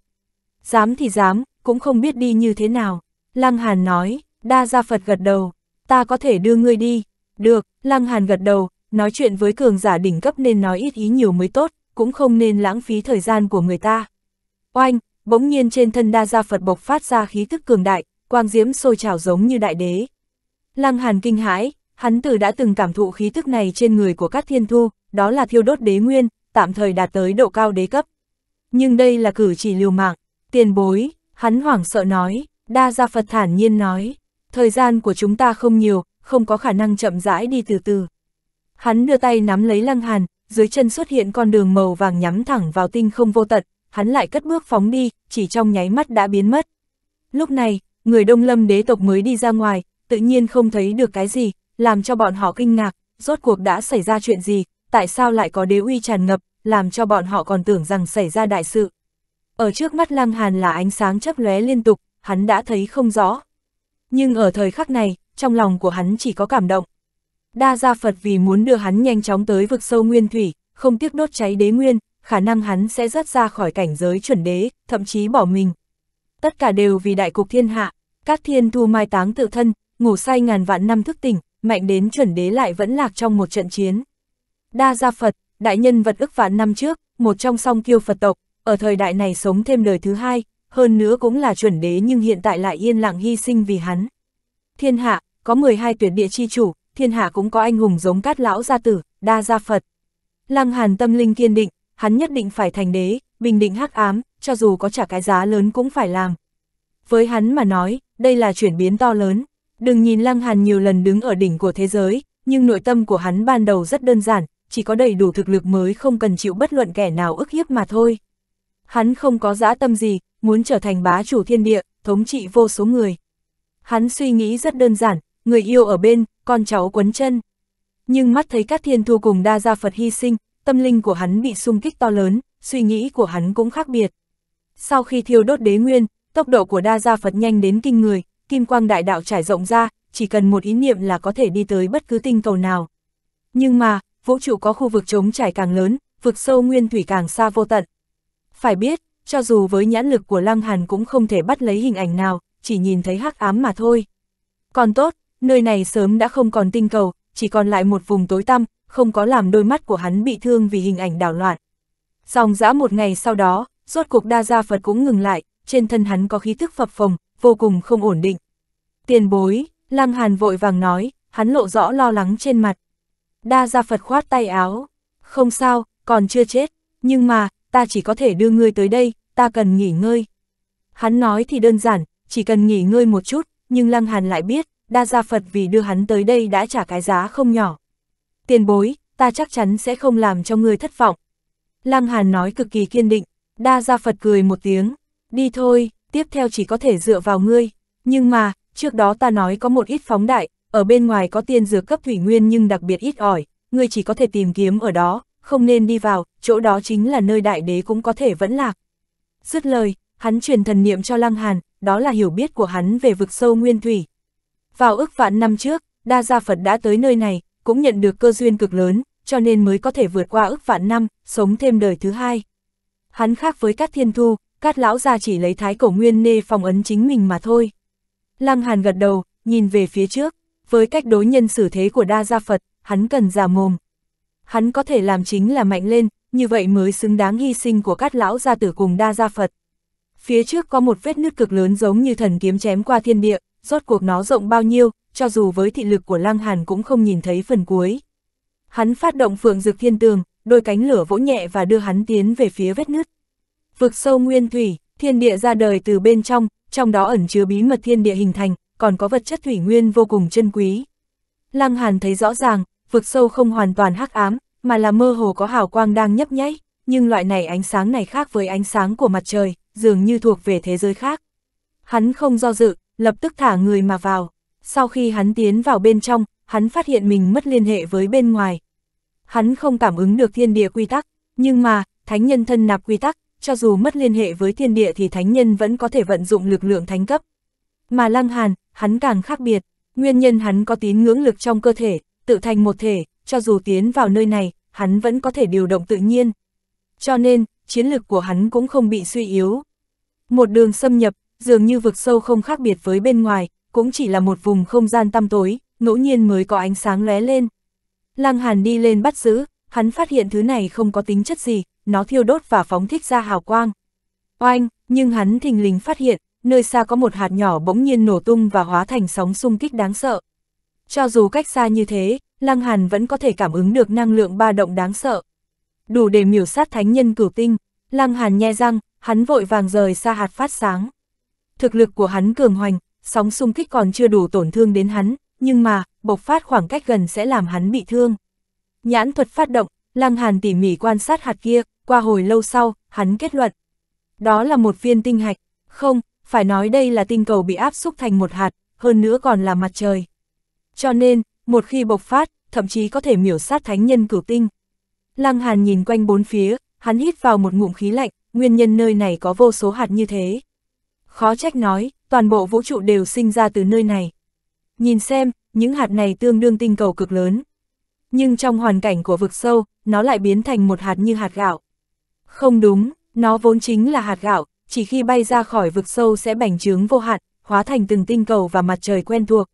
Dám thì dám, cũng không biết đi như thế nào. Lăng Hàn nói, Đa Gia Phật gật đầu, ta có thể đưa ngươi đi. Được, Lăng Hàn gật đầu, nói chuyện với cường giả đỉnh cấp nên nói ít ý nhiều mới tốt, cũng không nên lãng phí thời gian của người ta. Oanh, bỗng nhiên trên thân đa gia Phật bộc phát ra khí thức cường đại, quang diễm sôi trào giống như đại đế. Lăng Hàn kinh hãi, hắn từ đã từng cảm thụ khí thức này trên người của các thiên thu, đó là thiêu đốt đế nguyên, tạm thời đạt tới độ cao đế cấp. Nhưng đây là cử chỉ liều mạng, tiền bối, hắn hoảng sợ nói, đa gia Phật thản nhiên nói, thời gian của chúng ta không nhiều, không có khả năng chậm rãi đi từ từ. Hắn đưa tay nắm lấy lăng hàn, dưới chân xuất hiện con đường màu vàng nhắm thẳng vào tinh không vô tận, hắn lại cất bước phóng đi, chỉ trong nháy mắt đã biến mất. Lúc này, người đông lâm đế tộc mới đi ra ngoài, tự nhiên không thấy được cái gì, làm cho bọn họ kinh ngạc, rốt cuộc đã xảy ra chuyện gì, tại sao lại có đế uy tràn ngập, làm cho bọn họ còn tưởng rằng xảy ra đại sự. Ở trước mắt Lăng Hàn là ánh sáng chấp lóe liên tục, hắn đã thấy không rõ. Nhưng ở thời khắc này, trong lòng của hắn chỉ có cảm động. Đa Gia Phật vì muốn đưa hắn nhanh chóng tới vực sâu nguyên thủy, không tiếc đốt cháy đế nguyên, khả năng hắn sẽ rớt ra khỏi cảnh giới chuẩn đế, thậm chí bỏ mình. Tất cả đều vì đại cục thiên hạ, các thiên thu mai táng tự thân, ngủ say ngàn vạn năm thức tỉnh, mạnh đến chuẩn đế lại vẫn lạc trong một trận chiến. Đa Gia Phật, đại nhân vật ức vạn năm trước, một trong song kiêu Phật tộc, ở thời đại này sống thêm đời thứ hai, hơn nữa cũng là chuẩn đế nhưng hiện tại lại yên lặng hy sinh vì hắn. Thiên hạ, có 12 tuyệt địa chi chủ, thiên hạ cũng có anh hùng giống cát lão gia tử, đa gia Phật. Lăng Hàn tâm linh kiên định, hắn nhất định phải thành đế, bình định hắc ám, cho dù có trả cái giá lớn cũng phải làm. Với hắn mà nói, đây là chuyển biến to lớn. Đừng nhìn Lăng Hàn nhiều lần đứng ở đỉnh của thế giới, nhưng nội tâm của hắn ban đầu rất đơn giản, chỉ có đầy đủ thực lực mới không cần chịu bất luận kẻ nào ức hiếp mà thôi. Hắn không có dã tâm gì, muốn trở thành bá chủ thiên địa, thống trị vô số người. Hắn suy nghĩ rất đơn giản, người yêu ở bên, con cháu quấn chân. Nhưng mắt thấy các thiên thu cùng đa gia Phật hy sinh, tâm linh của hắn bị sung kích to lớn, suy nghĩ của hắn cũng khác biệt. Sau khi thiêu đốt đế nguyên, tốc độ của đa gia Phật nhanh đến kinh người, kim quang đại đạo trải rộng ra, chỉ cần một ý niệm là có thể đi tới bất cứ tinh cầu nào. Nhưng mà, vũ trụ có khu vực trống trải càng lớn, vực sâu nguyên thủy càng xa vô tận. Phải biết, cho dù với nhãn lực của Lăng Hàn cũng không thể bắt lấy hình ảnh nào, chỉ nhìn thấy hắc ám mà thôi. Còn tốt, nơi này sớm đã không còn tinh cầu, chỉ còn lại một vùng tối tăm, không có làm đôi mắt của hắn bị thương vì hình ảnh đảo loạn. Dòng dã một ngày sau đó, rốt cuộc đa gia Phật cũng ngừng lại, trên thân hắn có khí thức phập phồng, vô cùng không ổn định. Tiền bối, Lăng Hàn vội vàng nói, hắn lộ rõ lo lắng trên mặt. Đa gia Phật khoát tay áo, không sao, còn chưa chết, nhưng mà, ta chỉ có thể đưa ngươi tới đây, ta cần nghỉ ngơi. Hắn nói thì đơn giản, chỉ cần nghỉ ngơi một chút, nhưng Lăng Hàn lại biết, đa gia Phật vì đưa hắn tới đây đã trả cái giá không nhỏ. Tiền bối, ta chắc chắn sẽ không làm cho ngươi thất vọng. Lăng Hàn nói cực kỳ kiên định, đa gia Phật cười một tiếng, đi thôi, tiếp theo chỉ có thể dựa vào ngươi, nhưng mà, trước đó ta nói có một ít phóng đại, ở bên ngoài có tiên dược cấp thủy nguyên nhưng đặc biệt ít ỏi, ngươi chỉ có thể tìm kiếm ở đó, không nên đi vào, chỗ đó chính là nơi đại đế cũng có thể vẫn lạc. Dứt lời, hắn truyền thần niệm cho Lăng Hàn, đó là hiểu biết của hắn về vực sâu nguyên thủy, vào ước vạn năm trước, đa gia Phật đã tới nơi này, cũng nhận được cơ duyên cực lớn, cho nên mới có thể vượt qua ước vạn năm, sống thêm đời thứ hai. Hắn khác với các thiên thu, các lão gia chỉ lấy thái cổ nguyên nê phòng ấn chính mình mà thôi. Lăng Hàn gật đầu, nhìn về phía trước, với cách đối nhân xử thế của đa gia Phật, hắn cần giả mồm. Hắn có thể làm chính là mạnh lên, như vậy mới xứng đáng hy sinh của các lão gia tử cùng đa gia Phật. Phía trước có một vết nứt cực lớn giống như thần kiếm chém qua thiên địa, rốt cuộc nó rộng bao nhiêu, cho dù với thị lực của Lăng Hàn cũng không nhìn thấy phần cuối. Hắn phát động phượng dực thiên tường, đôi cánh lửa vỗ nhẹ và đưa hắn tiến về phía vết nứt. Vực sâu nguyên thủy, thiên địa ra đời từ bên trong, trong đó ẩn chứa bí mật thiên địa hình thành, còn có vật chất thủy nguyên vô cùng chân quý. Lăng Hàn thấy rõ ràng, vực sâu không hoàn toàn hắc ám, mà là mơ hồ có hào quang đang nhấp nháy, nhưng loại này ánh sáng này khác với ánh sáng của mặt trời, dường như thuộc về thế giới khác. Hắn không do dự, lập tức thả người mà vào. Sau khi hắn tiến vào bên trong, hắn phát hiện mình mất liên hệ với bên ngoài. Hắn không cảm ứng được thiên địa quy tắc, nhưng mà, thánh nhân thân nạp quy tắc, cho dù mất liên hệ với thiên địa thì thánh nhân vẫn có thể vận dụng lực lượng thánh cấp. Mà Lăng Hàn, hắn càng khác biệt, nguyên nhân hắn có tín ngưỡng lực trong cơ thể, tự thành một thể, cho dù tiến vào nơi này, hắn vẫn có thể điều động tự nhiên. Cho nên, chiến lực của hắn cũng không bị suy yếu. Một đường xâm nhập, dường như vực sâu không khác biệt với bên ngoài, cũng chỉ là một vùng không gian tăm tối, ngẫu nhiên mới có ánh sáng lóe lên. Lăng Hàn đi lên bắt giữ, hắn phát hiện thứ này không có tính chất gì, nó thiêu đốt và phóng thích ra hào quang. Oanh, nhưng hắn thình lình phát hiện, nơi xa có một hạt nhỏ bỗng nhiên nổ tung và hóa thành sóng xung kích đáng sợ. Cho dù cách xa như thế, Lăng Hàn vẫn có thể cảm ứng được năng lượng ba động đáng sợ. Đủ để miểu sát thánh nhân cửu tinh, Lăng Hàn nhe răng, hắn vội vàng rời xa hạt phát sáng thực lực của hắn cường hoành, sóng xung kích còn chưa đủ tổn thương đến hắn, nhưng mà, bộc phát khoảng cách gần sẽ làm hắn bị thương. Nhãn thuật phát động, Lăng Hàn tỉ mỉ quan sát hạt kia, qua hồi lâu sau, hắn kết luận. Đó là một viên tinh hạch, không, phải nói đây là tinh cầu bị áp xúc thành một hạt, hơn nữa còn là mặt trời. Cho nên, một khi bộc phát, thậm chí có thể miểu sát thánh nhân cửu tinh. Lăng Hàn nhìn quanh bốn phía, hắn hít vào một ngụm khí lạnh, nguyên nhân nơi này có vô số hạt như thế khó trách nói, toàn bộ vũ trụ đều sinh ra từ nơi này. Nhìn xem, những hạt này tương đương tinh cầu cực lớn. Nhưng trong hoàn cảnh của vực sâu, nó lại biến thành một hạt như hạt gạo. Không đúng, nó vốn chính là hạt gạo, chỉ khi bay ra khỏi vực sâu sẽ bành trướng vô hạn, hóa thành từng tinh cầu và mặt trời quen thuộc.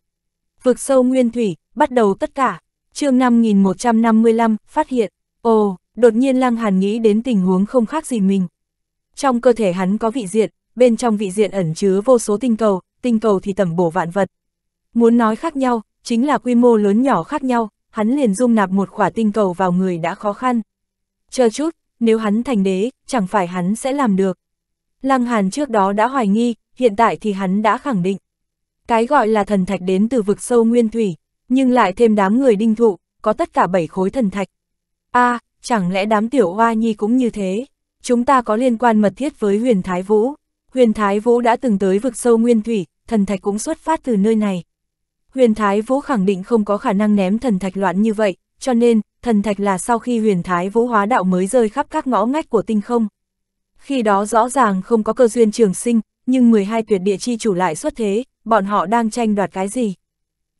Vực sâu nguyên thủy, bắt đầu tất cả. chương 5155, phát hiện, ồ, đột nhiên Lăng Hàn nghĩ đến tình huống không khác gì mình. Trong cơ thể hắn có vị diện, bên trong vị diện ẩn chứa vô số tinh cầu, tinh cầu thì tầm bổ vạn vật. Muốn nói khác nhau, chính là quy mô lớn nhỏ khác nhau, hắn liền dung nạp một quả tinh cầu vào người đã khó khăn. Chờ chút, nếu hắn thành đế, chẳng phải hắn sẽ làm được. Lăng Hàn trước đó đã hoài nghi, hiện tại thì hắn đã khẳng định. Cái gọi là thần thạch đến từ vực sâu nguyên thủy, nhưng lại thêm đám người đinh thụ, có tất cả bảy khối thần thạch. a à, chẳng lẽ đám tiểu hoa nhi cũng như thế? Chúng ta có liên quan mật thiết với huyền Thái Vũ. Huyền Thái Vũ đã từng tới vực sâu nguyên thủy, thần thạch cũng xuất phát từ nơi này. Huyền Thái Vũ khẳng định không có khả năng ném thần thạch loạn như vậy, cho nên, thần thạch là sau khi huyền Thái Vũ hóa đạo mới rơi khắp các ngõ ngách của tinh không. Khi đó rõ ràng không có cơ duyên trường sinh, nhưng 12 tuyệt địa chi chủ lại xuất thế, bọn họ đang tranh đoạt cái gì?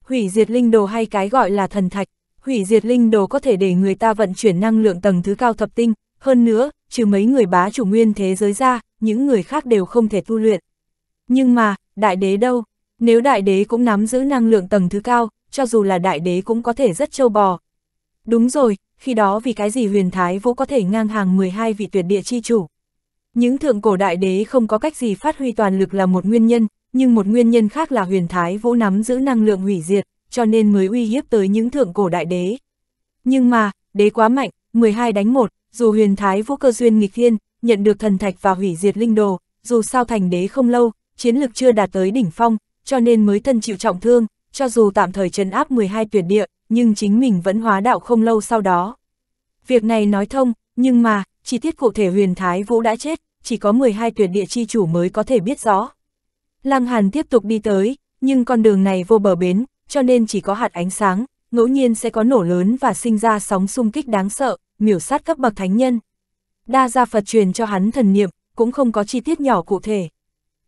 Hủy diệt linh đồ hay cái gọi là thần thạch, hủy diệt linh đồ có thể để người ta vận chuyển năng lượng tầng thứ cao thập tinh, hơn nữa, trừ mấy người bá chủ nguyên thế giới ra, những người khác đều không thể tu luyện. Nhưng mà, đại đế đâu? Nếu đại đế cũng nắm giữ năng lượng tầng thứ cao, cho dù là đại đế cũng có thể rất châu bò. Đúng rồi, khi đó vì cái gì huyền thái vũ có thể ngang hàng 12 vị tuyệt địa chi chủ. Những thượng cổ đại đế không có cách gì phát huy toàn lực là một nguyên nhân, nhưng một nguyên nhân khác là huyền thái vũ nắm giữ năng lượng hủy diệt, cho nên mới uy hiếp tới những thượng cổ đại đế. Nhưng mà, đế quá mạnh, 12 đánh 1, dù huyền thái vũ cơ duyên nghịch thiên, nhận được thần thạch và hủy diệt linh đồ, dù sao thành đế không lâu, chiến lực chưa đạt tới đỉnh phong, cho nên mới thân chịu trọng thương, cho dù tạm thời trấn áp 12 tuyệt địa, nhưng chính mình vẫn hóa đạo không lâu sau đó. Việc này nói thông, nhưng mà, chi tiết cụ thể huyền Thái Vũ đã chết, chỉ có 12 tuyệt địa chi chủ mới có thể biết rõ. Lăng Hàn tiếp tục đi tới, nhưng con đường này vô bờ bến, cho nên chỉ có hạt ánh sáng, ngẫu nhiên sẽ có nổ lớn và sinh ra sóng xung kích đáng sợ, miểu sát cấp bậc thánh nhân. Đa Gia Phật truyền cho hắn thần niệm, cũng không có chi tiết nhỏ cụ thể.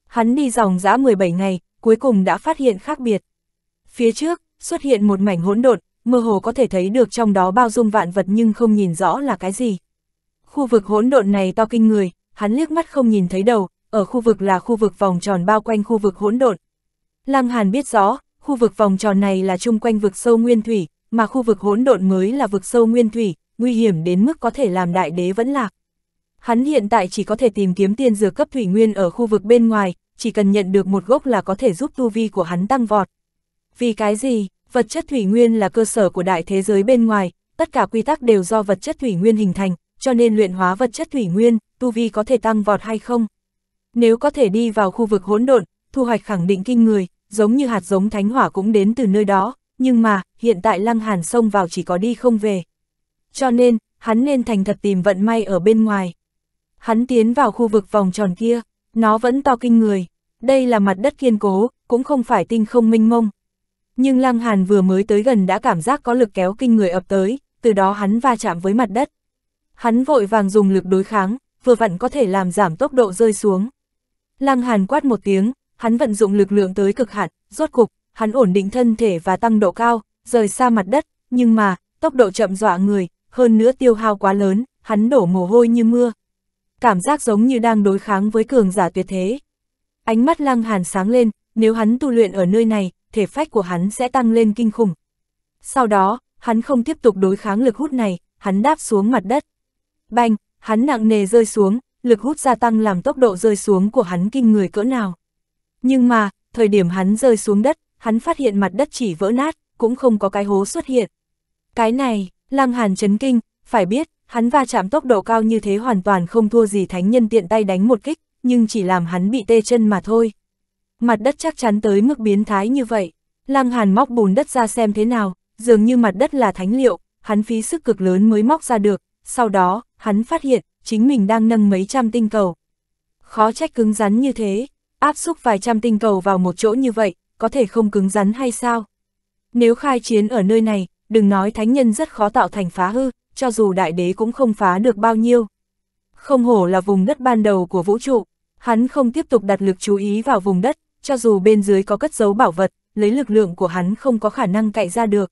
Hắn đi dòng dã 17 ngày, cuối cùng đã phát hiện khác biệt. Phía trước, xuất hiện một mảnh hỗn độn, mơ hồ có thể thấy được trong đó bao dung vạn vật nhưng không nhìn rõ là cái gì. Khu vực hỗn độn này to kinh người, hắn liếc mắt không nhìn thấy đầu, ở khu vực là khu vực vòng tròn bao quanh khu vực hỗn độn. Lăng Hàn biết rõ, khu vực vòng tròn này là chung quanh vực sâu nguyên thủy, mà khu vực hỗn độn mới là vực sâu nguyên thủy, nguy hiểm đến mức có thể làm đại đế vẫn lạc. Hắn hiện tại chỉ có thể tìm kiếm tiên dược cấp thủy nguyên ở khu vực bên ngoài, chỉ cần nhận được một gốc là có thể giúp tu vi của hắn tăng vọt. Vì cái gì, vật chất thủy nguyên là cơ sở của đại thế giới bên ngoài, tất cả quy tắc đều do vật chất thủy nguyên hình thành, cho nên luyện hóa vật chất thủy nguyên, tu vi có thể tăng vọt hay không. Nếu có thể đi vào khu vực hỗn độn, thu hoạch khẳng định kinh người, giống như hạt giống thánh hỏa cũng đến từ nơi đó, nhưng mà, hiện tại Lăng Hàn xông vào chỉ có đi không về. Cho nên, hắn nên thành thật tìm vận may ở bên ngoài. Hắn tiến vào khu vực vòng tròn kia, nó vẫn to kinh người. Đây là mặt đất kiên cố, cũng không phải tinh không minh mông. Nhưng Lăng Hàn vừa mới tới gần đã cảm giác có lực kéo kinh người ập tới, từ đó hắn va chạm với mặt đất. Hắn vội vàng dùng lực đối kháng, vừa vặn có thể làm giảm tốc độ rơi xuống. Lăng Hàn quát một tiếng, hắn vận dụng lực lượng tới cực hạn, rốt cục, hắn ổn định thân thể và tăng độ cao, rời xa mặt đất, nhưng mà, tốc độ chậm dọa người, hơn nữa tiêu hao quá lớn, hắn đổ mồ hôi như mưa, cảm giác giống như đang đối kháng với cường giả tuyệt thế. Ánh mắt lăng hàn sáng lên, nếu hắn tu luyện ở nơi này, thể phách của hắn sẽ tăng lên kinh khủng. Sau đó, hắn không tiếp tục đối kháng lực hút này, hắn đáp xuống mặt đất. Banh, hắn nặng nề rơi xuống, lực hút gia tăng làm tốc độ rơi xuống của hắn kinh người cỡ nào. Nhưng mà, thời điểm hắn rơi xuống đất, hắn phát hiện mặt đất chỉ vỡ nát, cũng không có cái hố xuất hiện. Cái này, Lăng Hàn chấn kinh, phải biết, Hắn va chạm tốc độ cao như thế hoàn toàn không thua gì thánh nhân tiện tay đánh một kích, nhưng chỉ làm hắn bị tê chân mà thôi. Mặt đất chắc chắn tới mức biến thái như vậy. Lăng Hàn móc bùn đất ra xem thế nào, dường như mặt đất là thánh liệu, hắn phí sức cực lớn mới móc ra được, sau đó, hắn phát hiện, chính mình đang nâng mấy trăm tinh cầu. Khó trách cứng rắn như thế, áp xúc vài trăm tinh cầu vào một chỗ như vậy, có thể không cứng rắn hay sao? Nếu khai chiến ở nơi này, đừng nói thánh nhân rất khó tạo thành phá hư, cho dù đại đế cũng không phá được bao nhiêu. Không hổ là vùng đất ban đầu của vũ trụ, hắn không tiếp tục đặt lực chú ý vào vùng đất, cho dù bên dưới có cất giấu bảo vật, lấy lực lượng của hắn không có khả năng cậy ra được.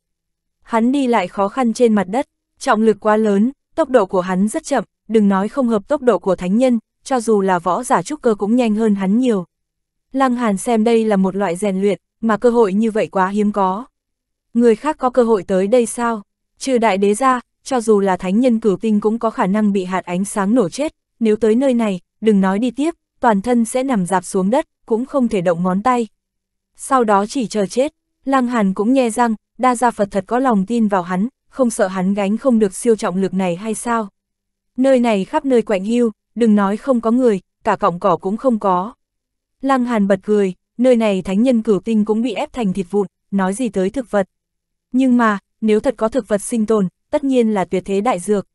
Hắn đi lại khó khăn trên mặt đất, trọng lực quá lớn, tốc độ của hắn rất chậm, đừng nói không hợp tốc độ của thánh nhân, cho dù là võ giả trúc cơ cũng nhanh hơn hắn nhiều. Lăng Hàn xem đây là một loại rèn luyện, mà cơ hội như vậy quá hiếm có. Người khác có cơ hội tới đây sao? Trừ đại đế ra, cho dù là thánh nhân cửu tinh cũng có khả năng bị hạt ánh sáng nổ chết, nếu tới nơi này, đừng nói đi tiếp, toàn thân sẽ nằm dạp xuống đất, cũng không thể động ngón tay. Sau đó chỉ chờ chết, Lăng Hàn cũng nghe rằng, đa gia Phật thật có lòng tin vào hắn, không sợ hắn gánh không được siêu trọng lực này hay sao. Nơi này khắp nơi quạnh hiu, đừng nói không có người, cả cọng cỏ cũng không có. Lăng Hàn bật cười, nơi này thánh nhân cửu tinh cũng bị ép thành thịt vụn, nói gì tới thực vật. Nhưng mà, nếu thật có thực vật sinh tồn, tất nhiên là tuyệt thế đại dược.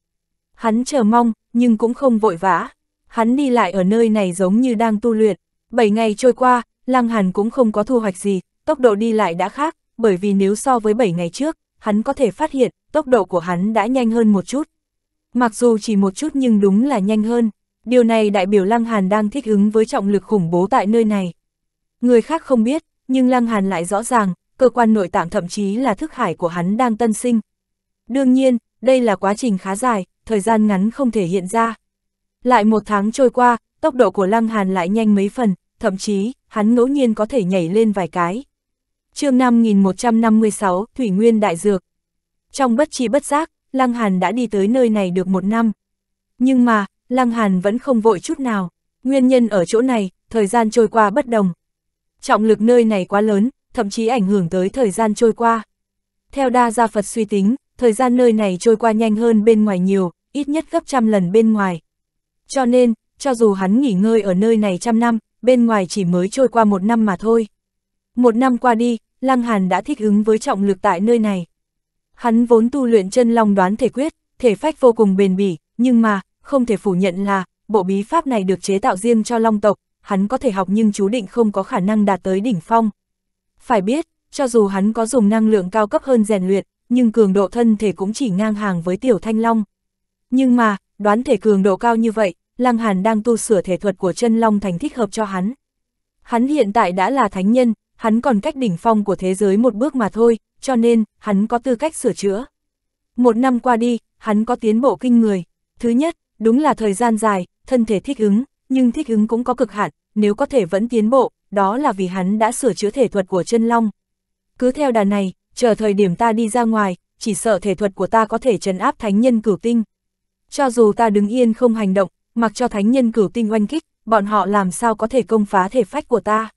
Hắn chờ mong, nhưng cũng không vội vã. Hắn đi lại ở nơi này giống như đang tu luyện. Bảy ngày trôi qua, Lăng Hàn cũng không có thu hoạch gì, tốc độ đi lại đã khác, bởi vì nếu so với bảy ngày trước, hắn có thể phát hiện, tốc độ của hắn đã nhanh hơn một chút. Mặc dù chỉ một chút nhưng đúng là nhanh hơn, điều này đại biểu Lăng Hàn đang thích ứng với trọng lực khủng bố tại nơi này. Người khác không biết, nhưng Lăng Hàn lại rõ ràng, cơ quan nội tạng thậm chí là thức hải của hắn đang tân sinh, Đương nhiên, đây là quá trình khá dài, thời gian ngắn không thể hiện ra. Lại một tháng trôi qua, tốc độ của Lăng Hàn lại nhanh mấy phần, thậm chí, hắn ngẫu nhiên có thể nhảy lên vài cái. chương 5156, Thủy Nguyên Đại Dược. Trong bất chi bất giác, Lăng Hàn đã đi tới nơi này được một năm. Nhưng mà, Lăng Hàn vẫn không vội chút nào. Nguyên nhân ở chỗ này, thời gian trôi qua bất đồng. Trọng lực nơi này quá lớn, thậm chí ảnh hưởng tới thời gian trôi qua. Theo đa gia Phật suy tính, thời gian nơi này trôi qua nhanh hơn bên ngoài nhiều, ít nhất gấp trăm lần bên ngoài. Cho nên, cho dù hắn nghỉ ngơi ở nơi này trăm năm, bên ngoài chỉ mới trôi qua một năm mà thôi. Một năm qua đi, Lăng Hàn đã thích ứng với trọng lực tại nơi này. Hắn vốn tu luyện chân long đoán thể quyết, thể phách vô cùng bền bỉ, nhưng mà, không thể phủ nhận là, bộ bí pháp này được chế tạo riêng cho long tộc, hắn có thể học nhưng chú định không có khả năng đạt tới đỉnh phong. Phải biết, cho dù hắn có dùng năng lượng cao cấp hơn rèn luyện, nhưng cường độ thân thể cũng chỉ ngang hàng với Tiểu Thanh Long. Nhưng mà, đoán thể cường độ cao như vậy, Lăng Hàn đang tu sửa thể thuật của chân Long thành thích hợp cho hắn. Hắn hiện tại đã là thánh nhân, hắn còn cách đỉnh phong của thế giới một bước mà thôi, cho nên, hắn có tư cách sửa chữa. Một năm qua đi, hắn có tiến bộ kinh người. Thứ nhất, đúng là thời gian dài, thân thể thích ứng, nhưng thích ứng cũng có cực hạn, nếu có thể vẫn tiến bộ, đó là vì hắn đã sửa chữa thể thuật của chân long. Cứ theo đà này, chờ thời điểm ta đi ra ngoài, chỉ sợ thể thuật của ta có thể trấn áp thánh nhân cửu tinh. Cho dù ta đứng yên không hành động, mặc cho thánh nhân cửu tinh oanh kích, bọn họ làm sao có thể công phá thể phách của ta.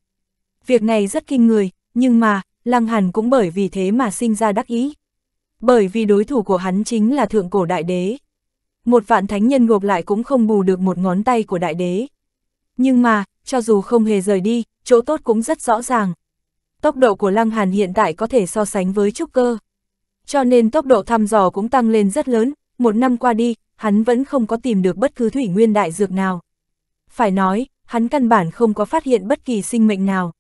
Việc này rất kinh người, nhưng mà, Lăng Hàn cũng bởi vì thế mà sinh ra đắc ý. Bởi vì đối thủ của hắn chính là thượng cổ đại đế. Một vạn thánh nhân gộp lại cũng không bù được một ngón tay của đại đế. Nhưng mà, cho dù không hề rời đi, chỗ tốt cũng rất rõ ràng, tốc độ của Lăng Hàn hiện tại có thể so sánh với trúc cơ. Cho nên tốc độ thăm dò cũng tăng lên rất lớn, một năm qua đi, hắn vẫn không có tìm được bất cứ thủy nguyên đại dược nào. Phải nói, hắn căn bản không có phát hiện bất kỳ sinh mệnh nào.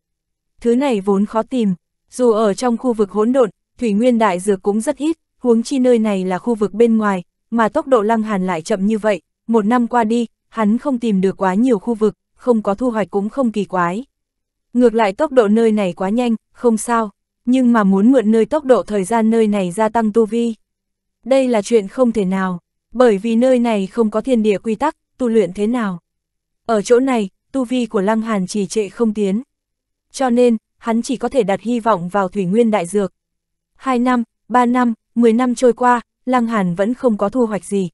Thứ này vốn khó tìm, dù ở trong khu vực hỗn độn, thủy nguyên đại dược cũng rất ít, huống chi nơi này là khu vực bên ngoài, mà tốc độ lăng hàn lại chậm như vậy, một năm qua đi, hắn không tìm được quá nhiều khu vực, không có thu hoạch cũng không kỳ quái. Ngược lại tốc độ nơi này quá nhanh, không sao, nhưng mà muốn mượn nơi tốc độ thời gian nơi này gia tăng tu vi. Đây là chuyện không thể nào, bởi vì nơi này không có thiên địa quy tắc, tu luyện thế nào. Ở chỗ này, tu vi của Lăng Hàn chỉ trệ không tiến. Cho nên, hắn chỉ có thể đặt hy vọng vào Thủy Nguyên Đại Dược. Hai năm, ba năm, mười năm trôi qua, Lăng Hàn vẫn không có thu hoạch gì.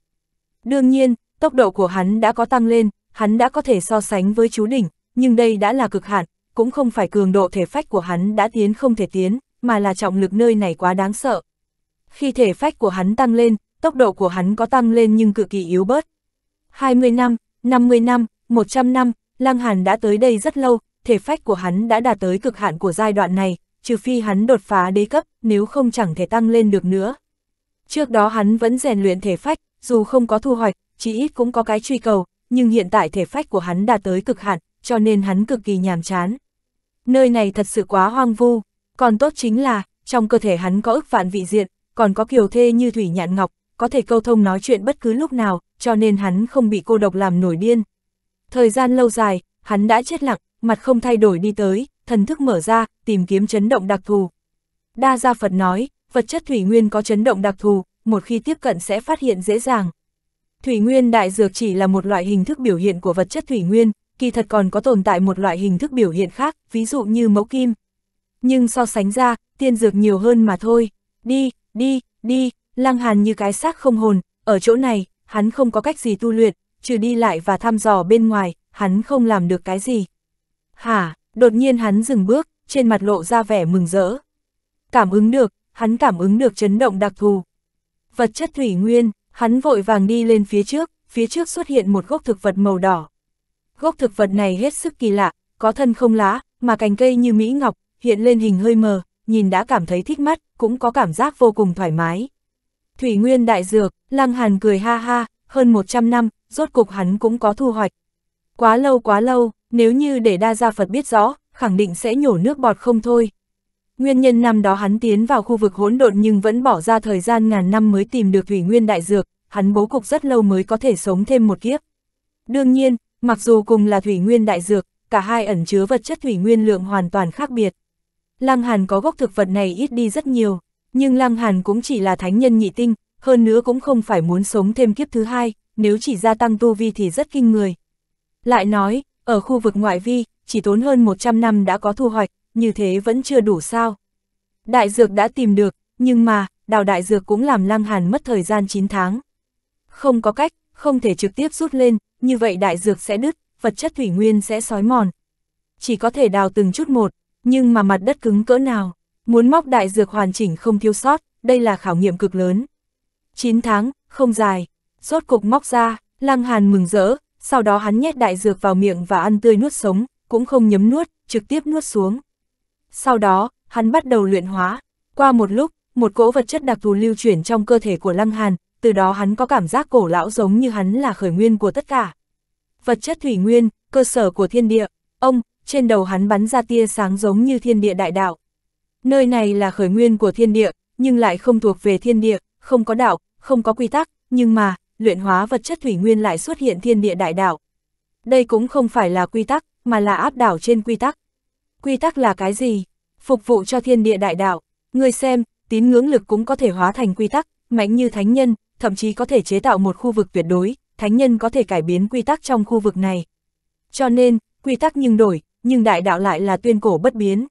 Đương nhiên, tốc độ của hắn đã có tăng lên, hắn đã có thể so sánh với chú đỉnh, nhưng đây đã là cực hạn, cũng không phải cường độ thể phách của hắn đã tiến không thể tiến, mà là trọng lực nơi này quá đáng sợ. Khi thể phách của hắn tăng lên, tốc độ của hắn có tăng lên nhưng cực kỳ yếu bớt. 20 năm, 50 năm, 100 năm, Lăng Hàn đã tới đây rất lâu, thể phách của hắn đã đạt tới cực hạn của giai đoạn này, trừ phi hắn đột phá đế cấp, nếu không chẳng thể tăng lên được nữa. Trước đó hắn vẫn rèn luyện thể phách, dù không có thu hoạch, chỉ ít cũng có cái truy cầu, nhưng hiện tại thể phách của hắn đạt tới cực hạn, cho nên hắn cực kỳ nhàm chán. Nơi này thật sự quá hoang vu, còn tốt chính là, trong cơ thể hắn có ức vạn vị diện, còn có kiều thê như thủy nhạn ngọc, có thể câu thông nói chuyện bất cứ lúc nào, cho nên hắn không bị cô độc làm nổi điên. Thời gian lâu dài, hắn đã chết lặng, mặt không thay đổi đi tới, thần thức mở ra, tìm kiếm chấn động đặc thù. Đa Gia Phật nói, vật chất thủy nguyên có chấn động đặc thù, một khi tiếp cận sẽ phát hiện dễ dàng. Thủy nguyên đại dược chỉ là một loại hình thức biểu hiện của vật chất thủy nguyên, kỳ thật còn có tồn tại một loại hình thức biểu hiện khác, ví dụ như mẫu kim. Nhưng so sánh ra, tiên dược nhiều hơn mà thôi. Đi, đi, đi, lang hàn như cái xác không hồn, ở chỗ này, hắn không có cách gì tu luyện, trừ đi lại và thăm dò bên ngoài, hắn không làm được cái gì. Hả, đột nhiên hắn dừng bước, trên mặt lộ ra vẻ mừng rỡ. Cảm ứng được, hắn cảm ứng được chấn động đặc thù. Vật chất thủy nguyên, hắn vội vàng đi lên phía trước, phía trước xuất hiện một gốc thực vật màu đỏ, Gốc thực vật này hết sức kỳ lạ, có thân không lá, mà cành cây như mỹ ngọc, hiện lên hình hơi mờ, nhìn đã cảm thấy thích mắt, cũng có cảm giác vô cùng thoải mái. Thủy Nguyên đại dược, Lăng Hàn cười ha ha, hơn 100 năm, rốt cục hắn cũng có thu hoạch. Quá lâu quá lâu, nếu như để đa gia Phật biết rõ, khẳng định sẽ nhổ nước bọt không thôi. Nguyên nhân năm đó hắn tiến vào khu vực hỗn độn nhưng vẫn bỏ ra thời gian ngàn năm mới tìm được Thủy Nguyên đại dược, hắn bố cục rất lâu mới có thể sống thêm một kiếp. Đương nhiên, Mặc dù cùng là thủy nguyên đại dược, cả hai ẩn chứa vật chất thủy nguyên lượng hoàn toàn khác biệt. Lăng Hàn có gốc thực vật này ít đi rất nhiều, nhưng Lăng Hàn cũng chỉ là thánh nhân nhị tinh, hơn nữa cũng không phải muốn sống thêm kiếp thứ hai, nếu chỉ gia tăng tu vi thì rất kinh người. Lại nói, ở khu vực ngoại vi, chỉ tốn hơn 100 năm đã có thu hoạch, như thế vẫn chưa đủ sao. Đại dược đã tìm được, nhưng mà, đào đại dược cũng làm Lăng Hàn mất thời gian 9 tháng. Không có cách, không thể trực tiếp rút lên, như vậy đại dược sẽ đứt, vật chất thủy nguyên sẽ sói mòn. Chỉ có thể đào từng chút một, nhưng mà mặt đất cứng cỡ nào, muốn móc đại dược hoàn chỉnh không thiếu sót, đây là khảo nghiệm cực lớn. 9 tháng, không dài, rốt cục móc ra, Lăng Hàn mừng rỡ, sau đó hắn nhét đại dược vào miệng và ăn tươi nuốt sống, cũng không nhấm nuốt, trực tiếp nuốt xuống. Sau đó, hắn bắt đầu luyện hóa. Qua một lúc, một cỗ vật chất đặc thù lưu chuyển trong cơ thể của Lăng Hàn, từ đó hắn có cảm giác cổ lão giống như hắn là khởi nguyên của tất cả. Vật chất thủy nguyên, cơ sở của thiên địa, ông, trên đầu hắn bắn ra tia sáng giống như thiên địa đại đạo. Nơi này là khởi nguyên của thiên địa, nhưng lại không thuộc về thiên địa, không có đạo, không có quy tắc, nhưng mà, luyện hóa vật chất thủy nguyên lại xuất hiện thiên địa đại đạo. Đây cũng không phải là quy tắc, mà là áp đảo trên quy tắc. Quy tắc là cái gì? Phục vụ cho thiên địa đại đạo. Người xem, tín ngưỡng lực cũng có thể hóa thành quy tắc, mạnh như thánh nhân, thậm chí có thể chế tạo một khu vực tuyệt đối, thánh nhân có thể cải biến quy tắc trong khu vực này. Cho nên, quy tắc nhưng đổi, nhưng đại đạo lại là tuyên cổ bất biến.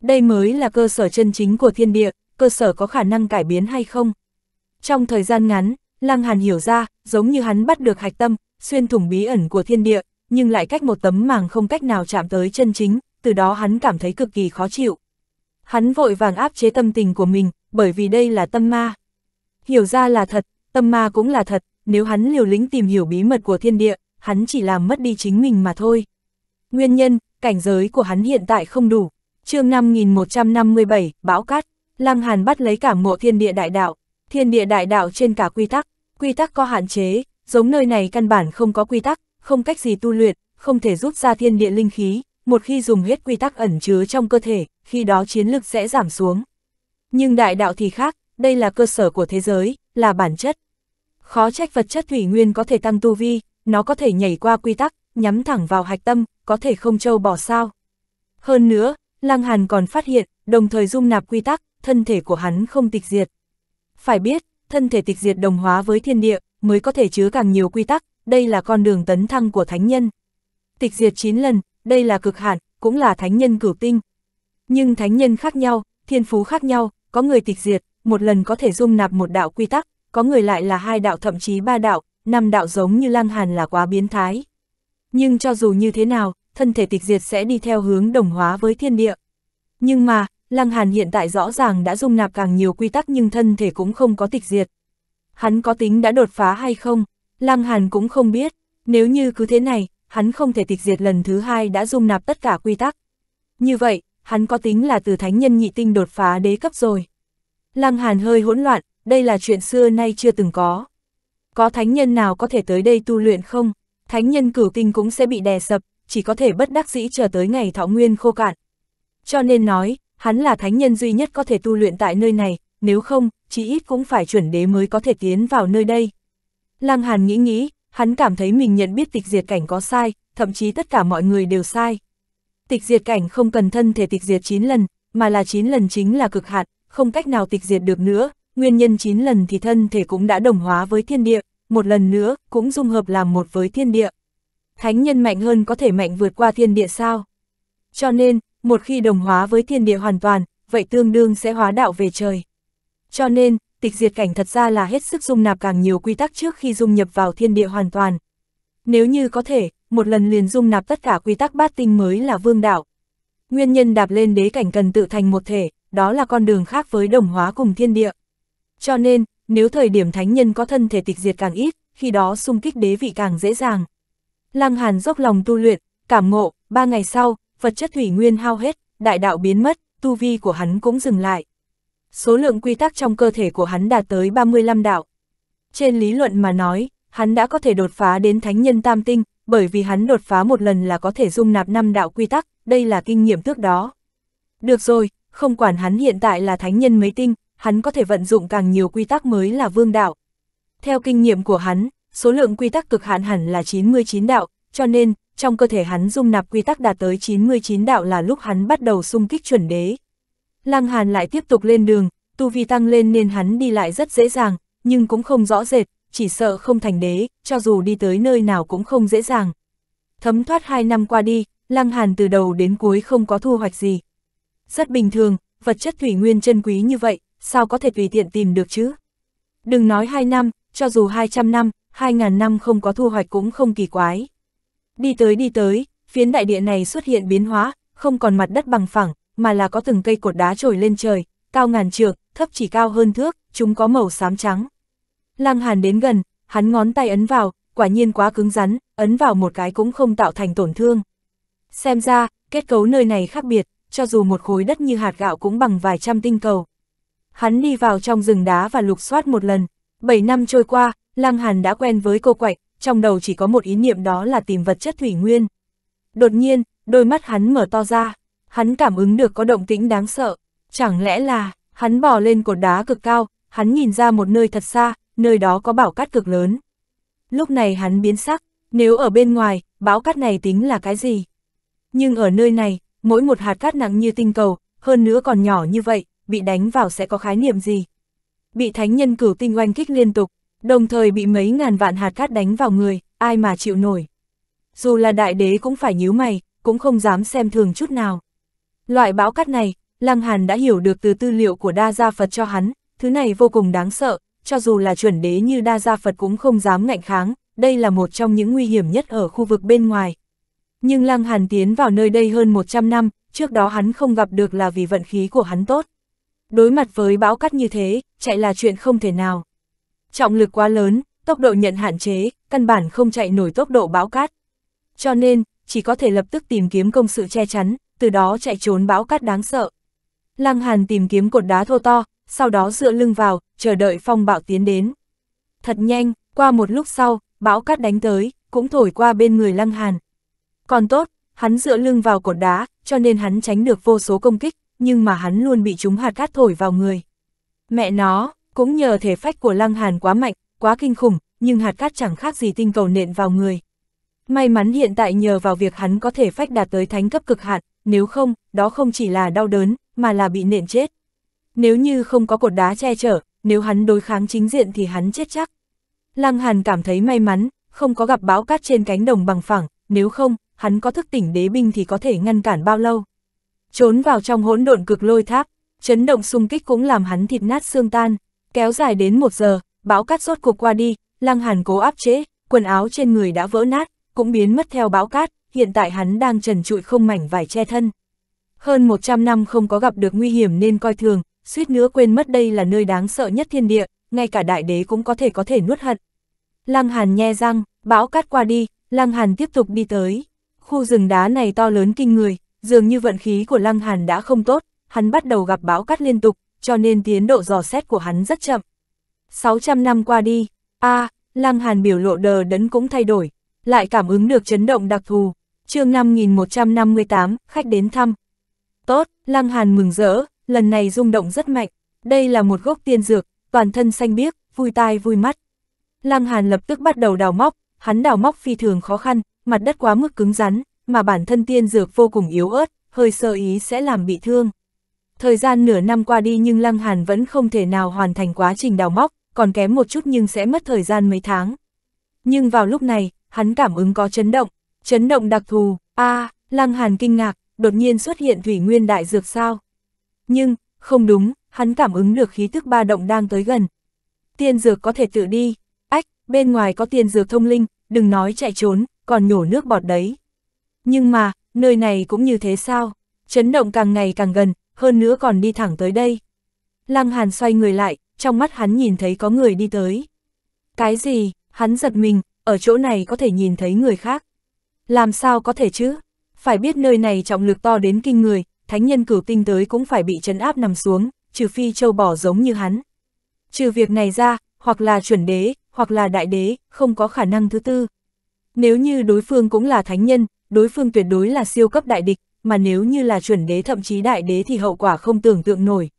Đây mới là cơ sở chân chính của thiên địa, cơ sở có khả năng cải biến hay không. Trong thời gian ngắn, Lăng Hàn hiểu ra, giống như hắn bắt được hạch tâm, xuyên thủng bí ẩn của thiên địa, nhưng lại cách một tấm màng không cách nào chạm tới chân chính, từ đó hắn cảm thấy cực kỳ khó chịu. Hắn vội vàng áp chế tâm tình của mình, bởi vì đây là tâm ma. Hiểu ra là thật, tâm ma cũng là thật, nếu hắn liều lĩnh tìm hiểu bí mật của thiên địa, hắn chỉ làm mất đi chính mình mà thôi. Nguyên nhân, cảnh giới của hắn hiện tại không đủ. chương 5157, bão cát, Lăng Hàn bắt lấy cả mộ thiên địa đại đạo, thiên địa đại đạo trên cả quy tắc, quy tắc có hạn chế, giống nơi này căn bản không có quy tắc, không cách gì tu luyện, không thể rút ra thiên địa linh khí, một khi dùng hết quy tắc ẩn chứa trong cơ thể, khi đó chiến lực sẽ giảm xuống. Nhưng đại đạo thì khác, đây là cơ sở của thế giới, là bản chất. Khó trách vật chất thủy nguyên có thể tăng tu vi, nó có thể nhảy qua quy tắc, nhắm thẳng vào hạch tâm, có thể không trâu bỏ sao. Hơn nữa, Lăng Hàn còn phát hiện, đồng thời dung nạp quy tắc, thân thể của hắn không tịch diệt. Phải biết, thân thể tịch diệt đồng hóa với thiên địa, mới có thể chứa càng nhiều quy tắc, đây là con đường tấn thăng của thánh nhân. Tịch diệt 9 lần, đây là cực hạn, cũng là thánh nhân cửu tinh. Nhưng thánh nhân khác nhau, thiên phú khác nhau, có người tịch diệt, một lần có thể dung nạp một đạo quy tắc, có người lại là hai đạo thậm chí ba đạo, năm đạo giống như Lăng Hàn là quá biến thái. Nhưng cho dù như thế nào, thân thể tịch diệt sẽ đi theo hướng đồng hóa với thiên địa. Nhưng mà, Lăng Hàn hiện tại rõ ràng đã dung nạp càng nhiều quy tắc nhưng thân thể cũng không có tịch diệt. Hắn có tính đã đột phá hay không? Lăng Hàn cũng không biết, nếu như cứ thế này, hắn không thể tịch diệt lần thứ hai đã dung nạp tất cả quy tắc. Như vậy, hắn có tính là từ thánh nhân nhị tinh đột phá đế cấp rồi. Lăng Hàn hơi hỗn loạn, đây là chuyện xưa nay chưa từng có. Có thánh nhân nào có thể tới đây tu luyện không? Thánh nhân cửu tinh cũng sẽ bị đè sập, chỉ có thể bất đắc dĩ chờ tới ngày thọ nguyên khô cạn. Cho nên nói, hắn là thánh nhân duy nhất có thể tu luyện tại nơi này, nếu không, chỉ ít cũng phải chuẩn đế mới có thể tiến vào nơi đây. Lăng Hàn nghĩ nghĩ, hắn cảm thấy mình nhận biết tịch diệt cảnh có sai, thậm chí tất cả mọi người đều sai. Tịch diệt cảnh không cần thân thể tịch diệt 9 lần, mà là 9 lần chính là cực hạn, không cách nào tịch diệt được nữa, nguyên nhân 9 lần thì thân thể cũng đã đồng hóa với thiên địa, một lần nữa cũng dung hợp làm một với thiên địa. Thánh nhân mạnh hơn có thể mạnh vượt qua thiên địa sao? Cho nên, một khi đồng hóa với thiên địa hoàn toàn, vậy tương đương sẽ hóa đạo về trời. Cho nên, tịch diệt cảnh thật ra là hết sức dung nạp càng nhiều quy tắc trước khi dung nhập vào thiên địa hoàn toàn. Nếu như có thể, một lần liền dung nạp tất cả quy tắc bát tinh mới là vương đạo. Nguyên nhân đạp lên đế cảnh cần tự thành một thể, đó là con đường khác với đồng hóa cùng thiên địa. Cho nên, nếu thời điểm thánh nhân có thân thể tịch diệt càng ít, khi đó xung kích đế vị càng dễ dàng. Lăng Hàn dốc lòng tu luyện, cảm ngộ, ba ngày sau, vật chất thủy nguyên hao hết, đại đạo biến mất, tu vi của hắn cũng dừng lại. Số lượng quy tắc trong cơ thể của hắn đạt tới 35 đạo. Trên lý luận mà nói, hắn đã có thể đột phá đến thánh nhân tam tinh, bởi vì hắn đột phá một lần là có thể dung nạp năm đạo quy tắc, đây là kinh nghiệm trước đó. Được rồi, không quản hắn hiện tại là thánh nhân mấy tinh, hắn có thể vận dụng càng nhiều quy tắc mới là vương đạo. Theo kinh nghiệm của hắn, số lượng quy tắc cực hạn hẳn là 99 đạo, cho nên, trong cơ thể hắn dung nạp quy tắc đạt tới 99 đạo là lúc hắn bắt đầu xung kích chuẩn đế. Lăng Hàn lại tiếp tục lên đường, tu vi tăng lên nên hắn đi lại rất dễ dàng, nhưng cũng không rõ rệt, chỉ sợ không thành đế, cho dù đi tới nơi nào cũng không dễ dàng. Thấm thoát hai năm qua đi, Lăng Hàn từ đầu đến cuối không có thu hoạch gì, rất bình thường, vật chất thủy nguyên chân quý như vậy, sao có thể tùy tiện tìm được chứ? Đừng nói 2 năm, cho dù 200 năm, 2.000 năm không có thu hoạch cũng không kỳ quái. Đi tới đi tới, phiến đại địa này xuất hiện biến hóa, không còn mặt đất bằng phẳng, mà là có từng cây cột đá trồi lên trời, cao ngàn trượng, thấp chỉ cao hơn thước, chúng có màu xám trắng. Lăng Hàn đến gần, hắn ngón tay ấn vào, quả nhiên quá cứng rắn, ấn vào một cái cũng không tạo thành tổn thương. Xem ra, kết cấu nơi này khác biệt, cho dù một khối đất như hạt gạo cũng bằng vài trăm tinh cầu. Hắn đi vào trong rừng đá và lục soát một lần. Bảy năm trôi qua, Lăng Hàn đã quen với cô quạnh, trong đầu chỉ có một ý niệm đó là tìm vật chất thủy nguyên. Đột nhiên, đôi mắt hắn mở to ra, hắn cảm ứng được có động tĩnh đáng sợ. Chẳng lẽ là, hắn bò lên cột đá cực cao, hắn nhìn ra một nơi thật xa, nơi đó có bảo cát cực lớn. Lúc này hắn biến sắc, nếu ở bên ngoài, bão cát này tính là cái gì? Nhưng ở nơi này, mỗi một hạt cát nặng như tinh cầu, hơn nữa còn nhỏ như vậy, bị đánh vào sẽ có khái niệm gì. Bị thánh nhân cửu tinh oanh kích liên tục, đồng thời bị mấy ngàn vạn hạt cát đánh vào người, ai mà chịu nổi. Dù là đại đế cũng phải nhíu mày, cũng không dám xem thường chút nào. Loại bão cát này, Lăng Hàn đã hiểu được từ tư liệu của Đa Gia Phật cho hắn, thứ này vô cùng đáng sợ, cho dù là chuẩn đế như Đa Gia Phật cũng không dám ngạnh kháng, đây là một trong những nguy hiểm nhất ở khu vực bên ngoài, nhưng Lăng Hàn tiến vào nơi đây hơn 100 năm, trước đó hắn không gặp được là vì vận khí của hắn tốt. Đối mặt với bão cắt như thế, chạy là chuyện không thể nào. Trọng lực quá lớn, tốc độ nhận hạn chế, căn bản không chạy nổi tốc độ bão cát. Cho nên, chỉ có thể lập tức tìm kiếm công sự che chắn, từ đó chạy trốn bão cát đáng sợ. Lăng Hàn tìm kiếm cột đá thô to, sau đó dựa lưng vào, chờ đợi phong bạo tiến đến. Thật nhanh, qua một lúc sau, bão cát đánh tới, cũng thổi qua bên người Lăng Hàn. Còn tốt, hắn dựa lưng vào cột đá, cho nên hắn tránh được vô số công kích, nhưng mà hắn luôn bị chúng hạt cát thổi vào người. Mẹ nó, cũng nhờ thể phách của Lăng Hàn quá mạnh, quá kinh khủng, nhưng hạt cát chẳng khác gì tinh cầu nện vào người. May mắn hiện tại nhờ vào việc hắn có thể phách đạt tới thánh cấp cực hạn, nếu không, đó không chỉ là đau đớn, mà là bị nện chết. Nếu như không có cột đá che chở, nếu hắn đối kháng chính diện thì hắn chết chắc. Lăng Hàn cảm thấy may mắn, không có gặp bão cát trên cánh đồng bằng phẳng, nếu không, hắn có thức tỉnh đế binh thì có thể ngăn cản bao lâu. Trốn vào trong hỗn độn cực lôi tháp, chấn động xung kích cũng làm hắn thịt nát xương tan, kéo dài đến một giờ, bão cát rốt cuộc qua đi, lăng hàn cố áp chế, quần áo trên người đã vỡ nát, cũng biến mất theo bão cát, hiện tại hắn đang trần trụi không mảnh vải che thân. Hơn 100 năm không có gặp được nguy hiểm nên coi thường, suýt nữa quên mất đây là nơi đáng sợ nhất thiên địa, ngay cả đại đế cũng có thể có thể nuốt hận. Lăng Hàn nhe răng, bão cát qua đi, Lăng Hàn tiếp tục đi tới. Khu rừng đá này to lớn kinh người, dường như vận khí của Lăng Hàn đã không tốt, hắn bắt đầu gặp bão cắt liên tục, cho nên tiến độ dò xét của hắn rất chậm. 600 năm qua đi, a à, Lăng Hàn biểu lộ đờ đẫn cũng thay đổi, lại cảm ứng được chấn động đặc thù. chương 5158, khách đến thăm. Tốt, Lăng Hàn mừng rỡ, lần này rung động rất mạnh. Đây là một gốc tiên dược, toàn thân xanh biếc, vui tai vui mắt. Lăng Hàn lập tức bắt đầu đào móc, hắn đào móc phi thường khó khăn, mặt đất quá mức cứng rắn, mà bản thân tiên dược vô cùng yếu ớt, hơi sơ ý sẽ làm bị thương. Thời gian nửa năm qua đi nhưng Lăng Hàn vẫn không thể nào hoàn thành quá trình đào móc, còn kém một chút nhưng sẽ mất thời gian mấy tháng. Nhưng vào lúc này, hắn cảm ứng có chấn động, chấn động đặc thù, a à, Lăng Hàn kinh ngạc, đột nhiên xuất hiện thủy nguyên đại dược sao. Nhưng, không đúng, hắn cảm ứng được khí tức ba động đang tới gần. Tiên dược có thể tự đi, ách, bên ngoài có tiên dược thông linh, đừng nói chạy trốn, còn nhổ nước bọt đấy. Nhưng mà, nơi này cũng như thế sao? Chấn động càng ngày càng gần, hơn nữa còn đi thẳng tới đây. Lăng Hàn xoay người lại, trong mắt hắn nhìn thấy có người đi tới. Cái gì, hắn giật mình, ở chỗ này có thể nhìn thấy người khác. Làm sao có thể chứ? Phải biết nơi này trọng lực to đến kinh người, thánh nhân cửu tinh tới cũng phải bị chấn áp nằm xuống, trừ phi châu bỏ giống như hắn. Trừ việc này ra, hoặc là chuẩn đế, hoặc là đại đế, không có khả năng thứ tư, nếu như đối phương cũng là thánh nhân, đối phương tuyệt đối là siêu cấp đại địch, mà nếu như là chuẩn đế thậm chí đại đế thì hậu quả không tưởng tượng nổi.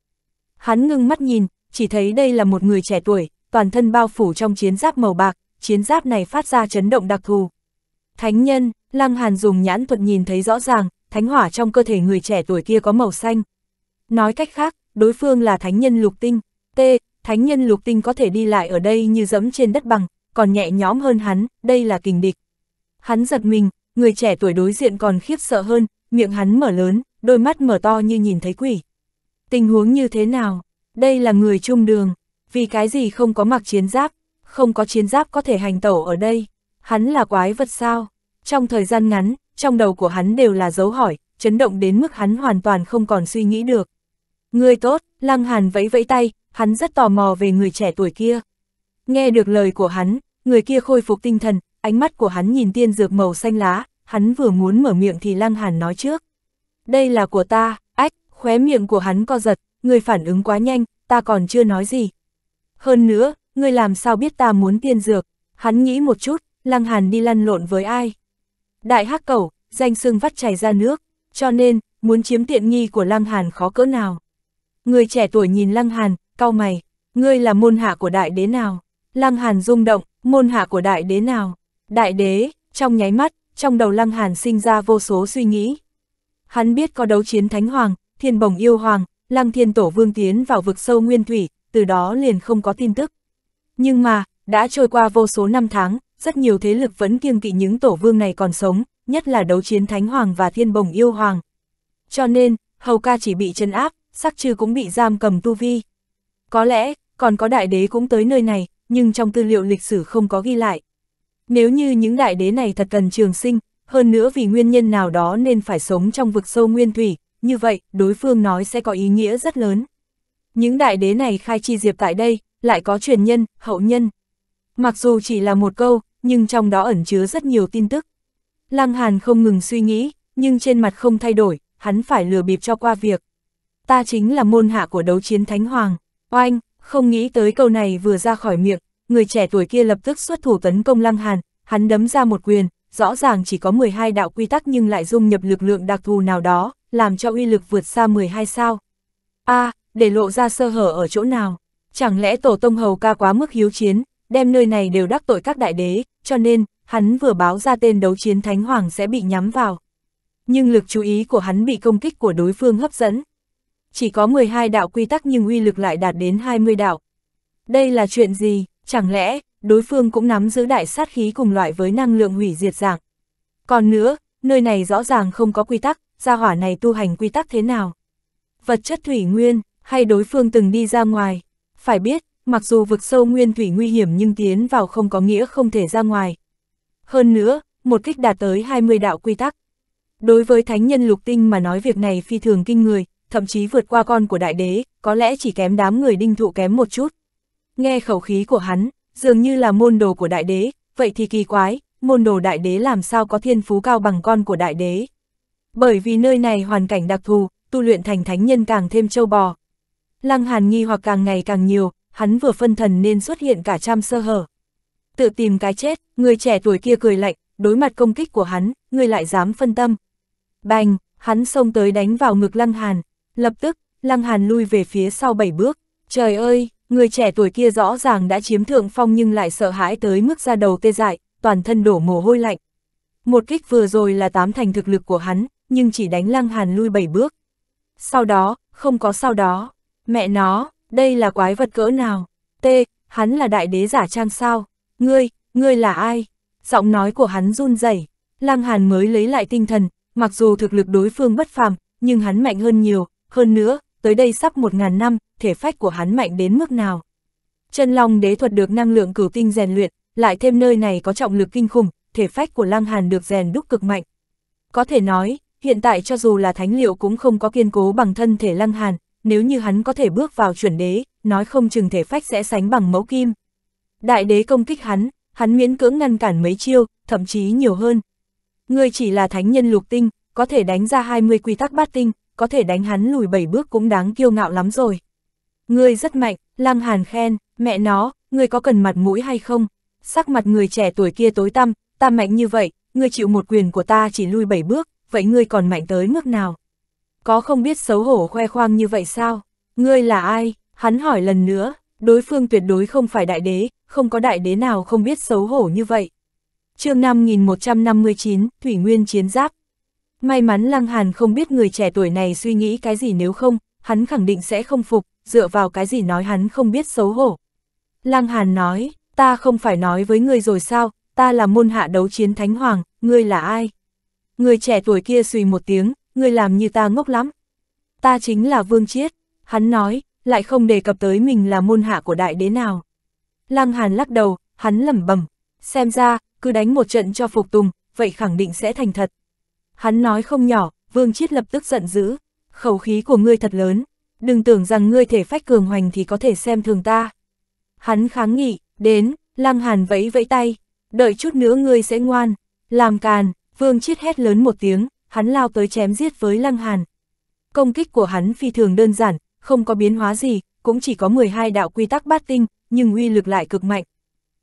Hắn ngưng mắt nhìn, chỉ thấy đây là một người trẻ tuổi, toàn thân bao phủ trong chiến giáp màu bạc, chiến giáp này phát ra chấn động đặc thù. Thánh nhân, Lăng Hàn dùng nhãn thuật nhìn thấy rõ ràng, thánh hỏa trong cơ thể người trẻ tuổi kia có màu xanh. Nói cách khác, đối phương là thánh nhân lục tinh, T, thánh nhân lục tinh có thể đi lại ở đây như dẫm trên đất bằng, còn nhẹ nhõm hơn hắn, đây là kình địch. Hắn giật mình, người trẻ tuổi đối diện còn khiếp sợ hơn, miệng hắn mở lớn, đôi mắt mở to như nhìn thấy quỷ. Tình huống như thế nào? Đây là người trung đường, vì cái gì không có mặc chiến giáp, không có chiến giáp có thể hành tẩu ở đây, hắn là quái vật sao? Trong thời gian ngắn, trong đầu của hắn đều là dấu hỏi, chấn động đến mức hắn hoàn toàn không còn suy nghĩ được. Người tốt, Lăng Hàn vẫy vẫy tay, hắn rất tò mò về người trẻ tuổi kia. Nghe được lời của hắn, người kia khôi phục tinh thần, ánh mắt của hắn nhìn tiên dược màu xanh lá, hắn vừa muốn mở miệng thì Lăng Hàn nói trước. Đây là của ta, ách, khóe miệng của hắn co giật, người phản ứng quá nhanh, ta còn chưa nói gì. Hơn nữa, ngươi làm sao biết ta muốn tiên dược, hắn nghĩ một chút, Lăng Hàn đi lăn lộn với ai. Đại hắc cẩu, danh xưng vắt chảy ra nước, cho nên, muốn chiếm tiện nghi của Lăng Hàn khó cỡ nào. Người trẻ tuổi nhìn Lăng Hàn, cau mày, ngươi là môn hạ của đại đế nào? Lăng Hàn rung động, môn hạ của đại đế nào? Đại đế, trong nháy mắt, trong đầu Lăng Hàn sinh ra vô số suy nghĩ. Hắn biết có đấu chiến Thánh Hoàng, Thiên Bồng Yêu Hoàng, Lăng Thiên Tổ Vương tiến vào vực sâu Nguyên Thủy, từ đó liền không có tin tức. Nhưng mà, đã trôi qua vô số năm tháng, rất nhiều thế lực vẫn kiêng kỵ những Tổ Vương này còn sống, nhất là đấu chiến Thánh Hoàng và Thiên Bồng Yêu Hoàng. Cho nên, Hầu Ca chỉ bị chân áp, sắc trư cũng bị giam cầm tu vi. Có lẽ, còn có đại đế cũng tới nơi này, nhưng trong tư liệu lịch sử không có ghi lại. Nếu như những đại đế này thật cần trường sinh, hơn nữa vì nguyên nhân nào đó nên phải sống trong vực sâu nguyên thủy, như vậy, đối phương nói sẽ có ý nghĩa rất lớn. Những đại đế này khai chi diệp tại đây, lại có truyền nhân, hậu nhân. Mặc dù chỉ là một câu, nhưng trong đó ẩn chứa rất nhiều tin tức. Lăng Hàn không ngừng suy nghĩ, nhưng trên mặt không thay đổi, hắn phải lừa bịp cho qua việc. Ta chính là môn hạ của đấu chiến Thánh Hoàng. Oanh, không nghĩ tới câu này vừa ra khỏi miệng, người trẻ tuổi kia lập tức xuất thủ tấn công Lăng Hàn, hắn đấm ra một quyền, rõ ràng chỉ có 12 đạo quy tắc nhưng lại dung nhập lực lượng đặc thù nào đó, làm cho uy lực vượt xa 12 sao. A, à, để lộ ra sơ hở ở chỗ nào? Chẳng lẽ tổ tông hầu ca quá mức hiếu chiến, đem nơi này đều đắc tội các đại đế, cho nên, hắn vừa báo ra tên đấu chiến thánh hoàng sẽ bị nhắm vào. Nhưng lực chú ý của hắn bị công kích của đối phương hấp dẫn. Chỉ có 12 đạo quy tắc nhưng uy lực lại đạt đến 20 đạo. Đây là chuyện gì? Chẳng lẽ, đối phương cũng nắm giữ đại sát khí cùng loại với năng lượng hủy diệt dạng. Còn nữa, nơi này rõ ràng không có quy tắc, gia hỏa này tu hành quy tắc thế nào? Vật chất thủy nguyên, hay đối phương từng đi ra ngoài? Phải biết, mặc dù vực sâu nguyên thủy nguy hiểm nhưng tiến vào không có nghĩa không thể ra ngoài. Hơn nữa, một kích đạt tới 20 đạo quy tắc. Đối với thánh nhân lục tinh mà nói việc này phi thường kinh người, thậm chí vượt qua con của đại đế, có lẽ chỉ kém đám người đinh thụ kém một chút nghe khẩu khí của hắn, dường như là môn đồ của đại đế, vậy thì kỳ quái, môn đồ đại đế làm sao có thiên phú cao bằng con của đại đế. Bởi vì nơi này hoàn cảnh đặc thù, tu luyện thành thánh nhân càng thêm châu bò. Lăng hàn nghi hoặc càng ngày càng nhiều, hắn vừa phân thần nên xuất hiện cả trăm sơ hở. Tự tìm cái chết, người trẻ tuổi kia cười lạnh, đối mặt công kích của hắn, người lại dám phân tâm. Bành, hắn xông tới đánh vào ngực Lăng Hàn, lập tức, Lăng Hàn lui về phía sau bảy bước, trời ơi, Người trẻ tuổi kia rõ ràng đã chiếm thượng phong nhưng lại sợ hãi tới mức ra đầu tê dại, toàn thân đổ mồ hôi lạnh. Một kích vừa rồi là tám thành thực lực của hắn, nhưng chỉ đánh lăng hàn lui bảy bước. Sau đó, không có sau đó. Mẹ nó, đây là quái vật cỡ nào? Tê, hắn là đại đế giả trang sao? Ngươi, ngươi là ai? Giọng nói của hắn run rẩy. Lăng Hàn mới lấy lại tinh thần, mặc dù thực lực đối phương bất phàm, nhưng hắn mạnh hơn nhiều, hơn nữa, tới đây sắp một ngàn năm, thể phách của hắn mạnh đến mức nào. Chân long đế thuật được năng lượng cửu tinh rèn luyện, lại thêm nơi này có trọng lực kinh khủng, thể phách của Lăng Hàn được rèn đúc cực mạnh. Có thể nói, hiện tại cho dù là thánh liệu cũng không có kiên cố bằng thân thể Lăng Hàn, nếu như hắn có thể bước vào chuẩn đế, nói không chừng thể phách sẽ sánh bằng mẫu kim. Đại đế công kích hắn, hắn miễn cưỡng ngăn cản mấy chiêu, thậm chí nhiều hơn. Người chỉ là thánh nhân lục tinh, có thể đánh ra 20 quy tắc bát tinh có thể đánh hắn lùi bảy bước cũng đáng kiêu ngạo lắm rồi. Ngươi rất mạnh, Lăng Hàn khen, mẹ nó, ngươi có cần mặt mũi hay không? Sắc mặt người trẻ tuổi kia tối tăm, ta mạnh như vậy, ngươi chịu một quyền của ta chỉ lùi bảy bước, vậy ngươi còn mạnh tới mức nào? Có không biết xấu hổ khoe khoang như vậy sao? Ngươi là ai? Hắn hỏi lần nữa, đối phương tuyệt đối không phải đại đế, không có đại đế nào không biết xấu hổ như vậy. chương 5159, Thủy Nguyên Chiến Giáp May mắn Lăng Hàn không biết người trẻ tuổi này suy nghĩ cái gì nếu không, hắn khẳng định sẽ không phục, dựa vào cái gì nói hắn không biết xấu hổ. Lăng Hàn nói, ta không phải nói với ngươi rồi sao, ta là môn hạ đấu chiến thánh hoàng, ngươi là ai? Người trẻ tuổi kia suy một tiếng, ngươi làm như ta ngốc lắm. Ta chính là Vương Chiết, hắn nói, lại không đề cập tới mình là môn hạ của đại đế nào. Lăng Hàn lắc đầu, hắn lẩm bẩm, xem ra, cứ đánh một trận cho phục tùng, vậy khẳng định sẽ thành thật. Hắn nói không nhỏ, Vương Chiết lập tức giận dữ. Khẩu khí của ngươi thật lớn, đừng tưởng rằng ngươi thể phách cường hoành thì có thể xem thường ta. Hắn kháng nghị, đến, Lăng Hàn vẫy vẫy tay, đợi chút nữa ngươi sẽ ngoan, làm càn, Vương Chiết hét lớn một tiếng, hắn lao tới chém giết với Lăng Hàn. Công kích của hắn phi thường đơn giản, không có biến hóa gì, cũng chỉ có 12 đạo quy tắc bát tinh, nhưng uy lực lại cực mạnh.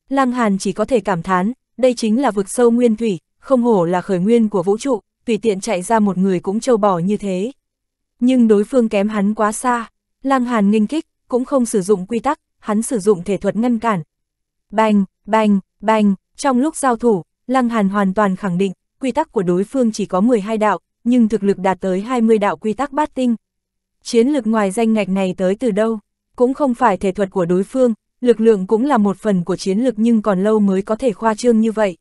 Lăng Hàn chỉ có thể cảm thán, đây chính là vực sâu nguyên thủy, không hổ là khởi nguyên của vũ trụ, tùy tiện chạy ra một người cũng trâu bò như thế. Nhưng đối phương kém hắn quá xa, lang hàn nghênh kích, cũng không sử dụng quy tắc, hắn sử dụng thể thuật ngăn cản. Bành, bành, bành, trong lúc giao thủ, Lang Hàn hoàn toàn khẳng định, quy tắc của đối phương chỉ có 12 đạo, nhưng thực lực đạt tới 20 đạo quy tắc bát tinh. Chiến lực ngoài danh ngạch này tới từ đâu, cũng không phải thể thuật của đối phương, lực lượng cũng là một phần của chiến lực nhưng còn lâu mới có thể khoa trương như vậy.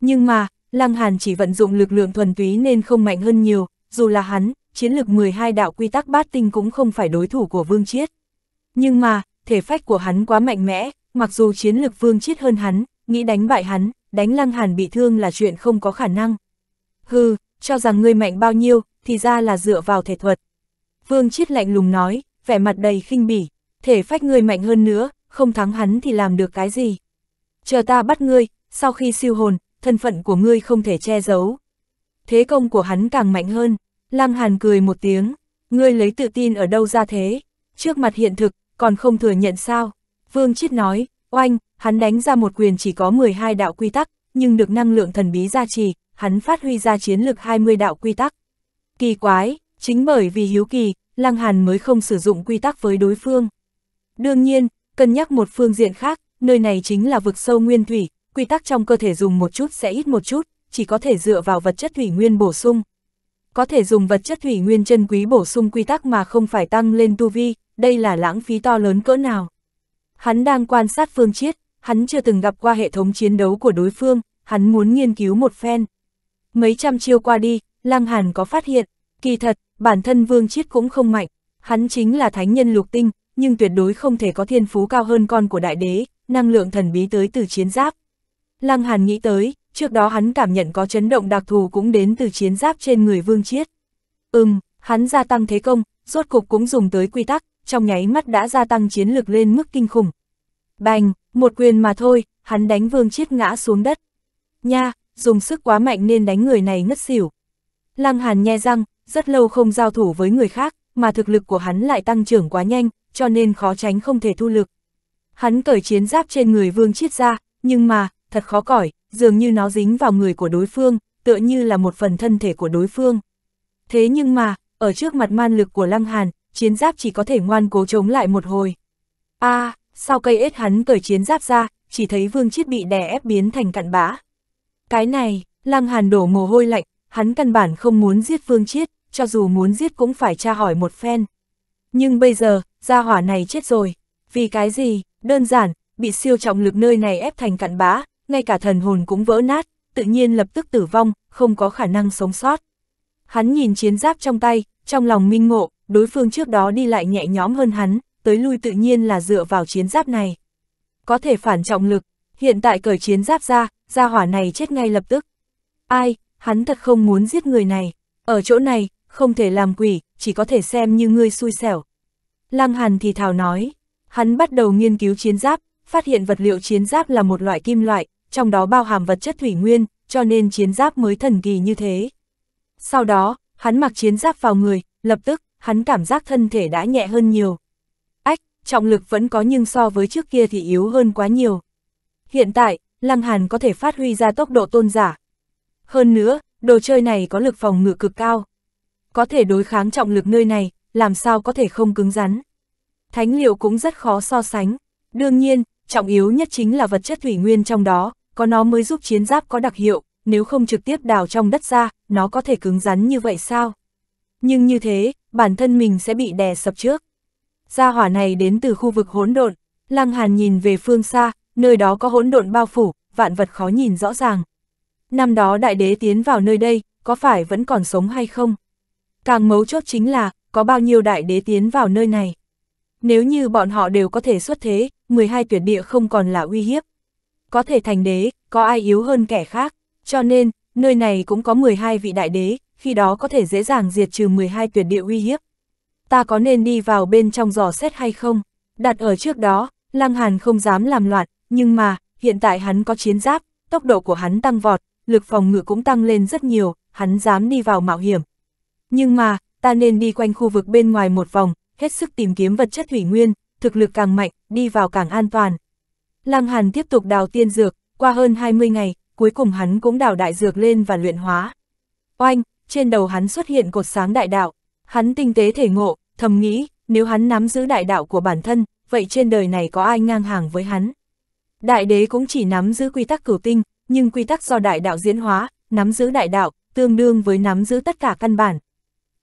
Nhưng mà, Lăng Hàn chỉ vận dụng lực lượng thuần túy nên không mạnh hơn nhiều, dù là hắn, chiến lực 12 đạo quy tắc bát tinh cũng không phải đối thủ của Vương Chiết. Nhưng mà, thể phách của hắn quá mạnh mẽ, mặc dù chiến lực Vương Chiết hơn hắn, nghĩ đánh bại hắn, đánh Lăng Hàn bị thương là chuyện không có khả năng. Hừ, cho rằng ngươi mạnh bao nhiêu, thì ra là dựa vào thể thuật. Vương Chiết lạnh lùng nói, vẻ mặt đầy khinh bỉ, thể phách ngươi mạnh hơn nữa, không thắng hắn thì làm được cái gì. Chờ ta bắt ngươi, sau khi siêu hồn, thân phận của ngươi không thể che giấu. Thế công của hắn càng mạnh hơn, Lăng Hàn cười một tiếng, ngươi lấy tự tin ở đâu ra thế, trước mặt hiện thực, còn không thừa nhận sao. Vương Chiết nói, oanh, hắn đánh ra một quyền chỉ có 12 đạo quy tắc, nhưng được năng lượng thần bí gia trì, hắn phát huy ra chiến lực 20 đạo quy tắc. Kỳ quái, chính bởi vì hiếu kỳ, Lăng Hàn mới không sử dụng quy tắc với đối phương. Đương nhiên, cân nhắc một phương diện khác, nơi này chính là vực sâu nguyên thủy, quy tắc trong cơ thể dùng một chút sẽ ít một chút, chỉ có thể dựa vào vật chất thủy nguyên bổ sung. Có thể dùng vật chất thủy nguyên chân quý bổ sung quy tắc mà không phải tăng lên tu vi, đây là lãng phí to lớn cỡ nào. Hắn đang quan sát phương chiết, hắn chưa từng gặp qua hệ thống chiến đấu của đối phương, hắn muốn nghiên cứu một phen. Mấy trăm chiêu qua đi, Lăng Hàn có phát hiện, kỳ thật, bản thân Vương Chiết cũng không mạnh, hắn chính là thánh nhân lục tinh, nhưng tuyệt đối không thể có thiên phú cao hơn con của đại đế, năng lượng thần bí tới từ chiến giáp, Lăng Hàn nghĩ tới, trước đó hắn cảm nhận có chấn động đặc thù cũng đến từ chiến giáp trên người Vương Chiết. Ừm, hắn gia tăng thế công, rốt cục cũng dùng tới quy tắc, trong nháy mắt đã gia tăng chiến lực lên mức kinh khủng. Bành, một quyền mà thôi, hắn đánh Vương Chiết ngã xuống đất. Nha, dùng sức quá mạnh nên đánh người này ngất xỉu. Lăng Hàn nhe răng, rất lâu không giao thủ với người khác, mà thực lực của hắn lại tăng trưởng quá nhanh, cho nên khó tránh không thể thu lực. Hắn cởi chiến giáp trên người Vương Chiết ra, nhưng mà, thật khó cỏi, dường như nó dính vào người của đối phương, tựa như là một phần thân thể của đối phương. Thế nhưng mà, ở trước mặt man lực của Lăng Hàn, chiến giáp chỉ có thể ngoan cố chống lại một hồi. a à, sau cây ết hắn cởi chiến giáp ra, chỉ thấy vương chiết bị đè ép biến thành cặn bã. Cái này, Lăng Hàn đổ mồ hôi lạnh, hắn căn bản không muốn giết vương chiết, cho dù muốn giết cũng phải tra hỏi một phen. Nhưng bây giờ, gia hỏa này chết rồi. Vì cái gì, đơn giản, bị siêu trọng lực nơi này ép thành cặn bã, ngay cả thần hồn cũng vỡ nát, tự nhiên lập tức tử vong, không có khả năng sống sót. Hắn nhìn chiến giáp trong tay, trong lòng minh ngộ, đối phương trước đó đi lại nhẹ nhõm hơn hắn, tới lui tự nhiên là dựa vào chiến giáp này. Có thể phản trọng lực, hiện tại cởi chiến giáp ra, ra hỏa này chết ngay lập tức. Ai, hắn thật không muốn giết người này, ở chỗ này, không thể làm quỷ, chỉ có thể xem như ngươi xui xẻo. Lăng Hàn thì thào nói, hắn bắt đầu nghiên cứu chiến giáp, phát hiện vật liệu chiến giáp là một loại kim loại, trong đó bao hàm vật chất thủy nguyên, cho nên chiến giáp mới thần kỳ như thế. Sau đó, hắn mặc chiến giáp vào người, lập tức, hắn cảm giác thân thể đã nhẹ hơn nhiều. Ách, trọng lực vẫn có nhưng so với trước kia thì yếu hơn quá nhiều. Hiện tại, Lăng Hàn có thể phát huy ra tốc độ tôn giả. Hơn nữa, đồ chơi này có lực phòng ngự cực cao. Có thể đối kháng trọng lực nơi này, làm sao có thể không cứng rắn. Thánh liệu cũng rất khó so sánh. Đương nhiên, trọng yếu nhất chính là vật chất thủy nguyên trong đó, có nó mới giúp chiến giáp có đặc hiệu, nếu không trực tiếp đào trong đất ra, nó có thể cứng rắn như vậy sao? Nhưng như thế, bản thân mình sẽ bị đè sập trước. Gia hỏa này đến từ khu vực hỗn độn, Lăng Hàn nhìn về phương xa, nơi đó có hỗn độn bao phủ, vạn vật khó nhìn rõ ràng. Năm đó đại đế tiến vào nơi đây, có phải vẫn còn sống hay không? Càng mấu chốt chính là, có bao nhiêu đại đế tiến vào nơi này? Nếu như bọn họ đều có thể xuất thế, 12 tuyệt địa không còn là uy hiếp. Có thể thành đế, có ai yếu hơn kẻ khác, cho nên, nơi này cũng có 12 vị đại đế, khi đó có thể dễ dàng diệt trừ 12 tuyệt địa uy hiếp. Ta có nên đi vào bên trong giò xét hay không? Đặt ở trước đó, Lăng Hàn không dám làm loạn, nhưng mà, hiện tại hắn có chiến giáp, tốc độ của hắn tăng vọt, lực phòng ngự cũng tăng lên rất nhiều, hắn dám đi vào mạo hiểm. Nhưng mà, ta nên đi quanh khu vực bên ngoài một vòng, hết sức tìm kiếm vật chất thủy nguyên, thực lực càng mạnh, đi vào càng an toàn. Lăng Hàn tiếp tục đào tiên dược, qua hơn 20 ngày, cuối cùng hắn cũng đào đại dược lên và luyện hóa. Oanh, trên đầu hắn xuất hiện cột sáng đại đạo, hắn tinh tế thể ngộ, thầm nghĩ, nếu hắn nắm giữ đại đạo của bản thân, vậy trên đời này có ai ngang hàng với hắn. Đại đế cũng chỉ nắm giữ quy tắc cửu tinh, nhưng quy tắc do đại đạo diễn hóa, nắm giữ đại đạo, tương đương với nắm giữ tất cả căn bản,